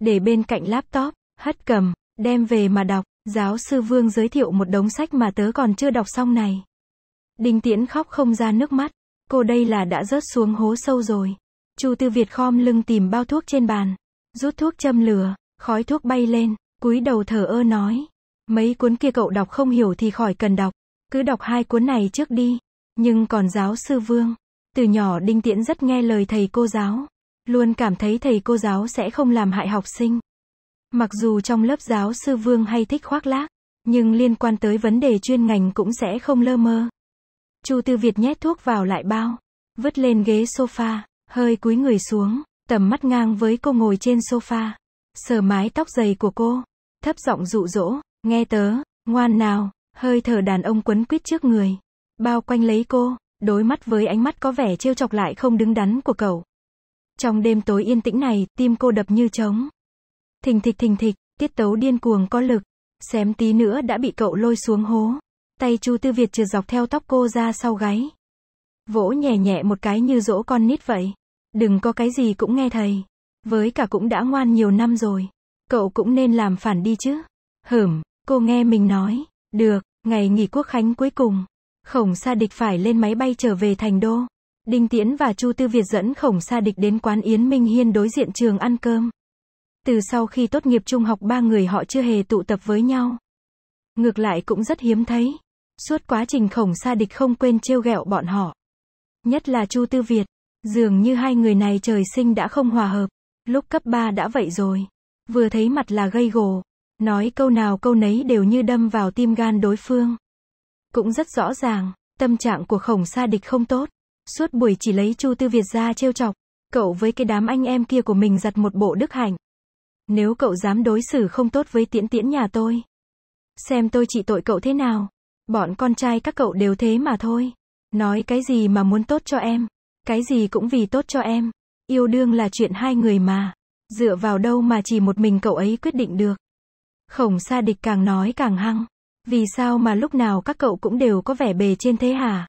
để bên cạnh laptop, hất cầm, đem về mà đọc. Giáo sư Vương giới thiệu một đống sách mà tớ còn chưa đọc xong này. Đinh Tiễn khóc không ra nước mắt. Cô đây là đã rớt xuống hố sâu rồi. Chu Tư Việt khom lưng tìm bao thuốc trên bàn. Rút thuốc châm lửa, khói thuốc bay lên, cúi đầu thở ơ nói. Mấy cuốn kia cậu đọc không hiểu thì khỏi cần đọc. Cứ đọc hai cuốn này trước đi. Nhưng còn giáo sư Vương. Từ nhỏ Đinh Tiễn rất nghe lời thầy cô giáo luôn cảm thấy thầy cô giáo sẽ không làm hại học sinh. Mặc dù trong lớp giáo sư Vương hay thích khoác lác, nhưng liên quan tới vấn đề chuyên ngành cũng sẽ không lơ mơ. Chu Tư Việt nhét thuốc vào lại bao, vứt lên ghế sofa, hơi cúi người xuống, tầm mắt ngang với cô ngồi trên sofa, sờ mái tóc dày của cô, thấp giọng dụ dỗ, nghe tớ, ngoan nào, hơi thở đàn ông quấn quýt trước người, bao quanh lấy cô, đối mắt với ánh mắt có vẻ trêu chọc lại không đứng đắn của cậu. Trong đêm tối yên tĩnh này, tim cô đập như trống. Thình thịch thình thịch, tiết tấu điên cuồng có lực. Xém tí nữa đã bị cậu lôi xuống hố. Tay Chu Tư Việt trượt dọc theo tóc cô ra sau gáy. Vỗ nhẹ nhẹ một cái như dỗ con nít vậy. Đừng có cái gì cũng nghe thầy. Với cả cũng đã ngoan nhiều năm rồi. Cậu cũng nên làm phản đi chứ. Hửm, cô nghe mình nói. Được, ngày nghỉ quốc khánh cuối cùng. Khổng sa địch phải lên máy bay trở về thành đô. Đinh Tiễn và Chu Tư Việt dẫn Khổng Sa Địch đến quán Yến Minh Hiên đối diện trường ăn cơm. Từ sau khi tốt nghiệp trung học ba người họ chưa hề tụ tập với nhau. Ngược lại cũng rất hiếm thấy. Suốt quá trình Khổng Sa Địch không quên trêu ghẹo bọn họ. Nhất là Chu Tư Việt. Dường như hai người này trời sinh đã không hòa hợp. Lúc cấp 3 đã vậy rồi. Vừa thấy mặt là gây gồ. Nói câu nào câu nấy đều như đâm vào tim gan đối phương. Cũng rất rõ ràng, tâm trạng của khổng sa địch không tốt. Suốt buổi chỉ lấy Chu Tư Việt ra trêu chọc, cậu với cái đám anh em kia của mình giặt một bộ đức hạnh. Nếu cậu dám đối xử không tốt với tiễn tiễn nhà tôi, xem tôi trị tội cậu thế nào. Bọn con trai các cậu đều thế mà thôi. Nói cái gì mà muốn tốt cho em, cái gì cũng vì tốt cho em. Yêu đương là chuyện hai người mà, dựa vào đâu mà chỉ một mình cậu ấy quyết định được. Khổng sa địch càng nói càng hăng. Vì sao mà lúc nào các cậu cũng đều có vẻ bề trên thế hả?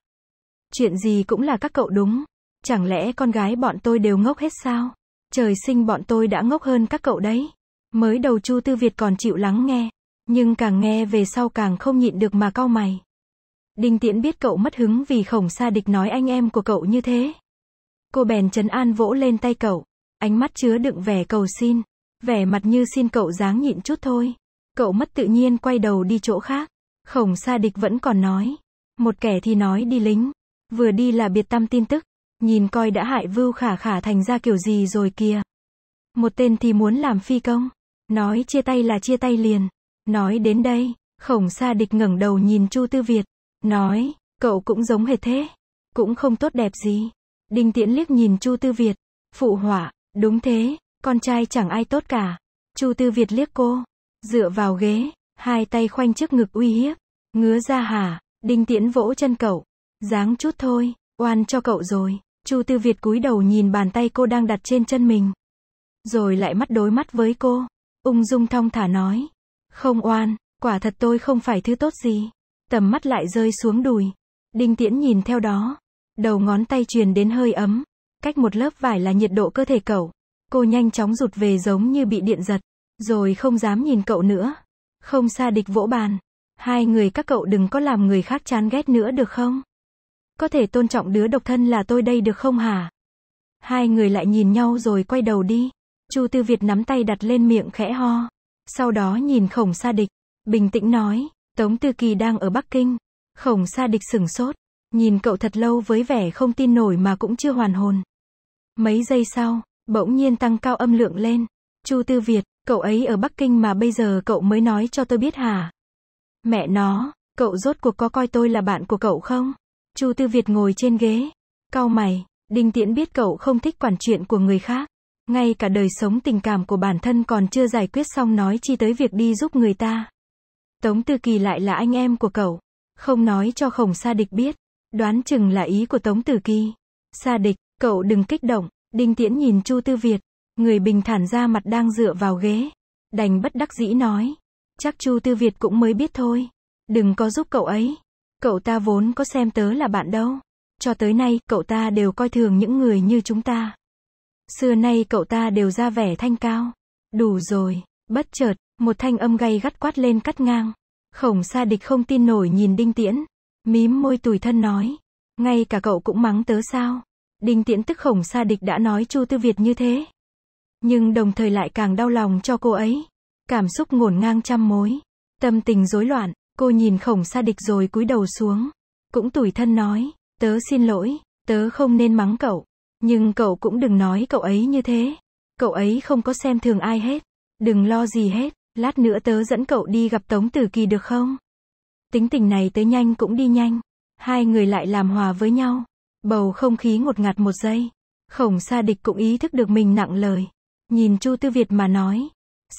Chuyện gì cũng là các cậu đúng. Chẳng lẽ con gái bọn tôi đều ngốc hết sao? Trời sinh bọn tôi đã ngốc hơn các cậu đấy. Mới đầu Chu Tư Việt còn chịu lắng nghe, nhưng càng nghe về sau càng không nhịn được mà cau mày. Đinh Tiễn biết cậu mất hứng vì khổng sa địch nói anh em của cậu như thế. Cô bèn trấn an vỗ lên tay cậu, ánh mắt chứa đựng vẻ cầu xin, vẻ mặt như xin cậu dáng nhịn chút thôi. Cậu mất tự nhiên quay đầu đi chỗ khác, khổng sa địch vẫn còn nói. Một kẻ thì nói đi lính, Vừa đi là biệt tâm tin tức. Nhìn coi đã hại vưu khả khả thành ra kiểu gì rồi kìa. Một tên thì muốn làm phi công. Nói chia tay là chia tay liền. Nói đến đây, khổng sa địch ngẩng đầu nhìn Chu Tư Việt. Nói, cậu cũng giống hệt thế. Cũng không tốt đẹp gì. Đinh Tiễn liếc nhìn Chu Tư Việt. Phụ hỏa, đúng thế, con trai chẳng ai tốt cả. Chu Tư Việt liếc cô. Dựa vào ghế, hai tay khoanh trước ngực uy hiếp. Ngứa ra hả, Đinh Tiễn vỗ chân cậu. Dáng chút thôi, oan cho cậu rồi. Chu Tư Việt cúi đầu nhìn bàn tay cô đang đặt trên chân mình. Rồi lại mắt đối mắt với cô. Ung dung thong thả nói. Không oan, quả thật tôi không phải thứ tốt gì. Tầm mắt lại rơi xuống đùi. Đinh Tiễn nhìn theo đó. Đầu ngón tay truyền đến hơi ấm. Cách một lớp vải là nhiệt độ cơ thể cậu. Cô nhanh chóng rụt về giống như bị điện giật. Rồi không dám nhìn cậu nữa. Không xa địch vỗ bàn. Hai người các cậu đừng có làm người khác chán ghét nữa được không? Có thể tôn trọng đứa độc thân là tôi đây được không hả? Hai người lại nhìn nhau rồi quay đầu đi. Chu Tư Việt nắm tay đặt lên miệng khẽ ho. Sau đó nhìn khổng sa địch. Bình tĩnh nói, Tống Tư Kỳ đang ở Bắc Kinh. Khổng sa địch sửng sốt. Nhìn cậu thật lâu với vẻ không tin nổi mà cũng chưa hoàn hồn. Mấy giây sau, bỗng nhiên tăng cao âm lượng lên. Chu Tư Việt, cậu ấy ở Bắc Kinh mà bây giờ cậu mới nói cho tôi biết hả? Mẹ nó, cậu rốt cuộc có coi tôi là bạn của cậu không? Chu Tư Việt ngồi trên ghế. Cau mày, Đinh Tiễn biết cậu không thích quản chuyện của người khác. Ngay cả đời sống tình cảm của bản thân còn chưa giải quyết xong nói chi tới việc đi giúp người ta. Tống Tư Kỳ lại là anh em của cậu. Không nói cho khổng sa địch biết. Đoán chừng là ý của Tống Tử Kỳ. Sa địch, cậu đừng kích động. Đinh Tiễn nhìn Chu Tư Việt. Người bình thản ra mặt đang dựa vào ghế. Đành bất đắc dĩ nói. Chắc Chu Tư Việt cũng mới biết thôi. Đừng có giúp cậu ấy. Cậu ta vốn có xem tớ là bạn đâu. Cho tới nay, cậu ta đều coi thường những người như chúng ta. Xưa nay cậu ta đều ra vẻ thanh cao. Đủ rồi, bất chợt, một thanh âm gay gắt quát lên cắt ngang. Khổng sa địch không tin nổi nhìn đinh tiễn. Mím môi tủi thân nói. Ngay cả cậu cũng mắng tớ sao. Đinh tiễn tức khổng sa địch đã nói Chu Tư Việt như thế. Nhưng đồng thời lại càng đau lòng cho cô ấy. Cảm xúc ngổn ngang trăm mối. Tâm tình rối loạn, Cô nhìn khổng sa địch rồi cúi đầu xuống. Cũng tủi thân nói, tớ xin lỗi, tớ không nên mắng cậu. Nhưng cậu cũng đừng nói cậu ấy như thế. Cậu ấy không có xem thường ai hết. Đừng lo gì hết, lát nữa tớ dẫn cậu đi gặp Tống Tử Kỳ được không? Tính tình này tới nhanh cũng đi nhanh. Hai người lại làm hòa với nhau. Bầu không khí ngột ngạt một giây. Khổng sa địch cũng ý thức được mình nặng lời. Nhìn Chu Tư Việt mà nói.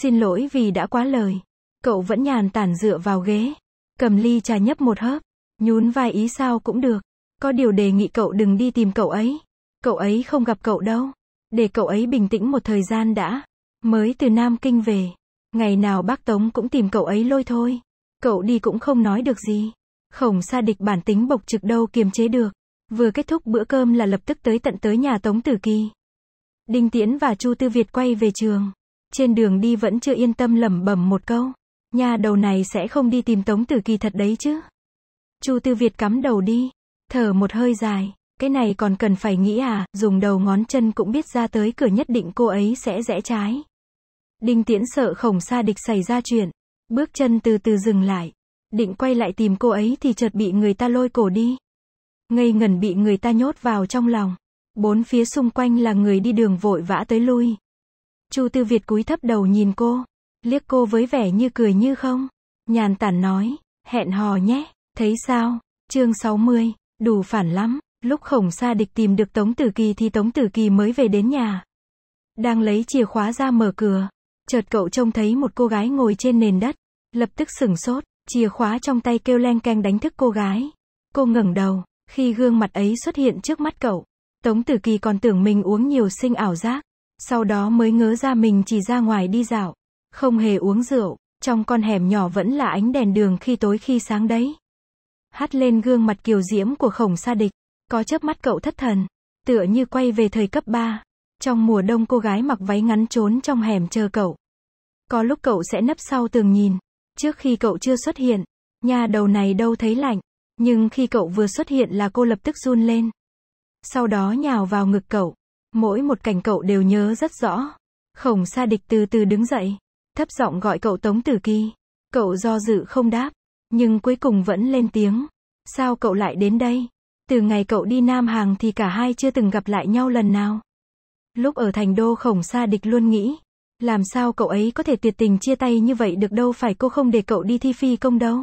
Xin lỗi vì đã quá lời. Cậu vẫn nhàn tản dựa vào ghế. Cầm ly trà nhấp một hớp, nhún vai ý sao cũng được. Có điều đề nghị cậu đừng đi tìm cậu ấy. Cậu ấy không gặp cậu đâu. Để cậu ấy bình tĩnh một thời gian đã. Mới từ Nam Kinh về. Ngày nào bác Tống cũng tìm cậu ấy lôi thôi. Cậu đi cũng không nói được gì. Khổng xa địch bản tính bộc trực đâu kiềm chế được. Vừa kết thúc bữa cơm là lập tức tới tận tới nhà Tống Tử Kỳ. Đinh Tiễn và Chu Tư Việt quay về trường. Trên đường đi vẫn chưa yên tâm lẩm bẩm một câu nha đầu này sẽ không đi tìm Tống Tử Kỳ thật đấy chứ. Chu Tư Việt cắm đầu đi, thở một hơi dài, cái này còn cần phải nghĩ à, dùng đầu ngón chân cũng biết ra tới cửa nhất định cô ấy sẽ rẽ trái. Đinh Tiễn sợ khổng xa địch xảy ra chuyện, bước chân từ từ dừng lại, định quay lại tìm cô ấy thì chợt bị người ta lôi cổ đi. Ngây ngẩn bị người ta nhốt vào trong lòng, bốn phía xung quanh là người đi đường vội vã tới lui. Chu Tư Việt cúi thấp đầu nhìn cô, Liếc cô với vẻ như cười như không. Nhàn tản nói, hẹn hò nhé, thấy sao? Chương 60, đủ phản lắm. Lúc khổng xa địch tìm được Tống Tử Kỳ thì Tống Tử Kỳ mới về đến nhà. Đang lấy chìa khóa ra mở cửa. Chợt cậu trông thấy một cô gái ngồi trên nền đất. Lập tức sửng sốt, chìa khóa trong tay kêu len keng đánh thức cô gái. Cô ngẩng đầu, khi gương mặt ấy xuất hiện trước mắt cậu. Tống Tử Kỳ còn tưởng mình uống nhiều sinh ảo giác. Sau đó mới ngớ ra mình chỉ ra ngoài đi dạo. Không hề uống rượu, trong con hẻm nhỏ vẫn là ánh đèn đường khi tối khi sáng đấy. hát lên gương mặt kiều diễm của khổng sa địch, có chớp mắt cậu thất thần, tựa như quay về thời cấp 3. Trong mùa đông cô gái mặc váy ngắn trốn trong hẻm chờ cậu. Có lúc cậu sẽ nấp sau tường nhìn, trước khi cậu chưa xuất hiện, nhà đầu này đâu thấy lạnh, nhưng khi cậu vừa xuất hiện là cô lập tức run lên. Sau đó nhào vào ngực cậu, mỗi một cảnh cậu đều nhớ rất rõ. Khổng sa địch từ từ đứng dậy, thấp giọng gọi cậu Tống Tử Kỳ. Cậu do dự không đáp, nhưng cuối cùng vẫn lên tiếng. Sao cậu lại đến đây? Từ ngày cậu đi Nam Hàng thì cả hai chưa từng gặp lại nhau lần nào. Lúc ở thành đô khổng xa địch luôn nghĩ, làm sao cậu ấy có thể tuyệt tình chia tay như vậy được đâu phải cô không để cậu đi thi phi công đâu.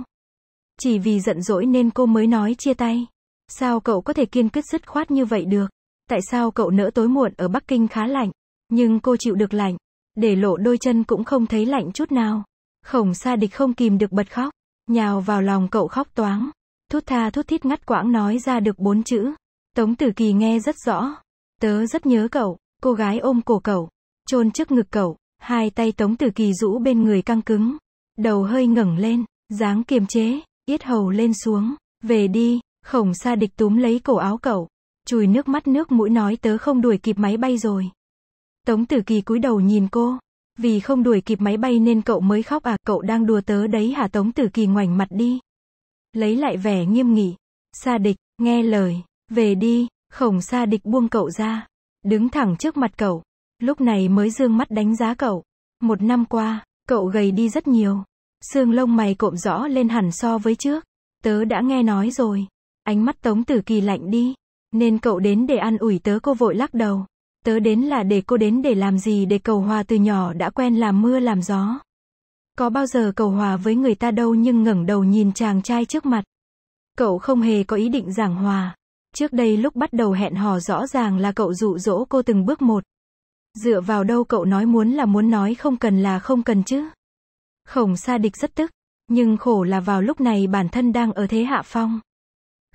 Chỉ vì giận dỗi nên cô mới nói chia tay. Sao cậu có thể kiên quyết dứt khoát như vậy được? Tại sao cậu nỡ tối muộn ở Bắc Kinh khá lạnh, nhưng cô chịu được lạnh, để lộ đôi chân cũng không thấy lạnh chút nào. Khổng sa địch không kìm được bật khóc, nhào vào lòng cậu khóc toáng. Thút tha thút thít ngắt quãng nói ra được bốn chữ. Tống tử kỳ nghe rất rõ. Tớ rất nhớ cậu, cô gái ôm cổ cậu, chôn trước ngực cậu, hai tay tống tử kỳ rũ bên người căng cứng. Đầu hơi ngẩng lên, dáng kiềm chế, yết hầu lên xuống. Về đi, khổng sa địch túm lấy cổ áo cậu. Chùi nước mắt nước mũi nói tớ không đuổi kịp máy bay rồi. Tống Tử Kỳ cúi đầu nhìn cô. Vì không đuổi kịp máy bay nên cậu mới khóc à, cậu đang đùa tớ đấy hả Tống Tử Kỳ ngoảnh mặt đi. Lấy lại vẻ nghiêm nghị. Sa địch, nghe lời, về đi, khổng sa địch buông cậu ra. Đứng thẳng trước mặt cậu. Lúc này mới dương mắt đánh giá cậu. Một năm qua, cậu gầy đi rất nhiều. Xương lông mày cộm rõ lên hẳn so với trước. Tớ đã nghe nói rồi. Ánh mắt Tống Tử Kỳ lạnh đi. Nên cậu đến để ăn ủi tớ cô vội lắc đầu. Tớ đến là để cô đến để làm gì để cầu hòa từ nhỏ đã quen làm mưa làm gió. Có bao giờ cầu hòa với người ta đâu nhưng ngẩng đầu nhìn chàng trai trước mặt. Cậu không hề có ý định giảng hòa. Trước đây lúc bắt đầu hẹn hò rõ ràng là cậu dụ dỗ cô từng bước một. Dựa vào đâu cậu nói muốn là muốn nói không cần là không cần chứ. Khổng sa địch rất tức. Nhưng khổ là vào lúc này bản thân đang ở thế hạ phong.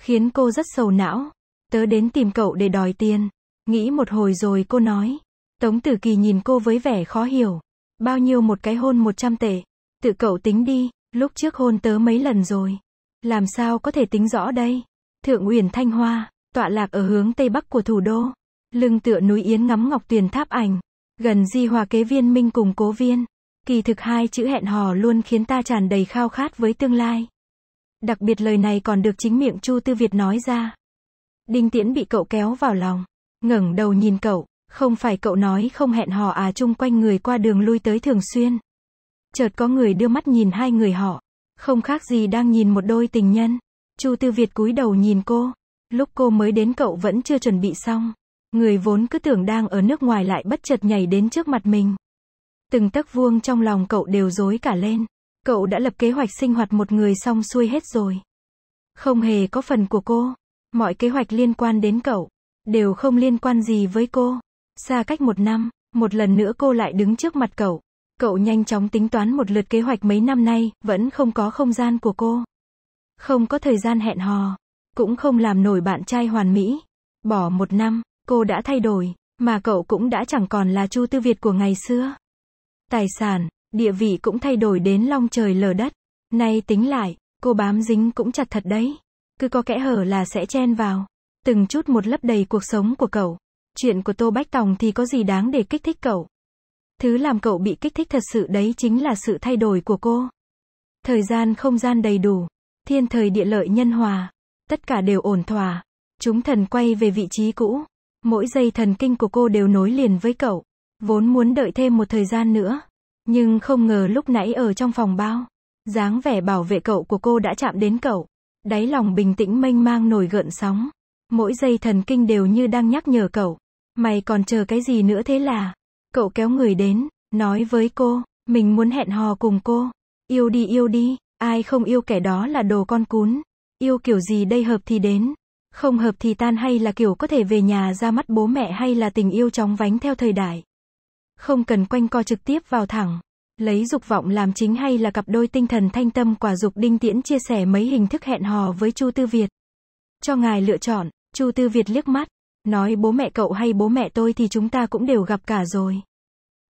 Khiến cô rất sầu não. Tớ đến tìm cậu để đòi tiền. Nghĩ một hồi rồi cô nói. Tống Tử Kỳ nhìn cô với vẻ khó hiểu. Bao nhiêu một cái hôn 100 tệ. Tự cậu tính đi, lúc trước hôn tớ mấy lần rồi. Làm sao có thể tính rõ đây? Thượng Uyển Thanh Hoa, tọa lạc ở hướng tây bắc của thủ đô. Lưng tựa núi Yến ngắm ngọc tuyền tháp ảnh. Gần di hòa kế viên minh cùng cố viên. Kỳ thực hai chữ hẹn hò luôn khiến ta tràn đầy khao khát với tương lai. Đặc biệt lời này còn được chính miệng Chu Tư Việt nói ra. Đinh Tiễn bị cậu kéo vào lòng ngẩng đầu nhìn cậu, không phải cậu nói không hẹn hò à chung quanh người qua đường lui tới thường xuyên. Chợt có người đưa mắt nhìn hai người họ, không khác gì đang nhìn một đôi tình nhân. Chu Tư Việt cúi đầu nhìn cô, lúc cô mới đến cậu vẫn chưa chuẩn bị xong. Người vốn cứ tưởng đang ở nước ngoài lại bất chợt nhảy đến trước mặt mình. Từng tấc vuông trong lòng cậu đều rối cả lên. Cậu đã lập kế hoạch sinh hoạt một người xong xuôi hết rồi. Không hề có phần của cô. Mọi kế hoạch liên quan đến cậu, đều không liên quan gì với cô. Xa cách một năm, một lần nữa cô lại đứng trước mặt cậu. Cậu nhanh chóng tính toán một lượt kế hoạch mấy năm nay, vẫn không có không gian của cô. Không có thời gian hẹn hò, cũng không làm nổi bạn trai hoàn mỹ. Bỏ một năm, cô đã thay đổi, mà cậu cũng đã chẳng còn là Chu Tư Việt của ngày xưa. Tài sản, địa vị cũng thay đổi đến long trời lở đất. Nay tính lại, cô bám dính cũng chặt thật đấy. Cứ có kẽ hở là sẽ chen vào từng chút một lấp đầy cuộc sống của cậu. Chuyện của Tô Bách Tòng thì có gì đáng để kích thích cậu. Thứ làm cậu bị kích thích thật sự đấy chính là sự thay đổi của cô. Thời gian không gian đầy đủ, thiên thời địa lợi nhân hòa, tất cả đều ổn thỏa. Chúng thần quay về vị trí cũ. Mỗi giây thần kinh của cô đều nối liền với cậu. Vốn muốn đợi thêm một thời gian nữa. Nhưng không ngờ lúc nãy ở trong phòng bao. dáng vẻ bảo vệ cậu của cô đã chạm đến cậu. Đáy lòng bình tĩnh mênh mang nổi gợn sóng. Mỗi giây thần kinh đều như đang nhắc nhở cậu. Mày còn chờ cái gì nữa thế là? Cậu kéo người đến, nói với cô, mình muốn hẹn hò cùng cô. Yêu đi yêu đi, ai không yêu kẻ đó là đồ con cún. Yêu kiểu gì đây hợp thì đến. Không hợp thì tan hay là kiểu có thể về nhà ra mắt bố mẹ hay là tình yêu chóng vánh theo thời đại. Không cần quanh co trực tiếp vào thẳng. Lấy dục vọng làm chính hay là cặp đôi tinh thần thanh tâm quả dục đinh tiễn chia sẻ mấy hình thức hẹn hò với Chu Tư Việt. Cho ngài lựa chọn. Chu Tư Việt liếc mắt, nói bố mẹ cậu hay bố mẹ tôi thì chúng ta cũng đều gặp cả rồi.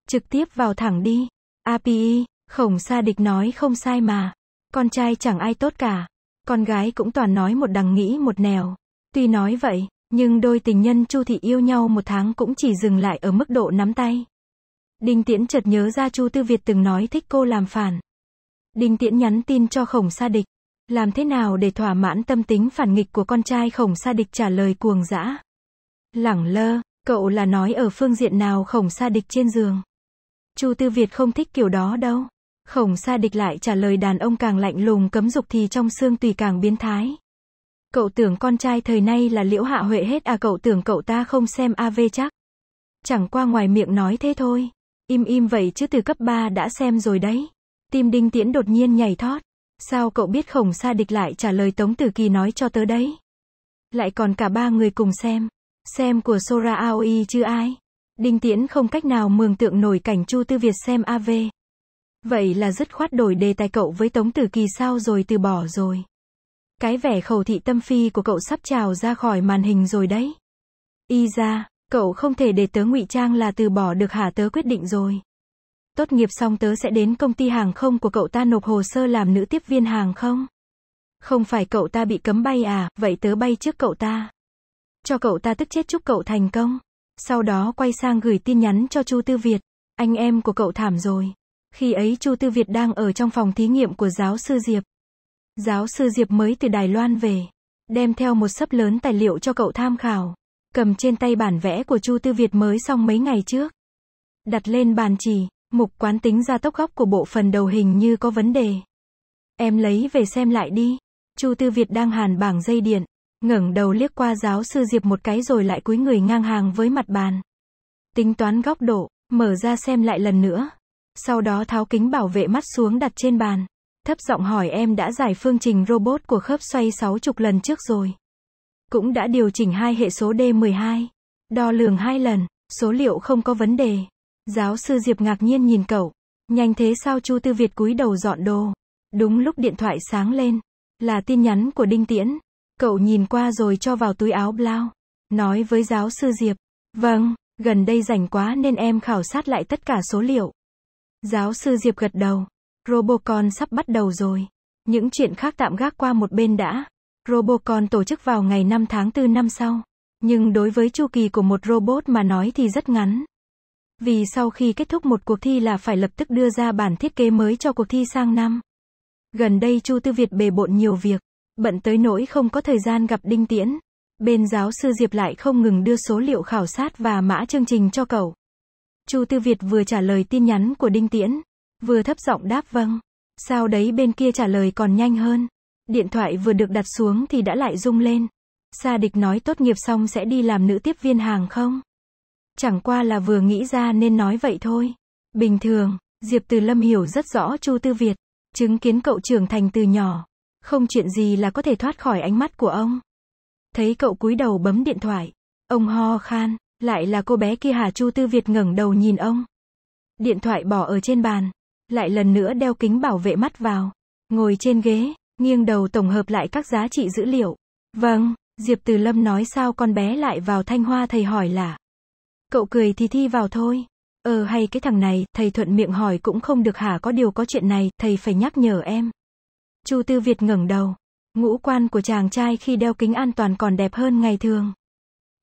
Trực tiếp vào thẳng đi. API, khổng sa địch nói không sai mà. Con trai chẳng ai tốt cả. Con gái cũng toàn nói một đằng nghĩ một nẻo. Tuy nói vậy, nhưng đôi tình nhân Chu Thị yêu nhau một tháng cũng chỉ dừng lại ở mức độ nắm tay. Đinh Tiễn chợt nhớ ra Chu Tư Việt từng nói thích cô làm phản. Đinh Tiễn nhắn tin cho Khổng Sa Địch, làm thế nào để thỏa mãn tâm tính phản nghịch của con trai khổng sa địch trả lời cuồng dã. Lẳng lơ, cậu là nói ở phương diện nào khổng sa địch trên giường. Chu Tư Việt không thích kiểu đó đâu. Khổng sa địch lại trả lời đàn ông càng lạnh lùng cấm dục thì trong xương tùy càng biến thái. Cậu tưởng con trai thời nay là liễu hạ huệ hết à cậu tưởng cậu ta không xem AV chắc. Chẳng qua ngoài miệng nói thế thôi. Im im vậy chứ từ cấp 3 đã xem rồi đấy. Tim đinh tiễn đột nhiên nhảy thót. Sao cậu biết khổng sa địch lại trả lời Tống Tử Kỳ nói cho tớ đấy? Lại còn cả ba người cùng xem. Xem của Sora Aoi chứ ai? Đinh Tiễn không cách nào mường tượng nổi cảnh Chu Tư Việt xem AV. Vậy là dứt khoát đổi đề tài cậu với Tống Tử Kỳ sao rồi từ bỏ rồi. Cái vẻ khẩu thị tâm phi của cậu sắp trào ra khỏi màn hình rồi đấy. Y ra, cậu không thể để tớ ngụy trang là từ bỏ được hả tớ quyết định rồi. Tốt nghiệp xong tớ sẽ đến công ty hàng không của cậu ta nộp hồ sơ làm nữ tiếp viên hàng không. Không phải cậu ta bị cấm bay à, vậy tớ bay trước cậu ta. Cho cậu ta tức chết chúc cậu thành công. Sau đó quay sang gửi tin nhắn cho Chu Tư Việt. Anh em của cậu thảm rồi. Khi ấy Chu Tư Việt đang ở trong phòng thí nghiệm của giáo sư Diệp. Giáo sư Diệp mới từ Đài Loan về. Đem theo một sấp lớn tài liệu cho cậu tham khảo. Cầm trên tay bản vẽ của Chu Tư Việt mới xong mấy ngày trước. Đặt lên bàn chỉ, Mục quán tính ra tốc góc của bộ phần đầu hình như có vấn đề. Em lấy về xem lại đi. Chu Tư Việt đang hàn bảng dây điện, ngẩng đầu liếc qua giáo sư Diệp một cái rồi lại cúi người ngang hàng với mặt bàn. Tính toán góc độ, mở ra xem lại lần nữa. Sau đó tháo kính bảo vệ mắt xuống đặt trên bàn. Thấp giọng hỏi em đã giải phương trình robot của khớp xoay 60 lần trước rồi. Cũng đã điều chỉnh hai hệ số D12. Đo lường hai lần, số liệu không có vấn đề. Giáo sư Diệp ngạc nhiên nhìn cậu. Nhanh thế sao Chu Tư Việt cúi đầu dọn đồ. Đúng lúc điện thoại sáng lên. Là tin nhắn của Đinh Tiễn. Cậu nhìn qua rồi cho vào túi áo blau. Nói với giáo sư Diệp. Vâng, gần đây rảnh quá nên em khảo sát lại tất cả số liệu. Giáo sư Diệp gật đầu. Robocon sắp bắt đầu rồi. Những chuyện khác tạm gác qua một bên đã. Robocon tổ chức vào ngày 5 tháng 4 năm sau. Nhưng đối với chu kỳ của một robot mà nói thì rất ngắn. Vì sau khi kết thúc một cuộc thi là phải lập tức đưa ra bản thiết kế mới cho cuộc thi sang năm. Gần đây Chu Tư Việt bề bộn nhiều việc, bận tới nỗi không có thời gian gặp Đinh Tiễn. Bên giáo sư Diệp lại không ngừng đưa số liệu khảo sát và mã chương trình cho cậu. Chu Tư Việt vừa trả lời tin nhắn của Đinh Tiễn, vừa thấp giọng đáp vâng. Sao đấy bên kia trả lời còn nhanh hơn. Điện thoại vừa được đặt xuống thì đã lại rung lên. Sa địch nói tốt nghiệp xong sẽ đi làm nữ tiếp viên hàng không? Chẳng qua là vừa nghĩ ra nên nói vậy thôi. Bình thường, Diệp Từ Lâm hiểu rất rõ Chu Tư Việt, chứng kiến cậu trưởng thành từ nhỏ, không chuyện gì là có thể thoát khỏi ánh mắt của ông. Thấy cậu cúi đầu bấm điện thoại, ông ho khan, lại là cô bé kia Hà Chu Tư Việt ngẩng đầu nhìn ông. Điện thoại bỏ ở trên bàn, lại lần nữa đeo kính bảo vệ mắt vào, ngồi trên ghế, nghiêng đầu tổng hợp lại các giá trị dữ liệu. Vâng, Diệp Từ Lâm nói sao con bé lại vào Thanh Hoa thầy hỏi là Cậu cười thì thi vào thôi. Ờ hay cái thằng này, thầy thuận miệng hỏi cũng không được hả có điều có chuyện này, thầy phải nhắc nhở em. Chu Tư Việt ngẩng đầu. Ngũ quan của chàng trai khi đeo kính an toàn còn đẹp hơn ngày thường.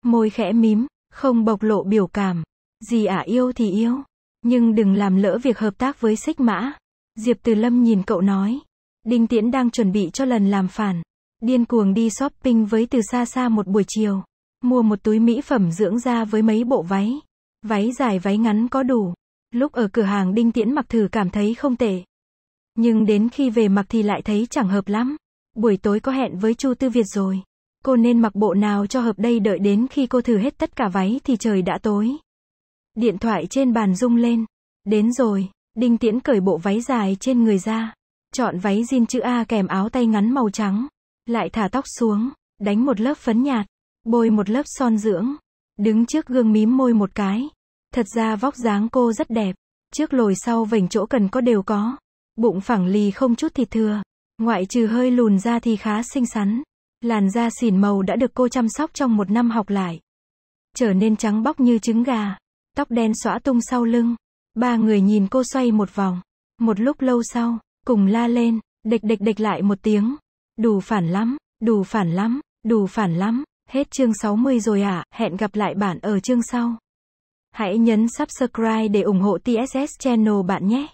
Môi khẽ mím, không bộc lộ biểu cảm. Gì ả à, yêu thì yêu. Nhưng đừng làm lỡ việc hợp tác với xích mã. Diệp Từ Lâm nhìn cậu nói. Đinh Tiễn đang chuẩn bị cho lần làm phản. Điên cuồng đi shopping với từ xa xa một buổi chiều. Mua một túi mỹ phẩm dưỡng da với mấy bộ váy. Váy dài váy ngắn có đủ. Lúc ở cửa hàng Đinh Tiễn mặc thử cảm thấy không tệ. Nhưng đến khi về mặc thì lại thấy chẳng hợp lắm. Buổi tối có hẹn với Chu Tư Việt rồi. Cô nên mặc bộ nào cho hợp đây đợi đến khi cô thử hết tất cả váy thì trời đã tối. Điện thoại trên bàn rung lên. Đến rồi, Đinh Tiễn cởi bộ váy dài trên người ra. Chọn váy jean chữ A kèm áo tay ngắn màu trắng. Lại thả tóc xuống, đánh một lớp phấn nhạt. Bôi một lớp son dưỡng, đứng trước gương mím môi một cái. Thật ra vóc dáng cô rất đẹp, trước lồi sau vành chỗ cần có đều có. Bụng phẳng lì không chút thịt thừa, ngoại trừ hơi lùn ra thì khá xinh xắn. Làn da xỉn màu đã được cô chăm sóc trong một năm học lại. Trở nên trắng bóc như trứng gà, tóc đen xõa tung sau lưng. Ba người nhìn cô xoay một vòng, một lúc lâu sau, cùng la lên, địch địch địch lại một tiếng. Đủ phản lắm, đủ phản lắm, đủ phản lắm. Hết chương 60 rồi ạ, à, hẹn gặp lại bạn ở chương sau. Hãy nhấn subscribe để ủng hộ TSS Channel bạn nhé.